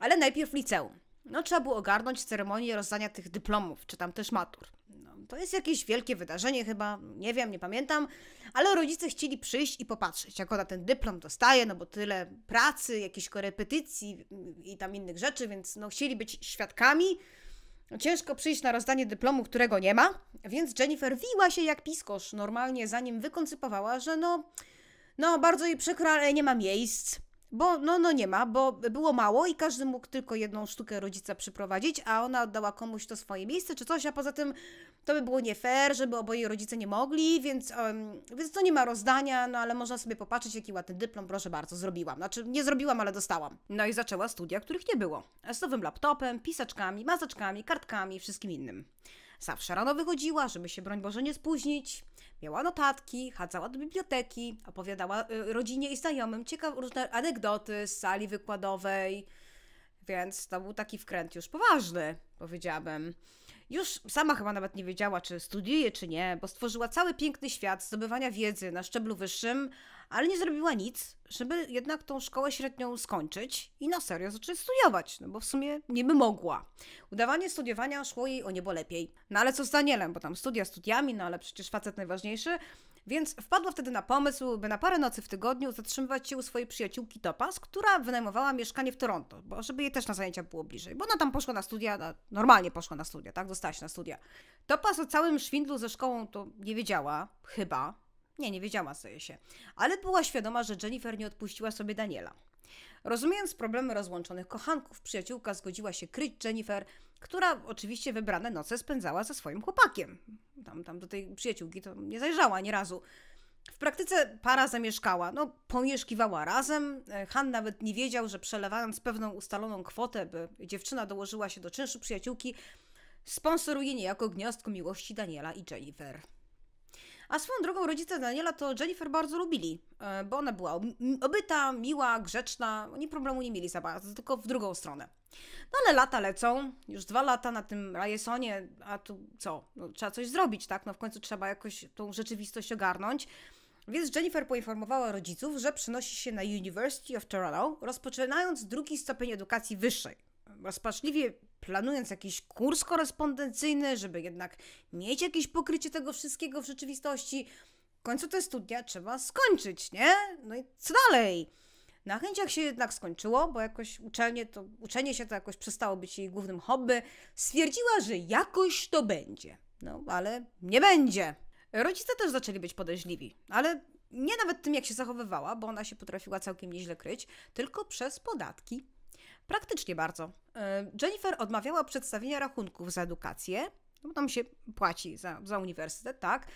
Speaker 1: Ale najpierw liceum. No, trzeba było ogarnąć ceremonię rozdania tych dyplomów, czy tam też matur. No, to jest jakieś wielkie wydarzenie chyba, nie wiem, nie pamiętam, ale rodzice chcieli przyjść i popatrzeć, jak ona ten dyplom dostaje, no bo tyle pracy, jakichś korepetycji mm, i tam innych rzeczy, więc no, chcieli być świadkami. No, ciężko przyjść na rozdanie dyplomu, którego nie ma, więc Jennifer wiła się jak piskosz normalnie, zanim wykoncypowała, że no no, bardzo jej przykro, ale nie ma miejsc. Bo, no, no nie ma, bo było mało i każdy mógł tylko jedną sztukę rodzica przyprowadzić, a ona oddała komuś to swoje miejsce czy coś, a poza tym to by było nie fair, żeby oboje rodzice nie mogli, więc, um, więc to nie ma rozdania, no ale można sobie popatrzeć, jaki ładny dyplom, proszę bardzo, zrobiłam. Znaczy, nie zrobiłam, ale dostałam. No i zaczęła studia, których nie było. Z nowym laptopem, pisaczkami, mazaczkami, kartkami, wszystkim innym. Zawsze rano wychodziła, żeby się, broń Boże, nie spóźnić. Miała notatki, chadzała do biblioteki, opowiadała y, rodzinie i znajomym ciekawe różne anegdoty z sali wykładowej, więc to był taki wkręt już poważny, powiedziałabym. Już sama chyba nawet nie wiedziała, czy studiuje, czy nie, bo stworzyła cały piękny świat zdobywania wiedzy na szczeblu wyższym, ale nie zrobiła nic, żeby jednak tą szkołę średnią skończyć i na serio zacząć studiować, no bo w sumie nie by mogła. Udawanie studiowania szło jej o niebo lepiej. No ale co z Danielem, bo tam studia studiami, no ale przecież facet najważniejszy, więc wpadła wtedy na pomysł, by na parę nocy w tygodniu zatrzymywać się u swojej przyjaciółki Topaz, która wynajmowała mieszkanie w Toronto, bo żeby jej też na zajęcia było bliżej, bo ona tam poszła na studia, na, normalnie poszła na studia, tak, dostała się na studia. Topaz o całym szwindlu ze szkołą to nie wiedziała, chyba, nie, nie wiedziała, jej się, ale była świadoma, że Jennifer nie odpuściła sobie Daniela. Rozumiejąc problemy rozłączonych kochanków, przyjaciółka zgodziła się kryć Jennifer, która oczywiście wybrane noce spędzała ze swoim chłopakiem. Tam, tam do tej przyjaciółki to nie zajrzała ani razu. W praktyce para zamieszkała, no pomieszkiwała razem. E, Han nawet nie wiedział, że przelewając pewną ustaloną kwotę, by dziewczyna dołożyła się do czynszu przyjaciółki, sponsoruje niejako gniazdko miłości Daniela i Jennifer. A swoją drogą rodzice Daniela to Jennifer bardzo lubili, e, bo ona była obyta, miła, grzeczna, oni problemu nie mieli za bardzo, tylko w drugą stronę. No ale lata lecą, już dwa lata na tym Rajesonie, a tu co? No, trzeba coś zrobić, tak? No w końcu trzeba jakoś tą rzeczywistość ogarnąć. Więc Jennifer poinformowała rodziców, że przenosi się na University of Toronto, rozpoczynając drugi stopień edukacji wyższej rozpaczliwie planując jakiś kurs korespondencyjny, żeby jednak mieć jakieś pokrycie tego wszystkiego w rzeczywistości, w końcu te studia trzeba skończyć, nie? No i co dalej? Na chęciach się jednak skończyło, bo jakoś uczenie to, uczenie się to jakoś przestało być jej głównym hobby. Stwierdziła, że jakoś to będzie. No, ale nie będzie. Rodzice też zaczęli być podejrzliwi, ale nie nawet tym, jak się zachowywała, bo ona się potrafiła całkiem nieźle kryć, tylko przez podatki. Praktycznie bardzo. E, Jennifer odmawiała przedstawienia rachunków za edukację, no bo tam się płaci za, za uniwersytet, tak?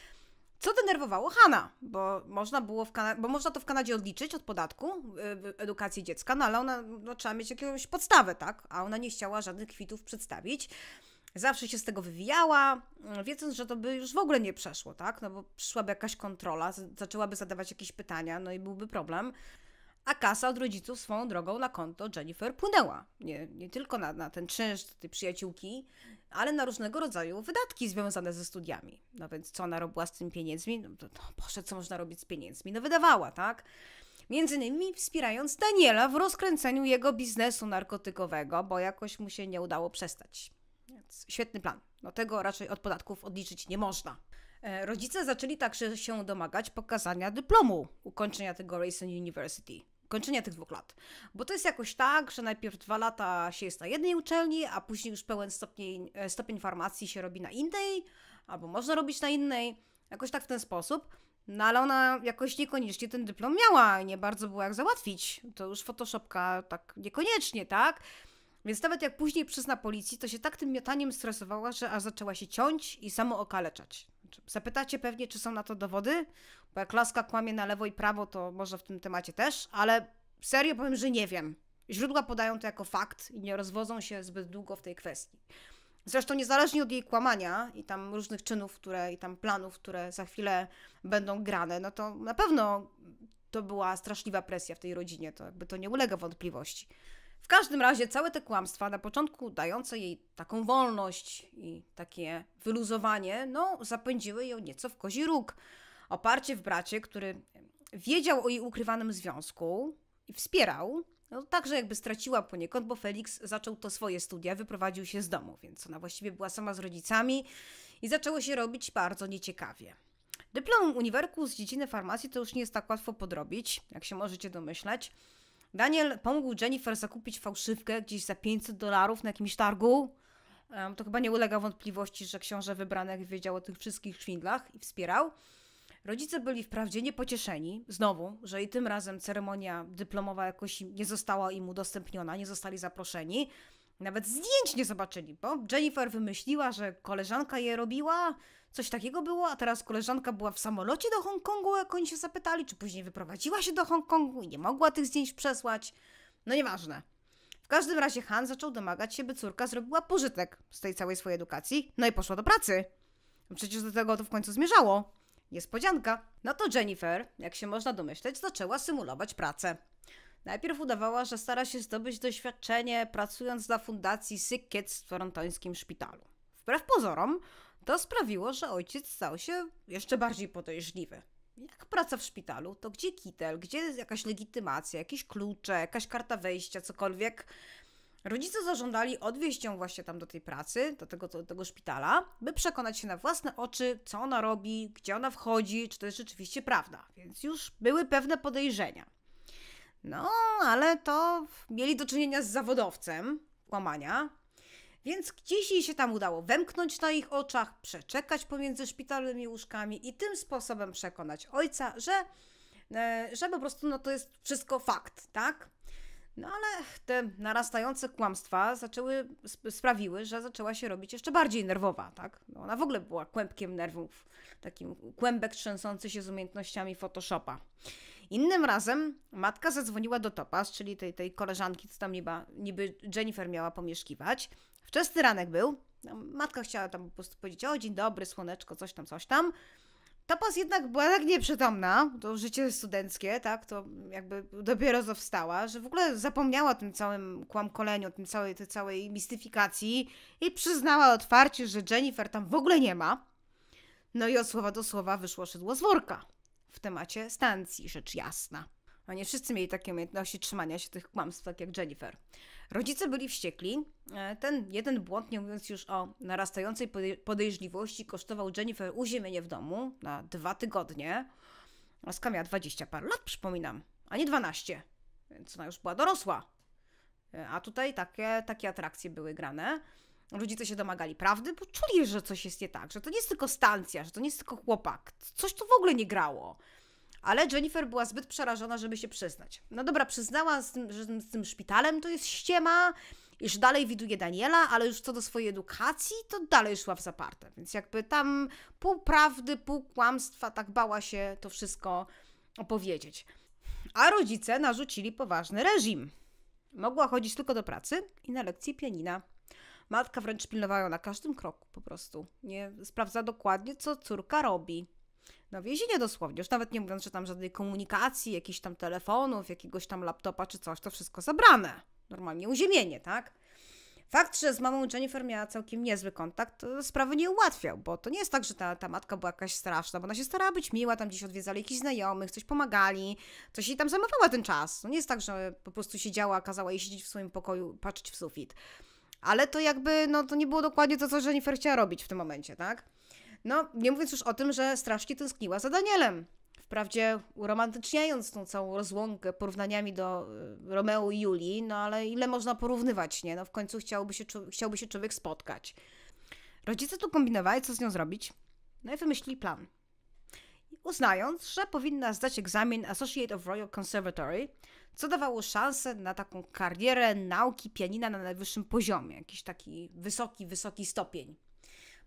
Speaker 1: Co denerwowało Hanna, bo można było w Kana- bo można to w Kanadzie odliczyć od podatku yy, e, edukacji dziecka, no ale ona no, trzeba mieć jakąś podstawę, tak? A ona nie chciała żadnych kwitów przedstawić. Zawsze się z tego wywijała, e, wiedząc, że to by już w ogóle nie przeszło, tak? No bo przyszłaby jakaś kontrola, zaczęłaby zadawać jakieś pytania, no i byłby problem. A kasa od rodziców swoją drogą na konto Jennifer płynęła. Nie, nie tylko na, na ten czynsz tej przyjaciółki, ale na różnego rodzaju wydatki związane ze studiami. No więc co ona robiła z tym pieniędzmi? No, to, Boże, co można robić z pieniędzmi? No wydawała, tak? Między innymi wspierając Daniela w rozkręceniu jego biznesu narkotykowego, bo jakoś mu się nie udało przestać. Więc świetny plan. No tego raczej od podatków odliczyć nie można. E, rodzice zaczęli także się domagać pokazania dyplomu ukończenia tego Racing University kończenia tych dwóch lat. Bo to jest jakoś tak, że najpierw dwa lata się jest na jednej uczelni, a później już pełen stopień, e, stopień farmacji się robi na innej, albo można robić na innej, jakoś tak w ten sposób. No ale ona jakoś niekoniecznie ten dyplom miała i nie bardzo było jak załatwić. To już Photoshopka tak niekoniecznie, tak? Więc nawet jak później przyzna policji, to się tak tym miotaniem stresowała, że aż zaczęła się ciąć i samo okaleczać. Zapytacie pewnie, czy są na to dowody? Bo jak laska kłamie na lewo i prawo, to może w tym temacie też, ale serio powiem, że nie wiem. Źródła podają to jako fakt i nie rozwodzą się zbyt długo w tej kwestii. Zresztą niezależnie od jej kłamania i tam różnych czynów, które i tam planów, które za chwilę będą grane, no to na pewno to była straszliwa presja w tej rodzinie, to jakby to nie ulega wątpliwości. W każdym razie całe te kłamstwa, na początku dające jej taką wolność i takie wyluzowanie, no zapędziły ją nieco w kozi róg oparcie w bracie, który wiedział o jej ukrywanym związku i wspierał, no, także jakby straciła poniekąd, bo Felix zaczął to swoje studia, wyprowadził się z domu, więc ona właściwie była sama z rodzicami i zaczęło się robić bardzo nieciekawie. Dyplom uniwerku z dziedziny farmacji to już nie jest tak łatwo podrobić, jak się możecie domyślać. Daniel pomógł Jennifer zakupić fałszywkę gdzieś za 500 dolarów na jakimś targu. To chyba nie ulega wątpliwości, że książę wybranek wiedział o tych wszystkich szwindlach i wspierał. Rodzice byli wprawdzie niepocieszeni, znowu, że i tym razem ceremonia dyplomowa jakoś nie została im udostępniona, nie zostali zaproszeni. Nawet zdjęć nie zobaczyli, bo Jennifer wymyśliła, że koleżanka je robiła, coś takiego było, a teraz koleżanka była w samolocie do Hongkongu, jak oni się zapytali, czy później wyprowadziła się do Hongkongu i nie mogła tych zdjęć przesłać. No nieważne. W każdym razie Han zaczął domagać się, by córka zrobiła pożytek z tej całej swojej edukacji, no i poszła do pracy. Przecież do tego to w końcu zmierzało. Niespodzianka! No to Jennifer, jak się można domyśleć, zaczęła symulować pracę. Najpierw udawała, że stara się zdobyć doświadczenie pracując dla fundacji Sick Kids w torontońskim szpitalu. Wbrew pozorom, to sprawiło, że ojciec stał się jeszcze bardziej podejrzliwy. Jak praca w szpitalu, to gdzie kitel, gdzie jakaś legitymacja, jakieś klucze, jakaś karta wejścia, cokolwiek. Rodzice zażądali odwieźć ją właśnie tam do tej pracy, do tego, do tego szpitala, by przekonać się na własne oczy, co ona robi, gdzie ona wchodzi, czy to jest rzeczywiście prawda. Więc już były pewne podejrzenia. No, ale to mieli do czynienia z zawodowcem łamania, więc gdzieś jej się tam udało wemknąć na ich oczach, przeczekać pomiędzy szpitalnymi łóżkami i tym sposobem przekonać ojca, że, e, że po prostu no, to jest wszystko fakt, tak? No ale te narastające kłamstwa zaczęły, sprawiły, że zaczęła się robić jeszcze bardziej nerwowa, tak? No ona w ogóle była kłębkiem nerwów, takim kłębek trzęsący się z umiejętnościami Photoshopa. Innym razem matka zadzwoniła do Topaz, czyli tej, tej koleżanki, co tam niby, niby Jennifer miała pomieszkiwać. Wczesny ranek był, matka chciała tam po prostu powiedzieć, o dzień dobry, słoneczko, coś tam, coś tam. Tapas jednak była tak nieprzytomna, to życie studenckie, tak, to jakby dopiero została, że w ogóle zapomniała o tym całym kłamkoleniu, o tym całej, tej całej mistyfikacji i przyznała otwarcie, że Jennifer tam w ogóle nie ma. No i od słowa do słowa wyszło szydło z worka w temacie stancji, rzecz jasna. A no nie wszyscy mieli takie umiejętności trzymania się tych kłamstw, tak jak Jennifer. Rodzice byli wściekli. E, ten jeden błąd, nie mówiąc już o narastającej podejrzliwości, kosztował Jennifer uziemienie w domu na dwa tygodnie. Laska miała 20 par lat, przypominam, a nie 12, więc ona już była dorosła. E, a tutaj takie, takie atrakcje były grane. Rodzice się domagali prawdy, bo czuli, że coś jest nie tak, że to nie jest tylko stancja, że to nie jest tylko chłopak. Coś tu w ogóle nie grało. Ale Jennifer była zbyt przerażona, żeby się przyznać. No dobra, przyznała, z tym, że z tym szpitalem to jest ściema, iż dalej widuje Daniela, ale już co do swojej edukacji, to dalej szła w zaparte. Więc jakby tam pół prawdy, pół kłamstwa, tak bała się to wszystko opowiedzieć. A rodzice narzucili poważny reżim. Mogła chodzić tylko do pracy i na lekcje pianina. Matka wręcz pilnowała ją na każdym kroku po prostu. Nie sprawdza dokładnie, co córka robi na no, więzienie dosłownie, już nawet nie mówiąc, że tam żadnej komunikacji, jakichś tam telefonów, jakiegoś tam laptopa czy coś, to wszystko zabrane. Normalnie uziemienie, tak? Fakt, że z mamą Jennifer miała całkiem niezły kontakt, sprawy nie ułatwiał, bo to nie jest tak, że ta, ta matka była jakaś straszna, bo ona się starała być miła, tam gdzieś odwiedzali jakichś znajomych, coś pomagali, coś jej tam zamawała ten czas. No nie jest tak, że po prostu siedziała, kazała jej siedzieć w swoim pokoju, patrzeć w sufit. Ale to jakby, no to nie było dokładnie to, co Jennifer chciała robić w tym momencie, tak? No, nie mówiąc już o tym, że strasznie tęskniła za Danielem. Wprawdzie uromantyczniając tą całą rozłąkę porównaniami do y, Romeo i Julii, no ale ile można porównywać, nie? No w końcu chciałby się, chciałby się człowiek spotkać. Rodzice tu kombinowali, co z nią zrobić, no i wymyślili plan. Uznając, że powinna zdać egzamin Associate of Royal Conservatory, co dawało szansę na taką karierę nauki pianina na najwyższym poziomie, jakiś taki wysoki, wysoki stopień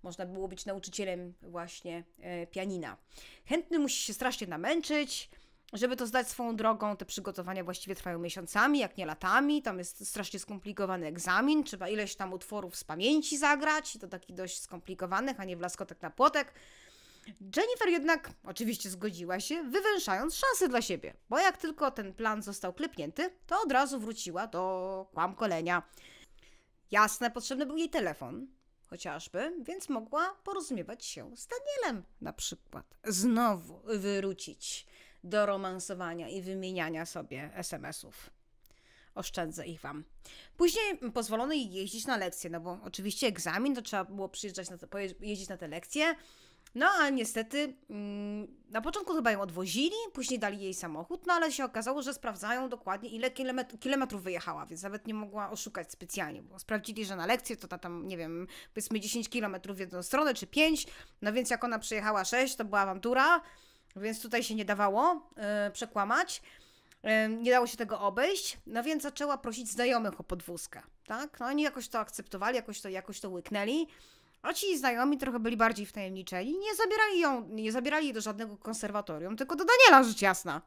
Speaker 1: można było być nauczycielem właśnie e, pianina. Chętny musi się strasznie namęczyć, żeby to zdać swoją drogą, te przygotowania właściwie trwają miesiącami, jak nie latami. Tam jest strasznie skomplikowany egzamin, trzeba ileś tam utworów z pamięci zagrać, i to taki dość skomplikowanych, a nie w laskotek na płotek. Jennifer jednak oczywiście zgodziła się, wywęszając szanse dla siebie, bo jak tylko ten plan został klepnięty, to od razu wróciła do kłamkolenia. Jasne, potrzebny był jej telefon, chociażby, więc mogła porozumiewać się z Danielem na przykład. Znowu wrócić do romansowania i wymieniania sobie SMS-ów. Oszczędzę ich wam. Później pozwolono jej jeździć na lekcje, no bo oczywiście egzamin, to trzeba było przyjeżdżać na te, jeździć na te lekcje. No a niestety mm, na początku chyba ją odwozili, później dali jej samochód, no ale się okazało, że sprawdzają dokładnie ile kilometrów wyjechała, więc nawet nie mogła oszukać specjalnie, bo sprawdzili, że na lekcję to ta tam, nie wiem, powiedzmy 10 kilometrów w jedną stronę czy 5, no więc jak ona przejechała 6, to była awantura, więc tutaj się nie dawało yy, przekłamać. E, nie dało się tego obejść, no więc zaczęła prosić znajomych o podwózkę, tak? No oni jakoś to akceptowali, jakoś to, jakoś to łyknęli. A no, ci znajomi trochę byli bardziej wtajemniczeni, nie zabierali, ją, nie zabierali jej do żadnego konserwatorium, tylko do Daniela, rzecz jasna.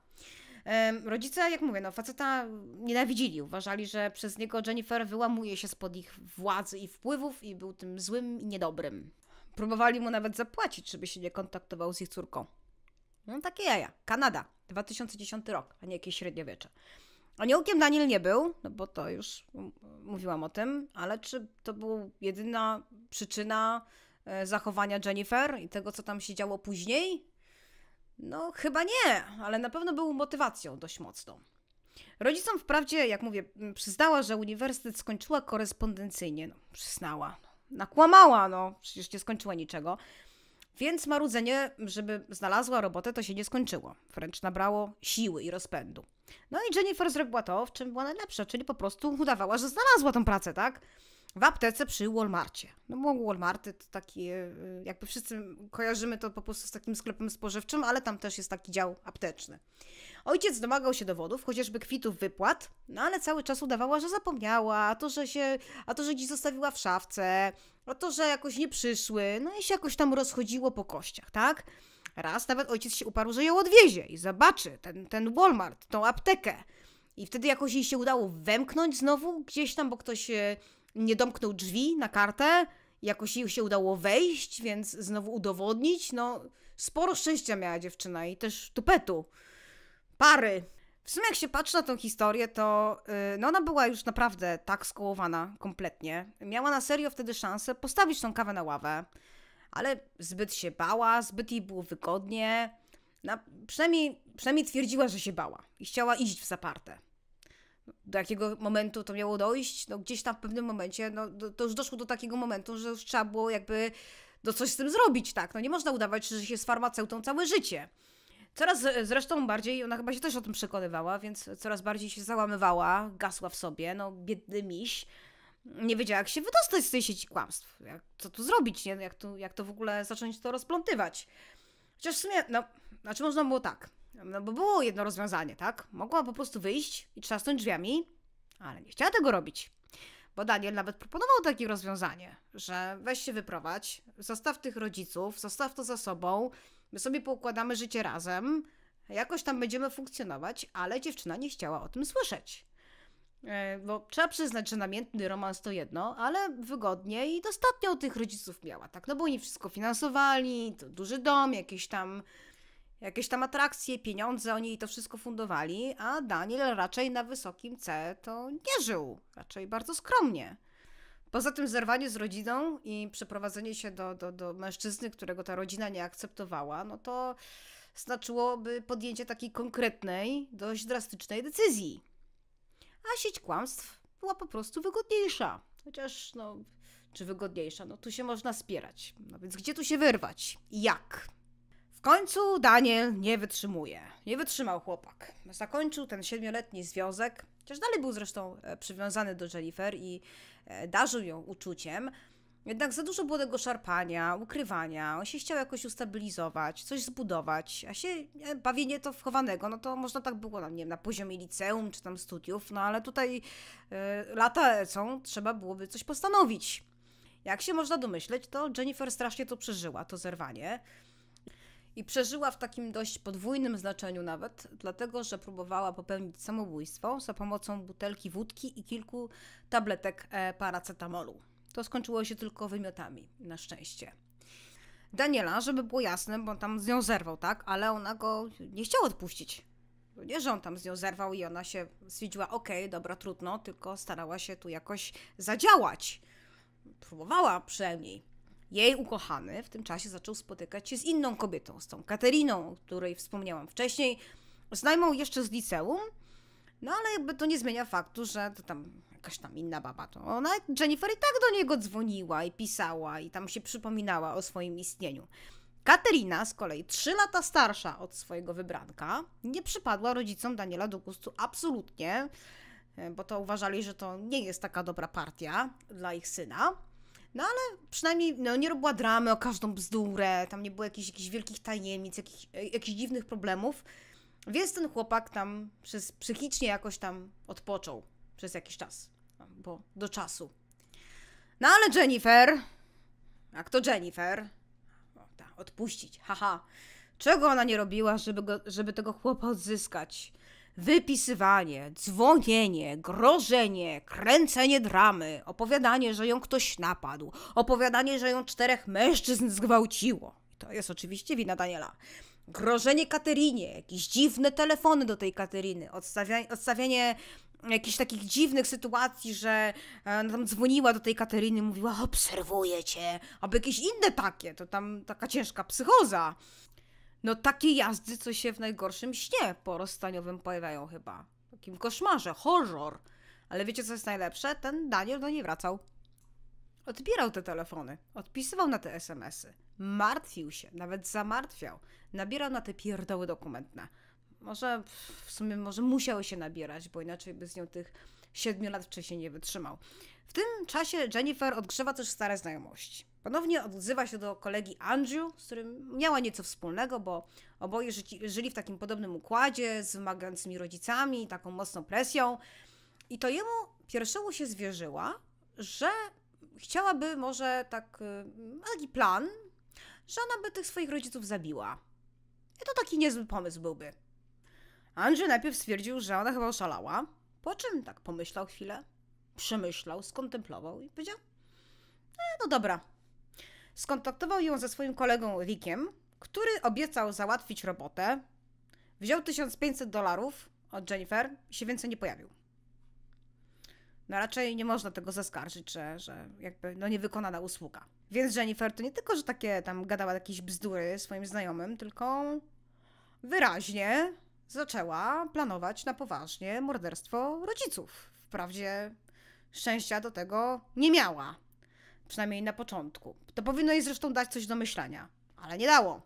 Speaker 1: Rodzice, jak mówię, no faceta nienawidzili, uważali, że przez niego Jennifer wyłamuje się spod ich władzy i wpływów i był tym złym i niedobrym. Próbowali mu nawet zapłacić, żeby się nie kontaktował z ich córką. No takie jaja. Kanada, 2010 rok, a nie jakieś średniowiecze. Aniołkiem Daniel nie był, no bo to już mówiłam o tym, ale czy to była jedyna przyczyna e, zachowania Jennifer i tego, co tam się działo później? No, chyba nie, ale na pewno był motywacją dość mocną. Rodzicom wprawdzie, jak mówię, przyznała, że uniwersytet skończyła korespondencyjnie. No, przyznała. No. Nakłamała, no, przecież nie skończyła niczego. Więc marudzenie, żeby znalazła robotę, to się nie skończyło. Wręcz nabrało siły i rozpędu. No i Jennifer zrobiła to, w czym była najlepsza, czyli po prostu udawała, że znalazła tą pracę, tak? w aptece przy Walmartie. No bo Walmarty to takie, y, jakby wszyscy kojarzymy to po prostu z takim sklepem spożywczym, ale tam też jest taki dział apteczny. Ojciec domagał się dowodów, chociażby kwitów wypłat, no ale cały czas udawała, że zapomniała, a to, że się, a to, że dziś zostawiła w szafce, a to, że jakoś nie przyszły, no i się jakoś tam rozchodziło po kościach, tak? Raz nawet ojciec się uparł, że ją odwiezie i zobaczy ten, ten Walmart, tą aptekę. I wtedy jakoś jej się udało wemknąć znowu gdzieś tam, bo ktoś y, nie domknął drzwi na kartę, jakoś jej się udało wejść, więc znowu udowodnić. No, sporo szczęścia miała dziewczyna i też tupetu. Pary. W sumie jak się patrzy na tą historię, to y, no ona była już naprawdę tak skołowana kompletnie. Miała na serio wtedy szansę postawić tą kawę na ławę, ale zbyt się bała, zbyt jej było wygodnie. Na, przynajmniej, przynajmniej twierdziła, że się bała i chciała iść w zaparte do jakiego momentu to miało dojść, no gdzieś tam w pewnym momencie, no to już doszło do takiego momentu, że już trzeba było jakby do no, coś z tym zrobić, tak, no nie można udawać, że się z farmaceutą całe życie. Coraz e, zresztą bardziej, ona chyba się też o tym przekonywała, więc coraz bardziej się załamywała, gasła w sobie, no biedny miś, nie wiedziała jak się wydostać z tej sieci kłamstw, jak, co tu zrobić, nie? Jak, tu, jak to w ogóle zacząć to rozplątywać. Chociaż w sumie, no, znaczy można było tak, no bo było jedno rozwiązanie, tak? Mogła po prostu wyjść i trzasnąć drzwiami, ale nie chciała tego robić. Bo Daniel nawet proponował takie rozwiązanie, że weź się wyprowadź, zostaw tych rodziców, zostaw to za sobą, my sobie poukładamy życie razem, jakoś tam będziemy funkcjonować, ale dziewczyna nie chciała o tym słyszeć. E, bo trzeba przyznać, że namiętny romans to jedno, ale wygodnie i dostatnio tych rodziców miała, tak? No bo oni wszystko finansowali, to duży dom, jakieś tam jakieś tam atrakcje, pieniądze, oni i to wszystko fundowali, a Daniel raczej na wysokim C to nie żył, raczej bardzo skromnie. Poza tym zerwanie z rodziną i przeprowadzenie się do, do, do mężczyzny, którego ta rodzina nie akceptowała, no to znaczyłoby podjęcie takiej konkretnej, dość drastycznej decyzji. A sieć kłamstw była po prostu wygodniejsza. Chociaż, no, czy wygodniejsza? No, tu się można spierać. No więc gdzie tu się wyrwać? jak? W końcu Daniel nie wytrzymuje. Nie wytrzymał chłopak. Zakończył ten siedmioletni związek, chociaż dalej był zresztą e, przywiązany do Jennifer i e, darzył ją uczuciem. Jednak za dużo było tego szarpania, ukrywania. On się chciał jakoś ustabilizować, coś zbudować, a się e, bawienie to wchowanego, no to można tak było, nie wiem, na poziomie liceum czy tam studiów, no ale tutaj y, lata lecą, trzeba byłoby coś postanowić. Jak się można domyśleć, to Jennifer strasznie to przeżyła, to zerwanie i przeżyła w takim dość podwójnym znaczeniu nawet, dlatego że próbowała popełnić samobójstwo za pomocą butelki wódki i kilku tabletek e, paracetamolu. To skończyło się tylko wymiotami, na szczęście. Daniela, żeby było jasne, bo tam z nią zerwał, tak? Ale ona go nie chciała odpuścić. No nie, że on tam z nią zerwał i ona się stwierdziła, okej, okay, dobra, trudno, tylko starała się tu jakoś zadziałać. Próbowała przynajmniej. Jej ukochany w tym czasie zaczął spotykać się z inną kobietą, z tą Kateriną, o której wspomniałam wcześniej, znajmą jeszcze z liceum, no ale jakby to nie zmienia faktu, że to tam jakaś tam inna baba, to ona, Jennifer i tak do niego dzwoniła i pisała i tam się przypominała o swoim istnieniu. Katerina, z kolei trzy lata starsza od swojego wybranka, nie przypadła rodzicom Daniela do gustu absolutnie, e, bo to uważali, że to nie jest taka dobra partia dla ich syna. No ale przynajmniej no, nie robiła dramy o każdą bzdurę, tam nie było jakichś, jakichś wielkich tajemnic, jakichś, e, jakichś dziwnych problemów. Więc ten chłopak tam przez psychicznie jakoś tam odpoczął przez jakiś czas, bo do czasu. No ale Jennifer, jak to Jennifer, o, ta, odpuścić, haha. Czego ona nie robiła, żeby, go, żeby tego chłopa odzyskać? Wypisywanie, dzwonienie, grożenie, kręcenie dramy, opowiadanie, że ją ktoś napadł, opowiadanie, że ją czterech mężczyzn zgwałciło. To jest oczywiście wina Daniela. Grożenie Katerinie, jakieś dziwne telefony do tej Kateriny, odstawianie, odstawianie jakichś takich dziwnych sytuacji, że e, tam dzwoniła do tej Kateryny, mówiła obserwuję cię, albo jakieś inne takie, to tam taka ciężka psychoza no takie jazdy, co się w najgorszym śnie porozstaniowym pojawiają chyba. W takim koszmarze, horror. Ale wiecie, co jest najlepsze? Ten Daniel do niej wracał. Odbierał te telefony, odpisywał na te SMS-y, martwił się, nawet zamartwiał, nabierał na te pierdoły dokumentne. Może w sumie może musiał się nabierać, bo inaczej by z nią tych siedmiu lat wcześniej nie wytrzymał. W tym czasie Jennifer odgrzewa też stare znajomości. Ponownie odzywa się do kolegi Andrew, z którym miała nieco wspólnego, bo oboje ży żyli w takim podobnym układzie, z wymagającymi rodzicami, taką mocną presją. I to jemu pierwszemu się zwierzyła, że chciałaby może tak, y, taki plan, że ona by tych swoich rodziców zabiła. I to taki niezły pomysł byłby. Andrew najpierw stwierdził, że ona chyba oszalała, po czym tak pomyślał chwilę, przemyślał, skontemplował i powiedział: e, No dobra, Skontaktował ją ze swoim kolegą Rickiem, który obiecał załatwić robotę. Wziął 1500 dolarów od Jennifer i się więcej nie pojawił. No raczej nie można tego zaskarżyć, że, że jakby no niewykonana usługa. Więc Jennifer to nie tylko, że takie tam gadała jakieś bzdury swoim znajomym, tylko wyraźnie zaczęła planować na poważnie morderstwo rodziców. Wprawdzie szczęścia do tego nie miała, Przynajmniej na początku. To powinno jej zresztą dać coś do myślenia, ale nie dało.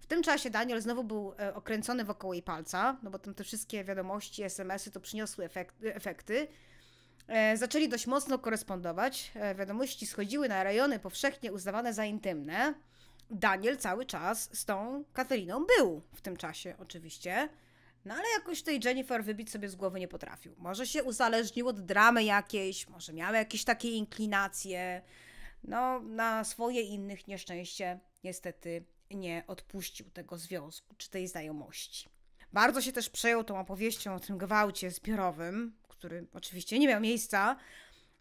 Speaker 1: W tym czasie Daniel znowu był e, okręcony wokoło jej palca, no bo tam te wszystkie wiadomości, SMS-y to przyniosły efekty. efekty. Zaczęli dość mocno korespondować. E, wiadomości schodziły na rejony powszechnie uznawane za intymne. Daniel cały czas z tą Kateriną był w tym czasie, oczywiście. No ale jakoś tej Jennifer wybić sobie z głowy nie potrafił. Może się uzależnił od dramy jakiejś, może miał jakieś takie inklinacje no, na swoje innych nieszczęście niestety nie odpuścił tego związku czy tej znajomości. Bardzo się też przejął tą opowieścią o tym gwałcie zbiorowym, który oczywiście nie miał miejsca,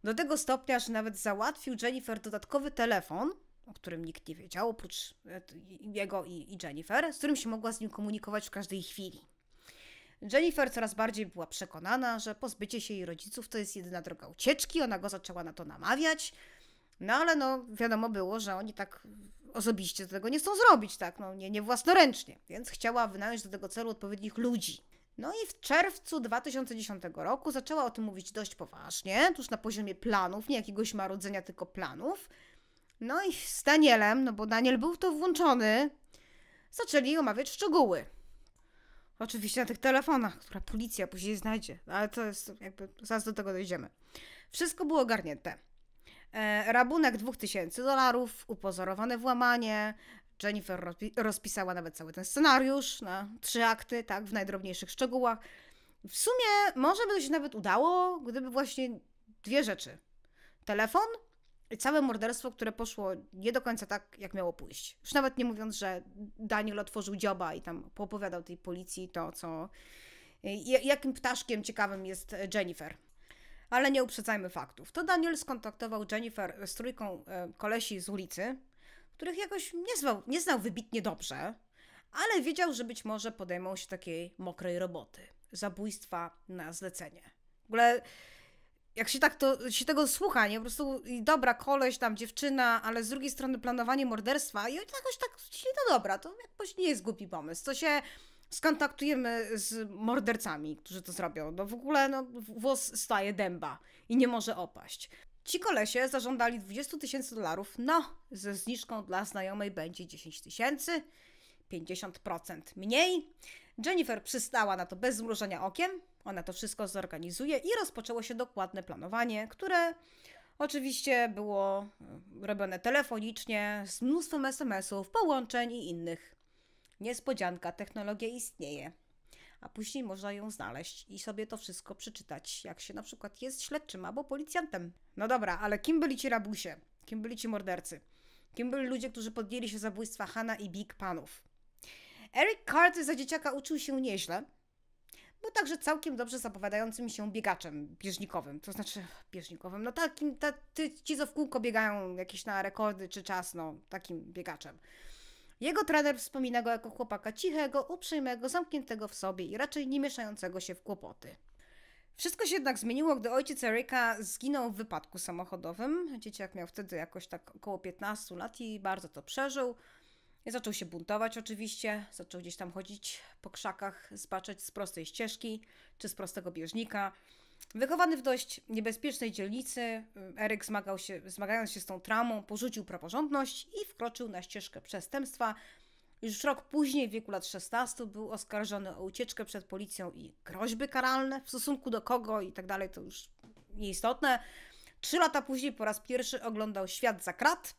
Speaker 1: do tego stopnia, że nawet załatwił Jennifer dodatkowy telefon, o którym nikt nie wiedział, oprócz e, jego i Jennifer, z którym się mogła z nim komunikować w każdej chwili. Jennifer coraz bardziej była przekonana, że pozbycie się jej rodziców to jest jedyna droga ucieczki. Ona go zaczęła na to namawiać. No ale no, wiadomo było, że oni tak osobiście tego nie chcą zrobić, tak, no nie, nie własnoręcznie, więc chciała wynająć do tego celu odpowiednich ludzi. No i w czerwcu 2010 roku zaczęła o tym mówić dość poważnie, tuż na poziomie planów, nie jakiegoś marudzenia, tylko planów. No i z Danielem, no bo Daniel był w to włączony, zaczęli omawiać szczegóły. Oczywiście na tych telefonach, które policja później znajdzie, no ale to jest jakby, zaraz do tego dojdziemy. Wszystko było ogarnięte. E, rabunek 2000 dolarów, upozorowane włamanie. Jennifer rozpisała nawet cały ten scenariusz na trzy akty, tak, w najdrobniejszych szczegółach. W sumie może by to się nawet udało, gdyby właśnie dwie rzeczy. Telefon i całe morderstwo, które poszło nie do końca tak, jak miało pójść. Już nawet nie mówiąc, że Daniel otworzył dzioba i tam opowiadał tej policji to, co... E, jakim ptaszkiem ciekawym jest Jennifer ale nie uprzedzajmy faktów. To Daniel skontaktował Jennifer z trójką e, kolesi z ulicy, których jakoś nie, zwał, nie znał wybitnie dobrze, ale wiedział, że być może podejmą się takiej mokrej roboty zabójstwa na zlecenie. W ogóle jak się tak to, się tego słucha, nie? Po prostu i dobra, koleś, tam dziewczyna, ale z drugiej strony planowanie morderstwa i jakoś tak, czyli to dobra, to jakoś nie jest głupi pomysł. To się skontaktujemy z mordercami, którzy to zrobią. No w ogóle no, włos staje dęba i nie może opaść. Ci kolesie zażądali 20 tysięcy dolarów, no, ze zniżką dla znajomej będzie 10 tysięcy, 50% mniej. Jennifer przystała na to bez zmrużenia okiem, ona to wszystko zorganizuje i rozpoczęło się dokładne planowanie, które oczywiście było mm, robione telefonicznie, z mnóstwem SMS-ów, połączeń i innych Niespodzianka, technologia istnieje. A później można ją znaleźć i sobie to wszystko przeczytać, jak się na przykład jest śledczym albo policjantem. No dobra, ale kim byli ci rabusie? Kim byli ci mordercy? Kim byli ludzie, którzy podjęli się zabójstwa Hanna i Big Panów? Eric Carter za dzieciaka uczył się nieźle, był także całkiem dobrze zapowiadającym się biegaczem bieżnikowym, to znaczy bieżnikowym, no takim, ta, ty, ci co w kółko biegają jakieś na rekordy czy czas, no takim biegaczem. Jego trener wspomina go jako chłopaka cichego, uprzejmego, zamkniętego w sobie i raczej nie mieszającego się w kłopoty. Wszystko się jednak zmieniło, gdy ojciec Erika zginął w wypadku samochodowym. Dzieciak miał wtedy jakoś tak około 15 lat i bardzo to przeżył. Zaczął się buntować oczywiście, zaczął gdzieś tam chodzić po krzakach, zbaczać z prostej ścieżki czy z prostego bieżnika. Wychowany w dość niebezpiecznej dzielnicy, Eryk zmagał się, zmagając się z tą tramą, porzucił praworządność i wkroczył na ścieżkę przestępstwa. Już rok później, w wieku lat 16, był oskarżony o ucieczkę przed policją i groźby karalne w stosunku do kogo i tak dalej, to już nieistotne. Trzy lata później po raz pierwszy oglądał świat za krat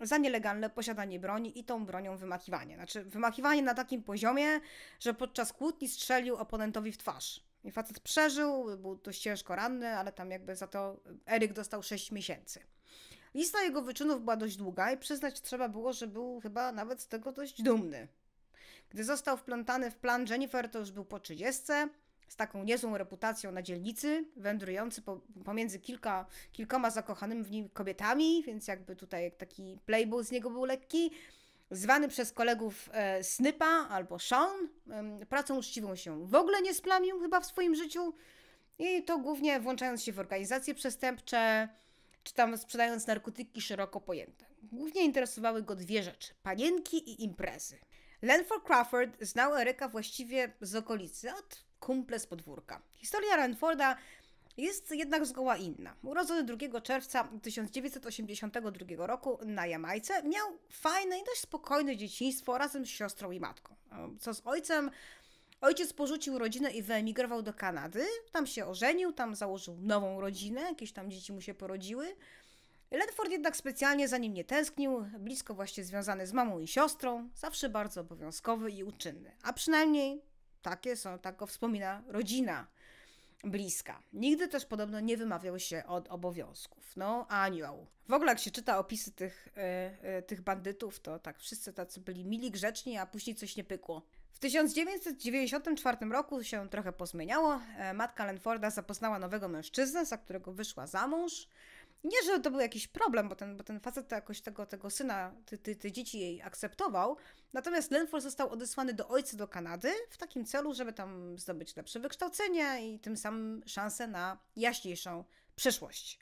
Speaker 1: za nielegalne posiadanie broni i tą bronią wymakiwanie. Znaczy, wymakiwanie na takim poziomie, że podczas kłótni strzelił oponentowi w twarz. I facet przeżył, był dość ciężko ranny, ale tam jakby za to Eryk dostał 6 miesięcy. Lista jego wyczynów była dość długa i przyznać trzeba było, że był chyba nawet z tego dość dumny. Gdy został wplątany w plan Jennifer, to już był po 30, z taką niezłą reputacją na dzielnicy, wędrujący po, pomiędzy kilka, kilkoma zakochanymi w nim kobietami, więc jakby tutaj taki playboy z niego był lekki zwany przez kolegów e, Snypa albo Sean, e, pracą uczciwą się w ogóle nie splamił chyba w swoim życiu i to głównie włączając się w organizacje przestępcze, czy tam sprzedając narkotyki szeroko pojęte. Głównie interesowały go dwie rzeczy: panienki i imprezy. Lenford Crawford znał Eryka właściwie z okolicy, od kumple z podwórka. Historia Renforda jest jednak zgoła inna. Urodzony 2 czerwca 1982 roku na Jamajce, miał fajne i dość spokojne dzieciństwo razem z siostrą i matką. Co z ojcem? Ojciec porzucił rodzinę i wyemigrował do Kanady. Tam się ożenił, tam założył nową rodzinę, jakieś tam dzieci mu się porodziły. Ledford jednak specjalnie za nim nie tęsknił, blisko właśnie związany z mamą i siostrą, zawsze bardzo obowiązkowy i uczynny. A przynajmniej takie są, tak go wspomina rodzina bliska. Nigdy też podobno nie wymawiał się od obowiązków. No, anioł. W ogóle jak się czyta opisy tych, yy, yy, tych bandytów, to tak wszyscy tacy byli mili, grzeczni, a później coś nie pykło. W 1994 roku się trochę pozmieniało. E, matka Lenforda zapoznała nowego mężczyznę, za którego wyszła za mąż. Nie, że to był jakiś problem, bo ten, bo ten facet to jakoś tego, tego syna, te, te, te dzieci jej akceptował. Natomiast Lenford został odesłany do ojca do Kanady w takim celu, żeby tam zdobyć lepsze wykształcenie i tym samym szansę na jaśniejszą przyszłość.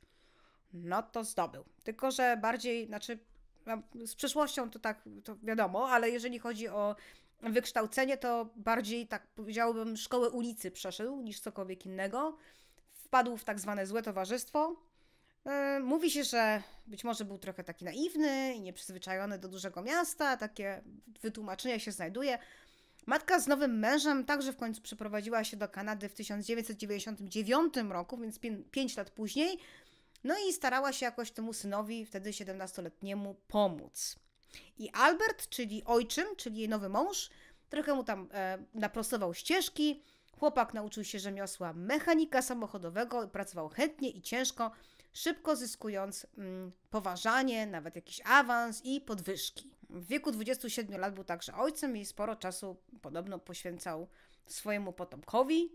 Speaker 1: No to zdobył. Tylko, że bardziej, znaczy no, z przyszłością to tak, to wiadomo, ale jeżeli chodzi o wykształcenie, to bardziej, tak powiedziałbym szkołę ulicy przeszedł niż cokolwiek innego. Wpadł w tak zwane złe towarzystwo, E, mówi się, że być może był trochę taki naiwny i nieprzyzwyczajony do dużego miasta, takie wytłumaczenia się znajduje. Matka z nowym mężem także w końcu przeprowadziła się do Kanady w 1999 roku, więc 5 lat później. No i starała się jakoś temu synowi, wtedy 17-letniemu, pomóc. I Albert, czyli ojczym, czyli jej nowy mąż, trochę mu tam e, naprostował ścieżki. Chłopak nauczył się rzemiosła mechanika samochodowego, pracował chętnie i ciężko, szybko zyskując mm, poważanie, nawet jakiś awans i podwyżki. W wieku 27 lat był także ojcem i sporo czasu podobno poświęcał swojemu potomkowi,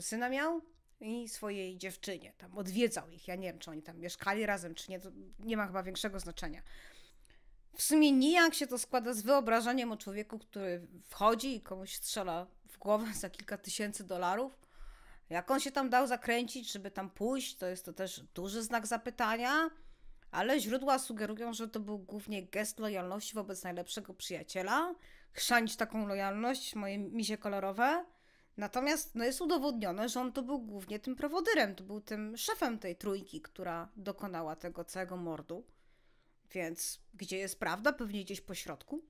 Speaker 1: syna miał, i swojej dziewczynie. Tam odwiedzał ich. Ja nie wiem, czy oni tam mieszkali razem, czy nie. To nie ma chyba większego znaczenia. W sumie nijak się to składa z wyobrażeniem o człowieku, który wchodzi i komuś strzela w głowę za kilka tysięcy dolarów jak on się tam dał zakręcić, żeby tam pójść, to jest to też duży znak zapytania, ale źródła sugerują, że to był głównie gest lojalności wobec najlepszego przyjaciela. Chrzanić taką lojalność, moje misie kolorowe. Natomiast no, jest udowodnione, że on to był głównie tym prowodyrem, to był tym szefem tej trójki, która dokonała tego całego mordu. Więc gdzie jest prawda? Pewnie gdzieś po środku.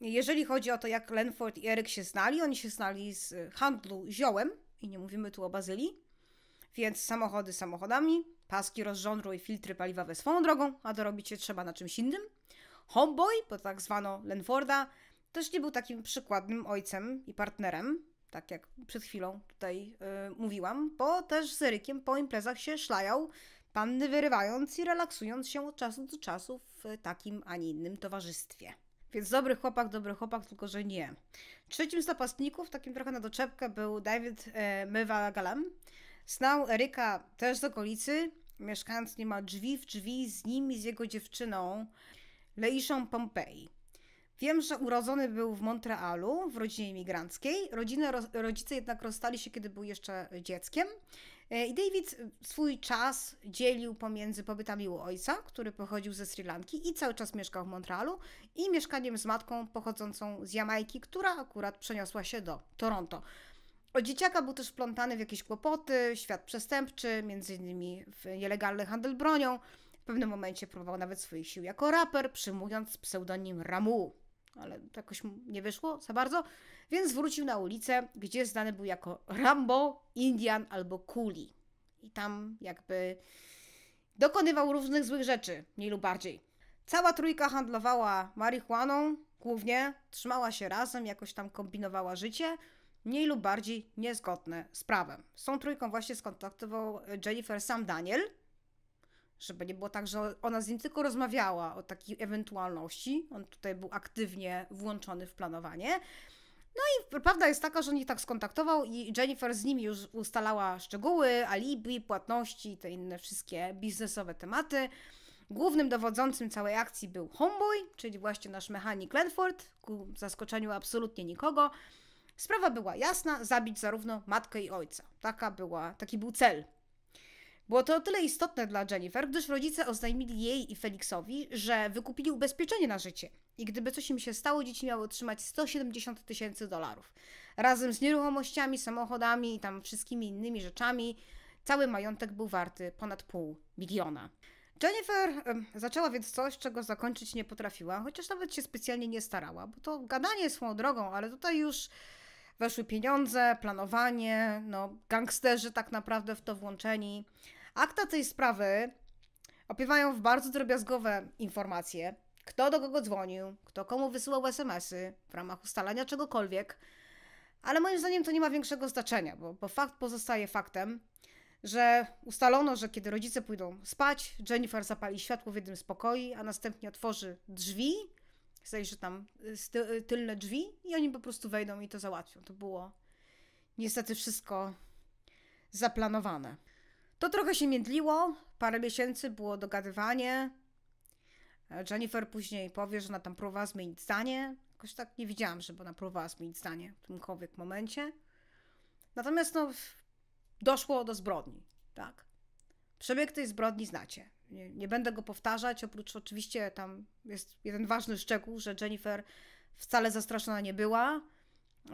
Speaker 1: Jeżeli chodzi o to, jak Lenford i Eryk się znali, oni się znali z handlu ziołem, i nie mówimy tu o bazylii. Więc samochody samochodami, paski rozżądru i filtry paliwowe swoją drogą, a to robić się trzeba na czymś innym. Homeboy, bo tak zwano Lenforda, też nie był takim przykładnym ojcem i partnerem, tak jak przed chwilą tutaj yy, mówiłam, bo też z Erykiem po imprezach się szlajał, panny wyrywając i relaksując się od czasu do czasu w takim, a nie innym towarzystwie. Więc dobry chłopak, dobry chłopak, tylko że nie. Trzecim z napastników, takim trochę na doczepkę, był David e, Galam. Znał Eryka też z okolicy, mieszkając niemal drzwi w drzwi z nim i z jego dziewczyną Leiszą Pompeji. Wiem, że urodzony był w Montrealu w rodzinie imigranckiej. Rodzina, rodzice jednak rozstali się, kiedy był jeszcze dzieckiem E, I David swój czas dzielił pomiędzy pobytami u ojca, który pochodził ze Sri Lanki i cały czas mieszkał w Montrealu, i mieszkaniem z matką pochodzącą z Jamajki, która akurat przeniosła się do Toronto. Od dzieciaka był też wplątany w jakieś kłopoty, świat przestępczy, m.in. w nielegalny handel bronią. W pewnym momencie próbował nawet swoich sił jako raper, przyjmując pseudonim Ramu ale jakoś nie wyszło za bardzo, więc wrócił na ulicę, gdzie znany był jako Rambo, Indian albo Kuli. I tam jakby dokonywał różnych złych rzeczy, mniej lub bardziej. Cała trójka handlowała marihuaną, głównie trzymała się razem, jakoś tam kombinowała życie, mniej lub bardziej niezgodne z prawem. Z tą trójką właśnie skontaktował Jennifer sam Daniel, żeby nie było tak, że ona z nim tylko rozmawiała o takiej ewentualności. On tutaj był aktywnie włączony w planowanie. No i prawda jest taka, że on ich tak skontaktował i Jennifer z nimi już ustalała szczegóły, alibi, płatności i te inne wszystkie biznesowe tematy. Głównym dowodzącym całej akcji był Homeboy, czyli właśnie nasz mechanik Lenford, ku zaskoczeniu absolutnie nikogo. Sprawa była jasna, zabić zarówno matkę i ojca. Taka była, taki był cel było to o tyle istotne dla Jennifer, gdyż rodzice oznajmili jej i Felixowi, że wykupili ubezpieczenie na życie i gdyby coś im się stało, dzieci miały otrzymać 170 tysięcy dolarów. Razem z nieruchomościami, samochodami i tam wszystkimi innymi rzeczami, cały majątek był warty ponad pół miliona. Jennifer zaczęła więc coś, czego zakończyć nie potrafiła, chociaż nawet się specjalnie nie starała, bo to gadanie swoją drogą, ale tutaj już weszły pieniądze, planowanie, no, gangsterzy tak naprawdę w to włączeni. Akta tej sprawy opiewają w bardzo drobiazgowe informacje, kto do kogo dzwonił, kto komu wysyłał SMS-y w ramach ustalania czegokolwiek, ale moim zdaniem to nie ma większego znaczenia, bo, bo fakt pozostaje faktem, że ustalono, że kiedy rodzice pójdą spać, Jennifer zapali światło w jednym z pokoi, a następnie otworzy drzwi, zajrzy tam y, y, tylne drzwi i oni po prostu wejdą i to załatwią. To było niestety wszystko zaplanowane. To trochę się miedliło, parę miesięcy było dogadywanie. Jennifer później powie, że ona tam próbowała zmienić zdanie. Jakoś tak nie widziałam, żeby ona próbowała zmienić zdanie w którymkolwiek momencie. Natomiast no, doszło do zbrodni, tak. Przebieg tej zbrodni znacie. Nie, nie, będę go powtarzać, oprócz oczywiście tam jest jeden ważny szczegół, że Jennifer wcale zastraszona nie była.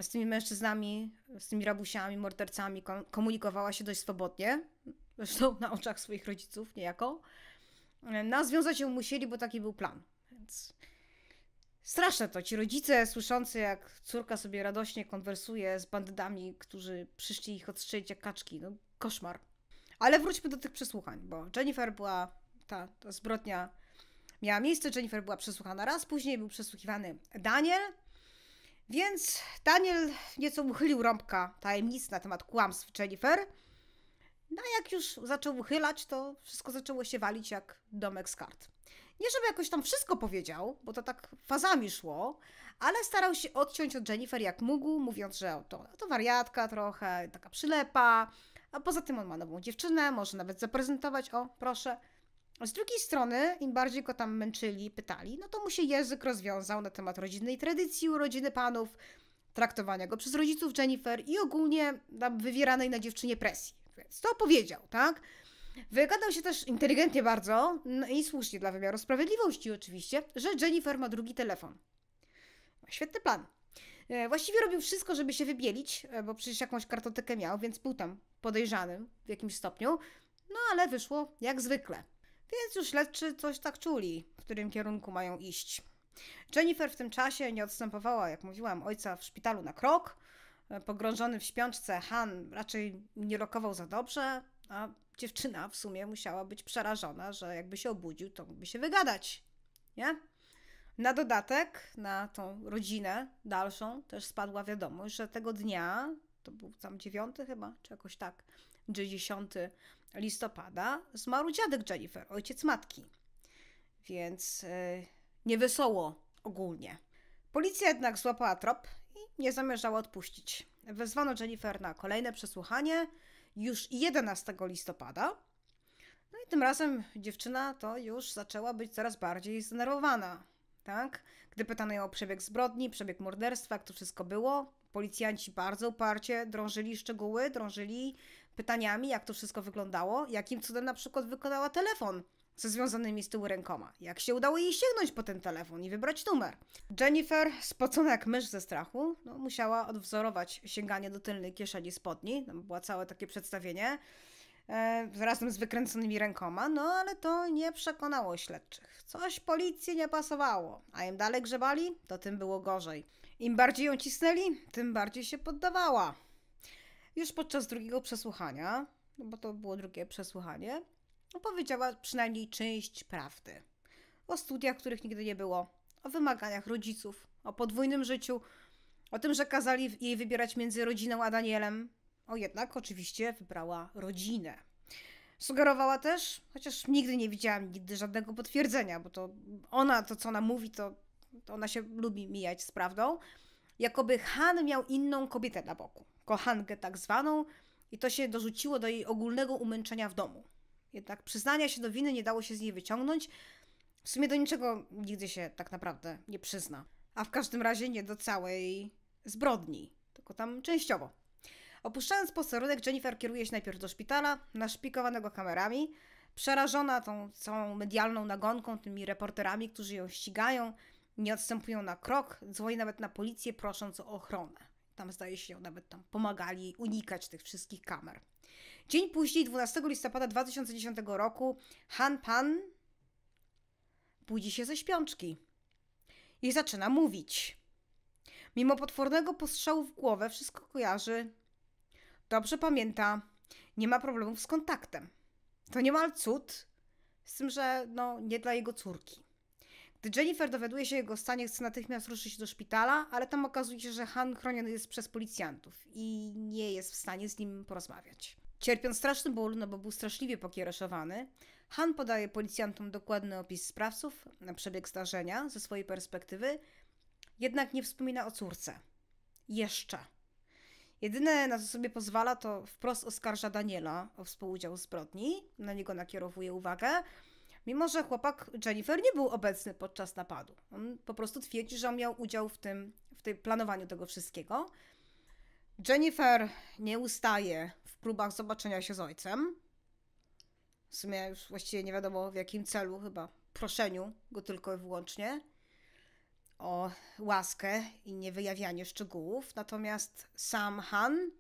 Speaker 1: Z tymi mężczyznami, z tymi rabusiami, mordercami komunikowała się dość swobodnie zresztą na oczach swoich rodziców niejako, na związać ją musieli, bo taki był plan. Więc straszne to. Ci rodzice słyszący, jak córka sobie radośnie konwersuje z bandytami, którzy przyszli ich odstrzelić jak kaczki. No koszmar. Ale wróćmy do tych przesłuchań, bo Jennifer była, ta, ta zbrodnia miała miejsce, Jennifer była przesłuchana raz, później był przesłuchiwany Daniel, więc Daniel nieco uchylił rąbka tajemnic na temat kłamstw Jennifer – no a jak już zaczął uchylać, to wszystko zaczęło się walić jak domek z kart. Nie żeby jakoś tam wszystko powiedział, bo to tak fazami szło, ale starał się odciąć od Jennifer jak mógł, mówiąc, że to, to wariatka trochę, taka przylepa, a poza tym on ma nową dziewczynę, może nawet zaprezentować, o proszę. Z drugiej strony, im bardziej go tam męczyli, pytali, no to mu się język rozwiązał na temat rodzinnej tradycji urodziny panów, traktowania go przez rodziców Jennifer i ogólnie wywieranej na dziewczynie presji. Więc to powiedział, tak? Wygadał się też inteligentnie bardzo no i słusznie dla wymiaru sprawiedliwości oczywiście, że Jennifer ma drugi telefon. Świetny plan. E, właściwie robił wszystko, żeby się wybielić, e, bo przecież jakąś kartotekę miał, więc był tam podejrzanym w jakimś stopniu. No ale wyszło jak zwykle. Więc już śledczy coś tak czuli, w którym kierunku mają iść. Jennifer w tym czasie nie odstępowała, jak mówiłam, ojca w szpitalu na krok. E, pogrążony w śpiączce Han raczej nie rokował za dobrze, a dziewczyna w sumie musiała być przerażona, że jakby się obudził, to mógłby się wygadać, nie? Na dodatek, na tą rodzinę dalszą też spadła wiadomość, że tego dnia, to był tam 9 chyba, czy jakoś tak, czy 10 listopada, zmarł dziadek Jennifer, ojciec matki. Więc yy, e, niewesoło ogólnie. Policja jednak złapała trop nie zamierzała odpuścić. Wezwano Jennifer na kolejne przesłuchanie już 11 listopada. No i tym razem dziewczyna to już zaczęła być coraz bardziej zdenerwowana. Tak? Gdy pytano ją o przebieg zbrodni, przebieg morderstwa, jak to wszystko było, policjanci bardzo uparcie drążyli szczegóły, drążyli pytaniami, jak to wszystko wyglądało, jakim cudem na przykład wykonała telefon ze związanymi z tyłu rękoma. Jak się udało jej sięgnąć po ten telefon i wybrać numer? Jennifer, spocona jak mysz ze strachu, no, musiała odwzorować sięganie do tylnej kieszeni spodni. Tam było całe takie przedstawienie e, razem z wykręconymi rękoma, no ale to nie przekonało śledczych. Coś policji nie pasowało, a im dalej grzebali, to tym było gorzej. Im bardziej ją cisnęli, tym bardziej się poddawała. Już podczas drugiego przesłuchania, no bo to było drugie przesłuchanie, no, powiedziała przynajmniej część prawdy. O studiach, których nigdy nie było, o wymaganiach rodziców, o podwójnym życiu, o tym, że kazali jej wybierać między rodziną a Danielem. O jednak oczywiście wybrała rodzinę. Sugerowała też, chociaż nigdy nie widziałam nigdy żadnego potwierdzenia, bo to ona, to co ona mówi, to, to ona się lubi mijać z prawdą, jakoby Han miał inną kobietę na boku, kochankę tak zwaną, i to się dorzuciło do jej ogólnego umęczenia w domu. Jednak przyznania się do winy nie dało się z niej wyciągnąć. W sumie do niczego nigdy się tak naprawdę nie przyzna. A w każdym razie nie do całej zbrodni, tylko tam częściowo. Opuszczając posterunek, Jennifer kieruje się najpierw do szpitala, naszpikowanego kamerami, przerażona tą całą medialną nagonką, tymi reporterami, którzy ją ścigają, nie odstępują na krok, dzwoni nawet na policję, prosząc o ochronę. Tam zdaje się, nawet tam pomagali unikać tych wszystkich kamer. Dzień później, 12 listopada 2010 roku, Han Pan budzi się ze śpiączki i zaczyna mówić. Mimo potwornego postrzału w głowę wszystko kojarzy. Dobrze pamięta, nie ma problemów z kontaktem. To niemal cud, z tym, że no, nie dla jego córki. Gdy Jennifer dowiaduje się jego stanie, chce natychmiast ruszyć do szpitala, ale tam okazuje się, że Han chroniony jest przez policjantów i nie jest w stanie z nim porozmawiać. Cierpiąc straszny ból, no bo był straszliwie pokiereszowany, Han podaje policjantom dokładny opis sprawców na przebieg zdarzenia ze swojej perspektywy, jednak nie wspomina o córce. Jeszcze. Jedyne, na co sobie pozwala, to wprost oskarża Daniela o współudział w zbrodni, na niego nakierowuje uwagę, mimo że chłopak Jennifer nie był obecny podczas napadu. On po prostu twierdzi, że miał udział w tym, w tym planowaniu tego wszystkiego. Jennifer nie ustaje w próbach zobaczenia się z ojcem. W sumie już właściwie nie wiadomo w jakim celu, chyba proszeniu go tylko i wyłącznie o łaskę i niewyjawianie szczegółów. Natomiast sam Han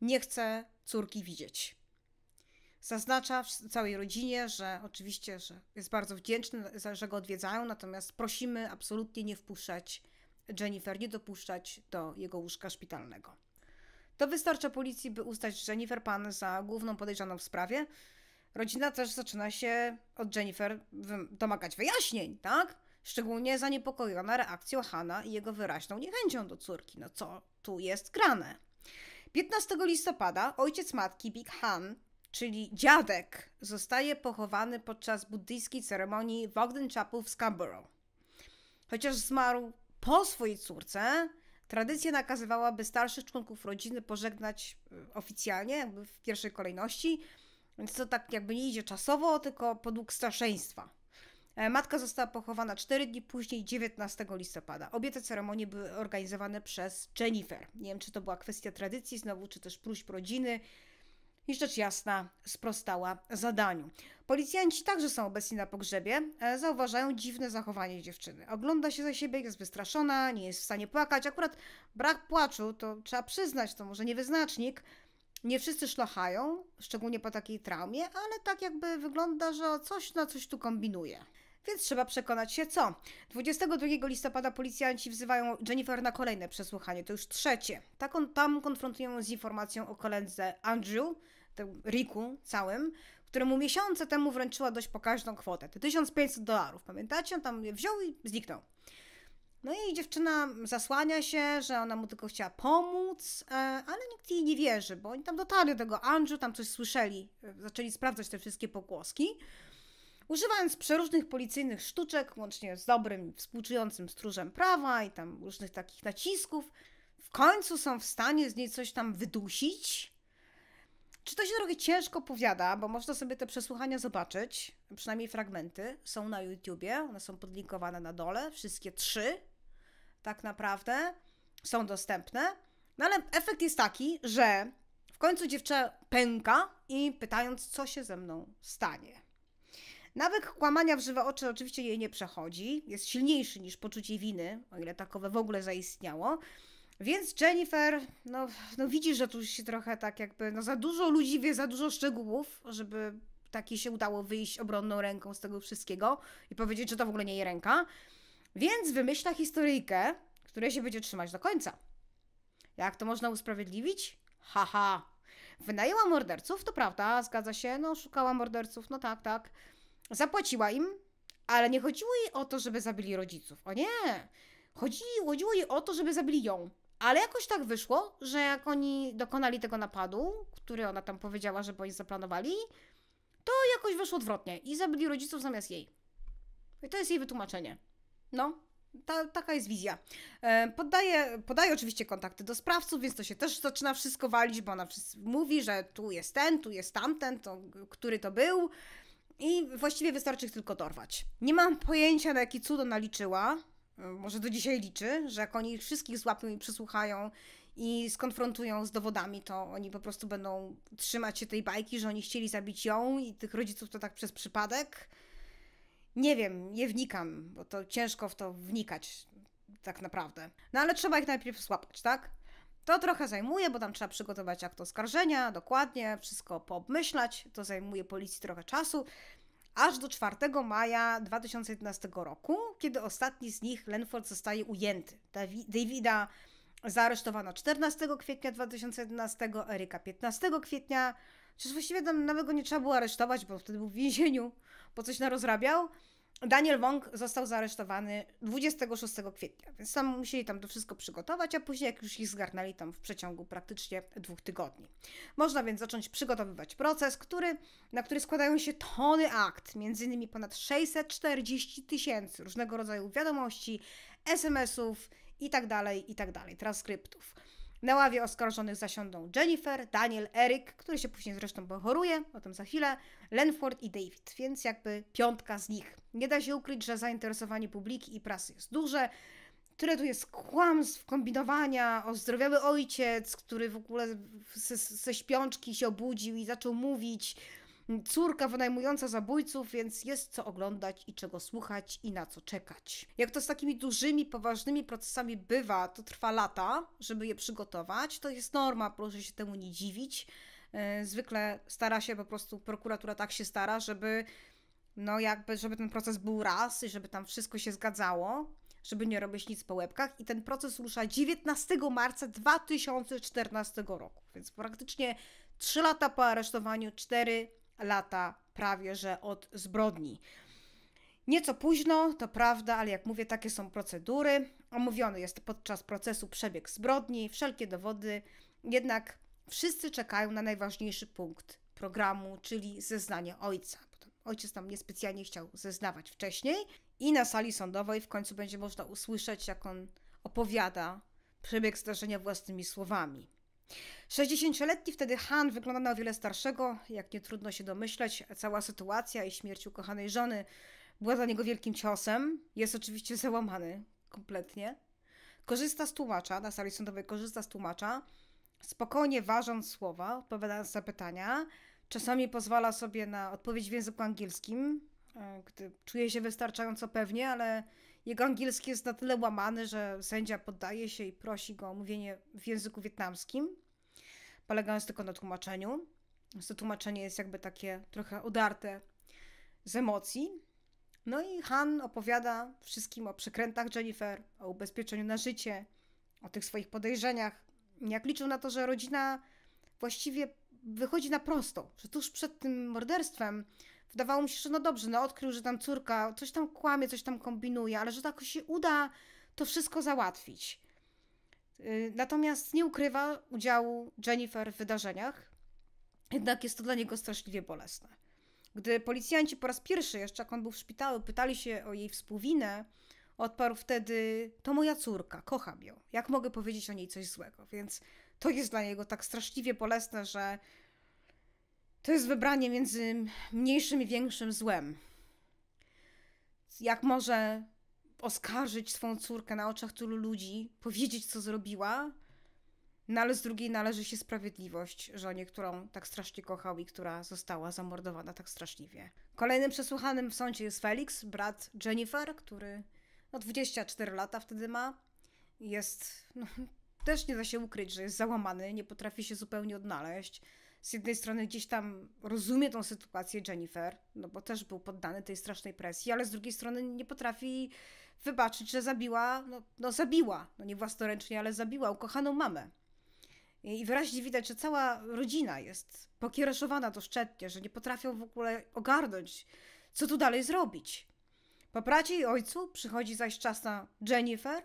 Speaker 1: nie chce córki widzieć. Zaznacza całej rodzinie, że oczywiście że jest bardzo wdzięczny, że go odwiedzają, natomiast prosimy absolutnie nie wpuszczać Jennifer, nie dopuszczać do jego łóżka szpitalnego. To wystarcza policji, by ustać Jennifer Pan za główną podejrzaną w sprawie. Rodzina też zaczyna się od Jennifer domagać wyjaśnień, tak? Szczególnie zaniepokojona reakcją Hana i jego wyraźną niechęcią do córki. No co tu jest grane? 15 listopada ojciec matki Big Han, czyli dziadek, zostaje pochowany podczas buddyjskiej ceremonii w Ogden Chapel w Scarborough. Chociaż zmarł po swojej córce, Tradycja nakazywałaby starszych członków rodziny pożegnać y, oficjalnie, jakby w pierwszej kolejności, więc to tak jakby nie idzie czasowo, tylko podług starszeństwa. E, matka została pochowana 4 dni później, 19 listopada. Obie te ceremonie były organizowane przez Jennifer. Nie wiem, czy to była kwestia tradycji znowu, czy też próśb rodziny, i rzecz jasna sprostała zadaniu. Policjanci także są obecni na pogrzebie, e, zauważają dziwne zachowanie dziewczyny. Ogląda się za siebie, jest wystraszona, nie jest w stanie płakać. Akurat brak płaczu to trzeba przyznać, to może nie wyznacznik. Nie wszyscy szlochają, szczególnie po takiej traumie, ale tak jakby wygląda, że coś na coś tu kombinuje. Więc trzeba przekonać się co. 22 listopada policjanci wzywają Jennifer na kolejne przesłuchanie, to już trzecie. Tak on tam konfrontują z informacją o kolędze Andrew, tym Riku całym, któremu miesiące temu wręczyła dość pokaźną kwotę, te 1500 dolarów, pamiętacie? On tam je wziął i zniknął. No i dziewczyna zasłania się, że ona mu tylko chciała pomóc, e, ale nikt jej nie wierzy, bo oni tam dotarli do tego Andrew, tam coś słyszeli, e, zaczęli sprawdzać te wszystkie pogłoski. Używając przeróżnych policyjnych sztuczek, łącznie z dobrym współczującym stróżem prawa i tam różnych takich nacisków, w końcu są w stanie z niej coś tam wydusić, czy to się drogie ciężko powiada, bo można sobie te przesłuchania zobaczyć, przynajmniej fragmenty są na YouTubie, one są podlinkowane na dole, wszystkie trzy tak naprawdę są dostępne. No ale efekt jest taki, że w końcu dziewczę pęka i pytając, co się ze mną stanie. Nawyk kłamania w żywe oczy oczywiście jej nie przechodzi, jest silniejszy niż poczucie winy, o ile takowe w ogóle zaistniało. Więc Jennifer, no, no widzisz, że tu się trochę tak jakby, no za dużo ludzi wie za dużo szczegółów, żeby taki się udało wyjść obronną ręką z tego wszystkiego i powiedzieć, że to w ogóle nie jej ręka. Więc wymyśla historyjkę, której się będzie trzymać do końca. Jak to można usprawiedliwić? Haha. Wynajęła morderców, to prawda, zgadza się, no szukała morderców, no tak, tak. Zapłaciła im, ale nie chodziło jej o to, żeby zabili rodziców. O nie! chodziło jej o to, żeby zabili ją. Ale jakoś tak wyszło, że jak oni dokonali tego napadu, który ona tam powiedziała, że oni zaplanowali, to jakoś wyszło odwrotnie i zabili rodziców zamiast jej. I to jest jej wytłumaczenie. No, ta, taka jest wizja. E, podaje, podaje oczywiście kontakty do sprawców, więc to się też zaczyna wszystko walić, bo ona mówi, że tu jest ten, tu jest tamten, to, który to był. I właściwie wystarczy ich tylko dorwać. Nie mam pojęcia, na jaki cud ona liczyła, Y, może do dzisiaj liczy, że jak oni ich wszystkich złapią i przysłuchają i skonfrontują z dowodami, to oni po prostu będą trzymać się tej bajki, że oni chcieli zabić ją i tych rodziców to tak przez przypadek. Nie wiem, nie wnikam, bo to ciężko w to wnikać tak naprawdę. No ale trzeba ich najpierw złapać, tak? To trochę zajmuje, bo tam trzeba przygotować akt oskarżenia, dokładnie, wszystko poobmyślać, to zajmuje policji trochę czasu, aż do 4 maja 2011 roku, kiedy ostatni z nich, Lenford, zostaje ujęty. Davida zaaresztowano 14 kwietnia 2011, Eryka 15 kwietnia. Przecież właściwie tam nawet go nie trzeba było aresztować, bo wtedy był w więzieniu, bo coś narozrabiał. rozrabiał. Daniel Wong został zaaresztowany 26 kwietnia, więc tam musieli tam to wszystko przygotować, a później jak już ich zgarnęli tam w przeciągu praktycznie dwóch tygodni. Można więc zacząć przygotowywać proces, który, na który składają się tony akt, między innymi ponad 640 tysięcy różnego rodzaju wiadomości, SMS-ów i tak dalej, i tak dalej, transkryptów. Na ławie oskarżonych zasiądą Jennifer, Daniel, Eric, który się później zresztą choruje, o tym za chwilę, Lenford i David, więc jakby piątka z nich. Nie da się ukryć, że zainteresowanie publiki i prasy jest duże. Tyle tu jest kłamstw, kombinowania, ozdrowiały ojciec, który w ogóle ze, ze śpiączki się obudził i zaczął mówić córka wynajmująca zabójców, więc jest co oglądać i czego słuchać i na co czekać. Jak to z takimi dużymi, poważnymi procesami bywa, to trwa lata, żeby je przygotować. To jest norma, proszę się temu nie dziwić. E, zwykle stara się po prostu, prokuratura tak się stara, żeby no jakby, żeby ten proces był raz i żeby tam wszystko się zgadzało, żeby nie robić nic po łebkach. I ten proces rusza 19 marca 2014 roku, więc praktycznie 3 lata po aresztowaniu, 4 lata prawie że od zbrodni. Nieco późno, to prawda, ale jak mówię, takie są procedury. Omówiony jest podczas procesu przebieg zbrodni, wszelkie dowody, jednak wszyscy czekają na najważniejszy punkt programu, czyli zeznanie ojca. Ojciec tam niespecjalnie chciał zeznawać wcześniej i na sali sądowej w końcu będzie można usłyszeć, jak on opowiada przebieg zdarzenia własnymi słowami. 60-letni wtedy Han wygląda na o wiele starszego, jak nie trudno się domyśleć. Cała sytuacja i śmierć ukochanej żony była dla niego wielkim ciosem. Jest oczywiście załamany kompletnie. Korzysta z tłumacza, na sali sądowej korzysta z tłumacza, spokojnie ważąc słowa, odpowiadając na pytania. Czasami pozwala sobie na odpowiedź w języku angielskim, e, gdy czuje się wystarczająco pewnie, ale jego angielski jest na tyle łamany, że sędzia poddaje się i prosi go o mówienie w języku wietnamskim, polegając tylko na tłumaczeniu. Więc to tłumaczenie jest jakby takie trochę odarte z emocji. No i Han opowiada wszystkim o przekrętach Jennifer, o ubezpieczeniu na życie, o tych swoich podejrzeniach. Jak liczą na to, że rodzina właściwie wychodzi na prostą, że tuż przed tym morderstwem wydawało mi się, że no dobrze, no odkrył, że tam córka coś tam kłamie, coś tam kombinuje, ale że tak się uda to wszystko załatwić. Y, natomiast nie ukrywa udziału Jennifer w wydarzeniach, jednak jest to dla niego straszliwie bolesne. Gdy policjanci po raz pierwszy, jeszcze jak on był w szpitalu, pytali się o jej współwinę, odparł wtedy: To moja córka, kocham ją. Jak mogę powiedzieć o niej coś złego? Więc to jest dla niego tak straszliwie bolesne, że to jest wybranie między mniejszym i większym złem. Jak może oskarżyć swoją córkę na oczach tylu ludzi, powiedzieć, co zrobiła, no ale z drugiej należy się sprawiedliwość żonie, którą tak strasznie kochał i która została zamordowana tak straszliwie. Kolejnym przesłuchanym w sądzie jest Felix, brat Jennifer, który no 24 lata wtedy ma. Jest, no, też nie da się ukryć, że jest załamany, nie potrafi się zupełnie odnaleźć z jednej strony gdzieś tam rozumie tą sytuację Jennifer, no bo też był poddany tej strasznej presji, ale z drugiej strony nie potrafi wybaczyć, że zabiła, no, no zabiła, no nie własnoręcznie, ale zabiła ukochaną mamę. I wyraźnie widać, że cała rodzina jest pokiereszowana doszczętnie, że nie potrafią w ogóle ogarnąć, co tu dalej zrobić. Po bracie i ojcu przychodzi zaś czas na Jennifer,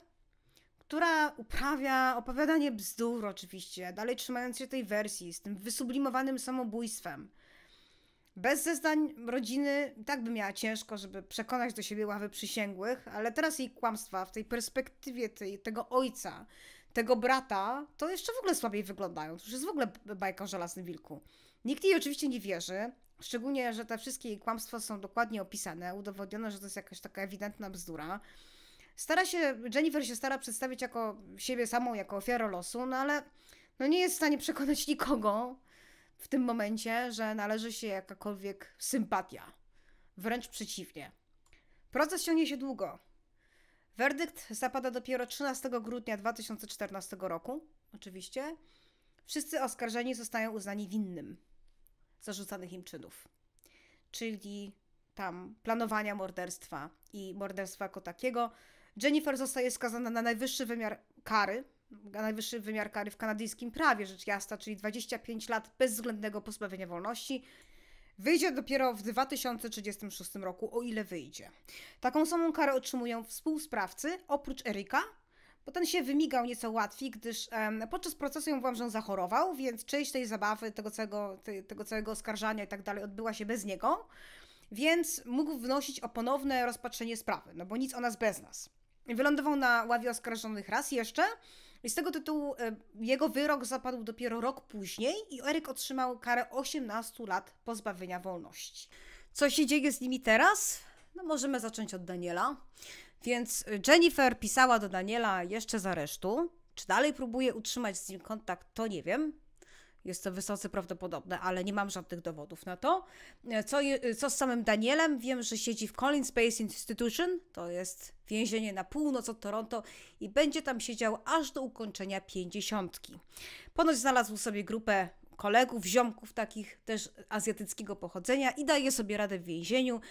Speaker 1: która uprawia opowiadanie bzdur oczywiście, dalej trzymając się tej wersji, z tym wysublimowanym samobójstwem. Bez zeznań rodziny tak by miała ciężko, żeby przekonać do siebie ławy przysięgłych, ale teraz jej kłamstwa w tej perspektywie tej, tego ojca, tego brata, to jeszcze w ogóle słabiej wyglądają. To już jest w ogóle bajka o żelaznym wilku. Nikt jej oczywiście nie wierzy, szczególnie, że te wszystkie jej kłamstwa są dokładnie opisane, udowodnione, że to jest jakaś taka ewidentna bzdura. Stara się, Jennifer się stara przedstawić jako siebie samą, jako ofiarę losu, no ale no nie jest w stanie przekonać nikogo w tym momencie, że należy się jakakolwiek sympatia. Wręcz przeciwnie. Proces ciągnie się długo. Werdykt zapada dopiero 13 grudnia 2014 roku, oczywiście. Wszyscy oskarżeni zostają uznani winnym zarzucanych im czynów, czyli tam planowania morderstwa i morderstwa jako takiego, Jennifer zostaje skazana na najwyższy wymiar kary, najwyższy wymiar kary w kanadyjskim prawie, rzecz jasna, czyli 25 lat bezwzględnego pozbawienia wolności. Wyjdzie dopiero w 2036 roku, o ile wyjdzie. Taką samą karę otrzymują współsprawcy, oprócz Erika, bo ten się wymigał nieco łatwiej, gdyż podczas procesu ją byłam, że on zachorował, więc część tej zabawy, tego całego, te, tego całego oskarżania i tak dalej odbyła się bez niego, więc mógł wnosić o ponowne rozpatrzenie sprawy, no bo nic o nas bez nas. Wylądował na ławie oskarżonych raz jeszcze i z tego tytułu e, jego wyrok zapadł dopiero rok później i Eryk otrzymał karę 18 lat pozbawienia wolności. Co się dzieje z nimi teraz? No możemy zacząć od Daniela. Więc e, Jennifer pisała do Daniela jeszcze z aresztu. Czy dalej próbuje utrzymać z nim kontakt, to nie wiem. Jest to wysoce prawdopodobne, ale nie mam żadnych dowodów na to. E, co, e, co z samym Danielem? Wiem, że siedzi w Collins Space Institution, to jest więzienie na północ od Toronto i będzie tam siedział aż do ukończenia pięćdziesiątki. Ponoć znalazł sobie grupę kolegów, ziomków takich też azjatyckiego pochodzenia i daje sobie radę w więzieniu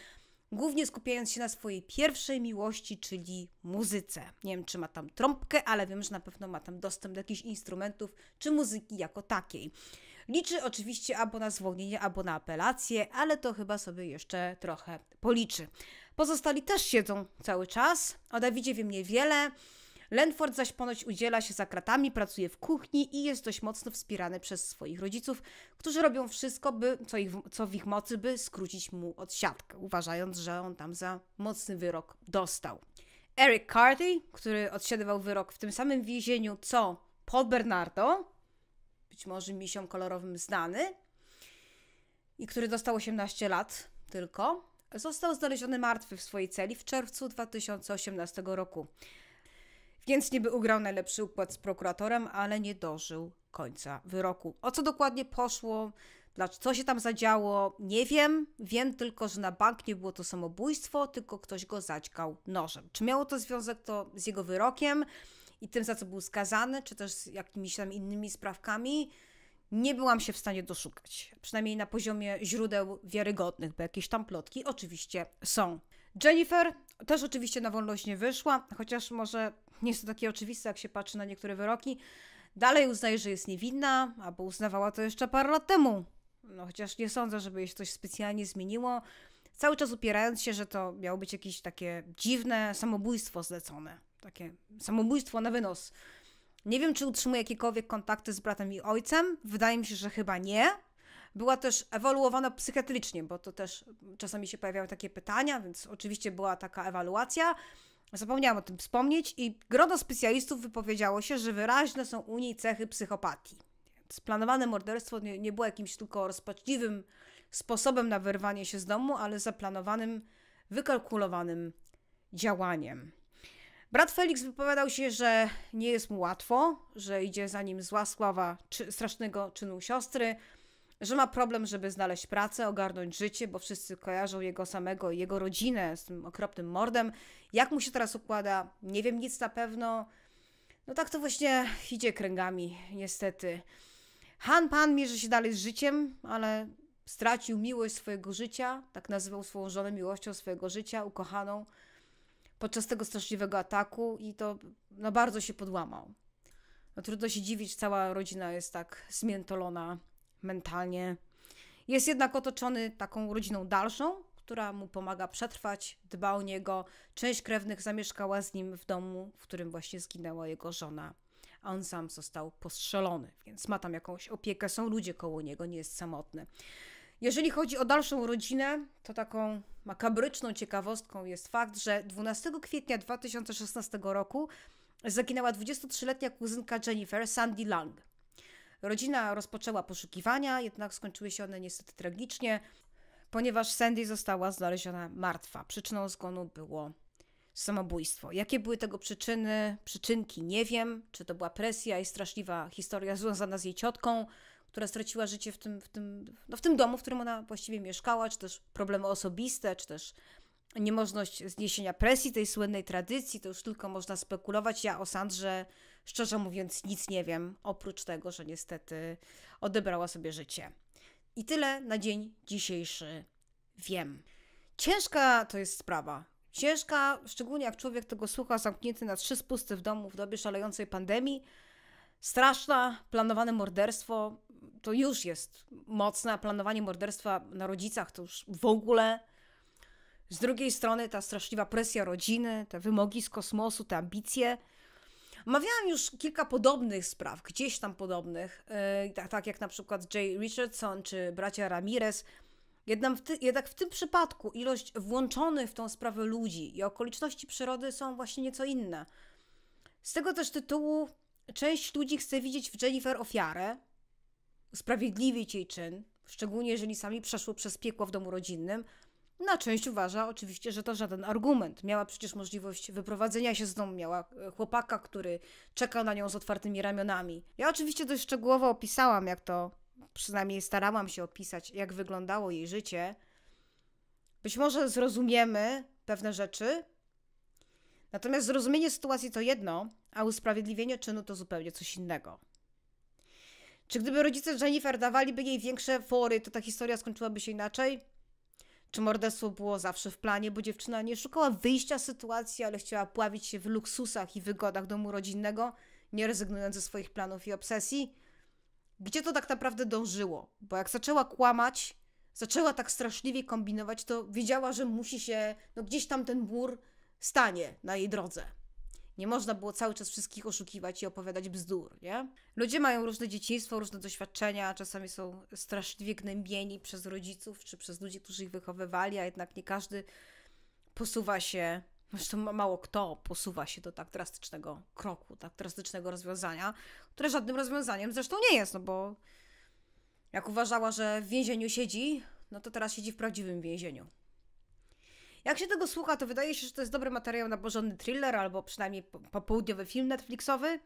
Speaker 1: głównie skupiając się na swojej pierwszej miłości, czyli muzyce. Nie wiem, czy ma tam trąbkę, ale wiem, że na pewno ma tam dostęp do jakichś instrumentów czy muzyki jako takiej. Liczy oczywiście albo na zwolnienie, albo na apelację, ale to chyba sobie jeszcze trochę policzy. Pozostali też siedzą cały czas. O Dawidzie wiem niewiele. Lenford zaś ponoć udziela się za kratami, pracuje w kuchni i jest dość mocno wspierany przez swoich rodziców, którzy robią wszystko, by, co, ich, co w ich mocy, by skrócić mu odsiadkę, uważając, że on tam za mocny wyrok dostał. Eric Carty, który odsiadywał wyrok w tym samym więzieniu co Paul Bernardo, być może misią kolorowym znany, i który dostał 18 lat tylko, został znaleziony martwy w swojej celi w czerwcu 2018 roku. Więc niby ugrał najlepszy układ z prokuratorem, ale nie dożył końca wyroku. O co dokładnie poszło, co się tam zadziało, nie wiem. Wiem tylko, że na bank nie było to samobójstwo, tylko ktoś go zaćkał nożem. Czy miało to związek to z jego wyrokiem i tym, za co był skazany, czy też z jakimiś tam innymi sprawkami? nie byłam się w stanie doszukać, przynajmniej na poziomie źródeł wiarygodnych, bo jakieś tam plotki oczywiście są. Jennifer też oczywiście na wolność nie wyszła, chociaż może nie jest to takie oczywiste, jak się patrzy na niektóre wyroki. Dalej uznaje, że jest niewinna, albo uznawała to jeszcze parę lat temu. No chociaż nie sądzę, żeby jej się coś specjalnie zmieniło. Cały czas upierając się, że to miało być jakieś takie dziwne samobójstwo zlecone. Takie samobójstwo na wynos. Nie wiem, czy utrzymuje jakiekolwiek kontakty z bratem i ojcem. Wydaje mi się, że chyba nie, była też ewoluowana psychiatrycznie, bo to też czasami się pojawiały takie pytania, więc oczywiście była taka ewaluacja. Zapomniałam o tym wspomnieć i grono specjalistów wypowiedziało się, że wyraźne są u niej cechy psychopatii. Planowane morderstwo nie, nie było jakimś tylko rozpaczliwym sposobem na wyrwanie się z domu, ale zaplanowanym, wykalkulowanym działaniem. Brat Felix wypowiadał się, że nie jest mu łatwo, że idzie za nim zła sława czy, strasznego czynu siostry, że ma problem, żeby znaleźć pracę, ogarnąć życie, bo wszyscy kojarzą jego samego i jego rodzinę z tym okropnym mordem. Jak mu się teraz układa? Nie wiem nic na pewno. No tak to właśnie idzie kręgami, niestety. Han Pan mierzy się dalej z życiem, ale stracił miłość swojego życia, tak nazywał swoją żonę miłością swojego życia, ukochaną, podczas tego straszliwego ataku i to no, bardzo się podłamał. No, trudno się dziwić, cała rodzina jest tak zmiętolona mentalnie. Jest jednak otoczony taką rodziną dalszą, która mu pomaga przetrwać, dba o niego. Część krewnych zamieszkała z nim w domu, w którym właśnie zginęła jego żona, a on sam został postrzelony, więc ma tam jakąś opiekę, są ludzie koło niego, nie jest samotny. Jeżeli chodzi o dalszą rodzinę, to taką makabryczną ciekawostką jest fakt, że 12 kwietnia 2016 roku zaginęła 23-letnia kuzynka Jennifer, Sandy Lang. Rodzina rozpoczęła poszukiwania, jednak skończyły się one niestety tragicznie, ponieważ Sandy została znaleziona martwa. Przyczyną zgonu było samobójstwo. Jakie były tego przyczyny, przyczynki nie wiem, czy to była presja i straszliwa historia związana z jej ciotką, która straciła życie w tym, w tym, no w tym domu, w którym ona właściwie mieszkała, czy też problemy osobiste, czy też niemożność zniesienia presji tej słynnej tradycji, to już tylko można spekulować. Ja o Sandrze Szczerze mówiąc, nic nie wiem, oprócz tego, że niestety odebrała sobie życie. I tyle na dzień dzisiejszy wiem. Ciężka to jest sprawa. Ciężka, szczególnie jak człowiek tego słucha, zamknięty na trzy spusty w domu w dobie szalejącej pandemii. Straszna, planowane morderstwo to już jest mocne, a planowanie morderstwa na rodzicach to już w ogóle. Z drugiej strony ta straszliwa presja rodziny, te wymogi z kosmosu, te ambicje – Omawiałam już kilka podobnych spraw, gdzieś tam podobnych, tak, tak jak na przykład Jay Richardson czy bracia Ramirez. Jednak w, ty, jednak w, tym przypadku ilość włączonych w tą sprawę ludzi i okoliczności przyrody są właśnie nieco inne. Z tego też tytułu część ludzi chce widzieć w Jennifer ofiarę, usprawiedliwić jej czyn, szczególnie jeżeli sami przeszło przez piekło w domu rodzinnym – na część uważa oczywiście, że to żaden argument. Miała przecież możliwość wyprowadzenia się z domu, miała e, chłopaka, który czekał na nią z otwartymi ramionami. Ja oczywiście dość szczegółowo opisałam, jak to, przynajmniej starałam się opisać, jak wyglądało jej życie. Być może zrozumiemy pewne rzeczy, natomiast zrozumienie sytuacji to jedno, a usprawiedliwienie czynu to zupełnie coś innego. Czy gdyby rodzice Jennifer dawali jej większe fory, to ta historia skończyłaby się inaczej? Czy morderstwo było zawsze w planie, bo dziewczyna nie szukała wyjścia z sytuacji, ale chciała pławić się w luksusach i wygodach domu rodzinnego, nie rezygnując ze swoich planów i obsesji? Gdzie to tak naprawdę dążyło? Bo jak zaczęła kłamać, zaczęła tak straszliwie kombinować, to wiedziała, że musi się, no gdzieś tam ten mur stanie na jej drodze. Nie można było cały czas wszystkich oszukiwać i opowiadać bzdur, nie? Ludzie mają różne dzieciństwo, różne doświadczenia, czasami są straszliwie gnębieni przez rodziców czy przez ludzi, którzy ich wychowywali, a jednak nie każdy posuwa się, zresztą mało kto posuwa się do tak drastycznego kroku, tak drastycznego rozwiązania, które żadnym rozwiązaniem zresztą nie jest, no bo jak uważała, że w więzieniu siedzi, no to teraz siedzi w prawdziwym więzieniu. Jak się tego słucha, to wydaje się, że to jest dobry materiał na porządny thriller albo przynajmniej popołudniowy film Netflixowy.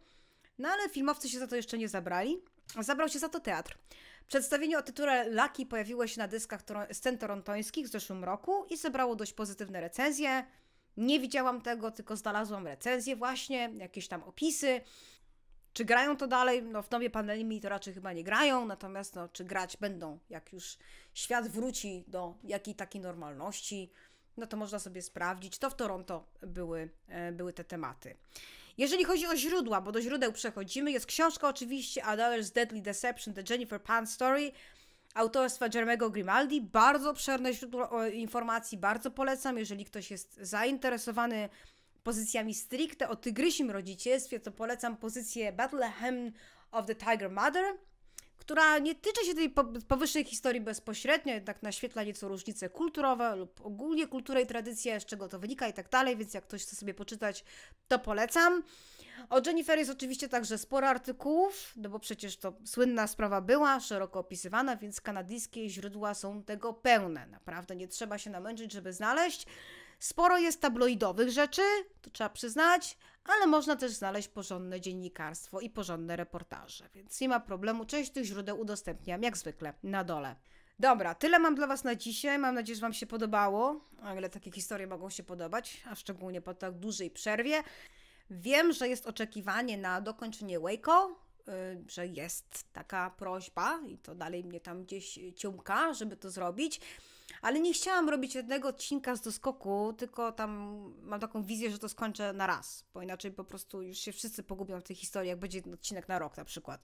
Speaker 1: No ale filmowcy się za to jeszcze nie zabrali. Zabrał się za to teatr. Przedstawienie o tytule Lucky pojawiło się na dyskach scen torontońskich w zeszłym roku i zebrało dość pozytywne recenzje. Nie widziałam tego, tylko znalazłam recenzje właśnie, jakieś tam opisy. Czy grają to dalej? No w nowej pandemii to raczej chyba nie grają, natomiast no, czy grać będą, jak już świat wróci do jakiej takiej normalności, no to można sobie sprawdzić. To w Toronto były, e, były te tematy. Jeżeli chodzi o źródła, bo do źródeł przechodzimy, jest książka oczywiście A Dollar's Deadly Deception, The Jennifer Pan Story, autorstwa Jeremego Grimaldi. Bardzo obszerne źródło e, informacji, bardzo polecam, jeżeli ktoś jest zainteresowany pozycjami stricte o tygrysim rodzicielstwie, to polecam pozycję Battlehem of the Tiger Mother – która nie tyczy się tej powyższej historii bezpośrednio, jednak naświetla nieco różnice kulturowe lub ogólnie kulturę i tradycje, z czego to wynika i tak dalej, więc jak ktoś chce sobie poczytać, to polecam. O Jennifer jest oczywiście także sporo artykułów, no bo przecież to słynna sprawa była, szeroko opisywana, więc kanadyjskie źródła są tego pełne. Naprawdę nie trzeba się namęczyć, żeby znaleźć. Sporo jest tabloidowych rzeczy, to trzeba przyznać, ale można też znaleźć porządne dziennikarstwo i porządne reportaże, więc nie ma problemu. Część tych źródeł udostępniam jak zwykle na dole. Dobra, tyle mam dla Was na dzisiaj. Mam nadzieję, że Wam się podobało. O ile takie historie mogą się podobać, a szczególnie po tak dużej przerwie. Wiem, że jest oczekiwanie na dokończenie Waco, y, że jest taka prośba i to dalej mnie tam gdzieś ciumka, żeby to zrobić. Ale nie chciałam robić jednego odcinka z doskoku, tylko tam mam taką wizję, że to skończę na raz, bo inaczej po prostu już się wszyscy pogubią w tej historii, jak będzie odcinek na rok na przykład.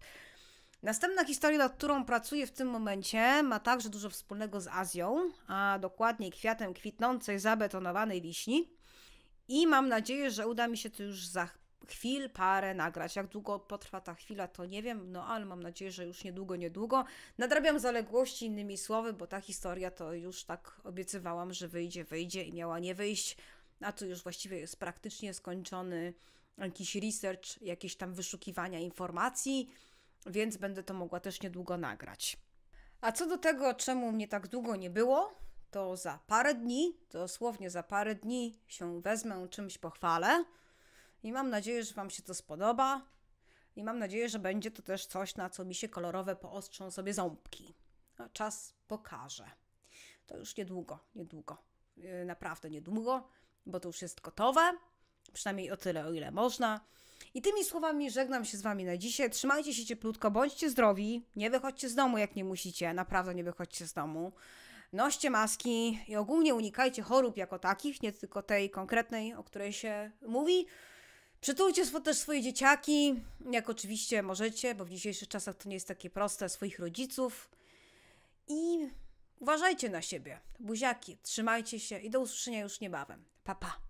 Speaker 1: Następna historia, nad którą pracuję w tym momencie, ma także dużo wspólnego z Azją, a dokładniej kwiatem kwitnącej, zabetonowanej wiśni. I mam nadzieję, że uda mi się to już za chwil parę nagrać. Jak długo potrwa ta chwila, to nie wiem, no ale mam nadzieję, że już niedługo, niedługo. Nadrabiam zaległości innymi słowy, bo ta historia to już tak obiecywałam, że wyjdzie, wyjdzie i miała nie wyjść. A tu już właściwie jest praktycznie skończony jakiś research, jakieś tam wyszukiwania informacji, więc będę to mogła też niedługo nagrać. A co do tego, czemu mnie tak długo nie było, to za parę dni, dosłownie za parę dni się wezmę czymś pochwalę. I mam nadzieję, że Wam się to spodoba. I mam nadzieję, że będzie to też coś, na co mi się kolorowe poostrzą sobie ząbki. A czas pokaże. To już niedługo, niedługo. Y, naprawdę niedługo, bo to już jest gotowe. Przynajmniej o tyle, o ile można. I tymi słowami żegnam się z Wami na dzisiaj. Trzymajcie się cieplutko, bądźcie zdrowi. Nie wychodźcie z domu, jak nie musicie. Naprawdę nie wychodźcie z domu. Noście maski i ogólnie unikajcie chorób jako takich, nie tylko tej konkretnej, o której się mówi. Przytulcie też swoje dzieciaki, jak oczywiście możecie, bo w dzisiejszych czasach to nie jest takie proste, swoich rodziców. I uważajcie na siebie. Buziaki, trzymajcie się i do usłyszenia już niebawem. Pa, pa.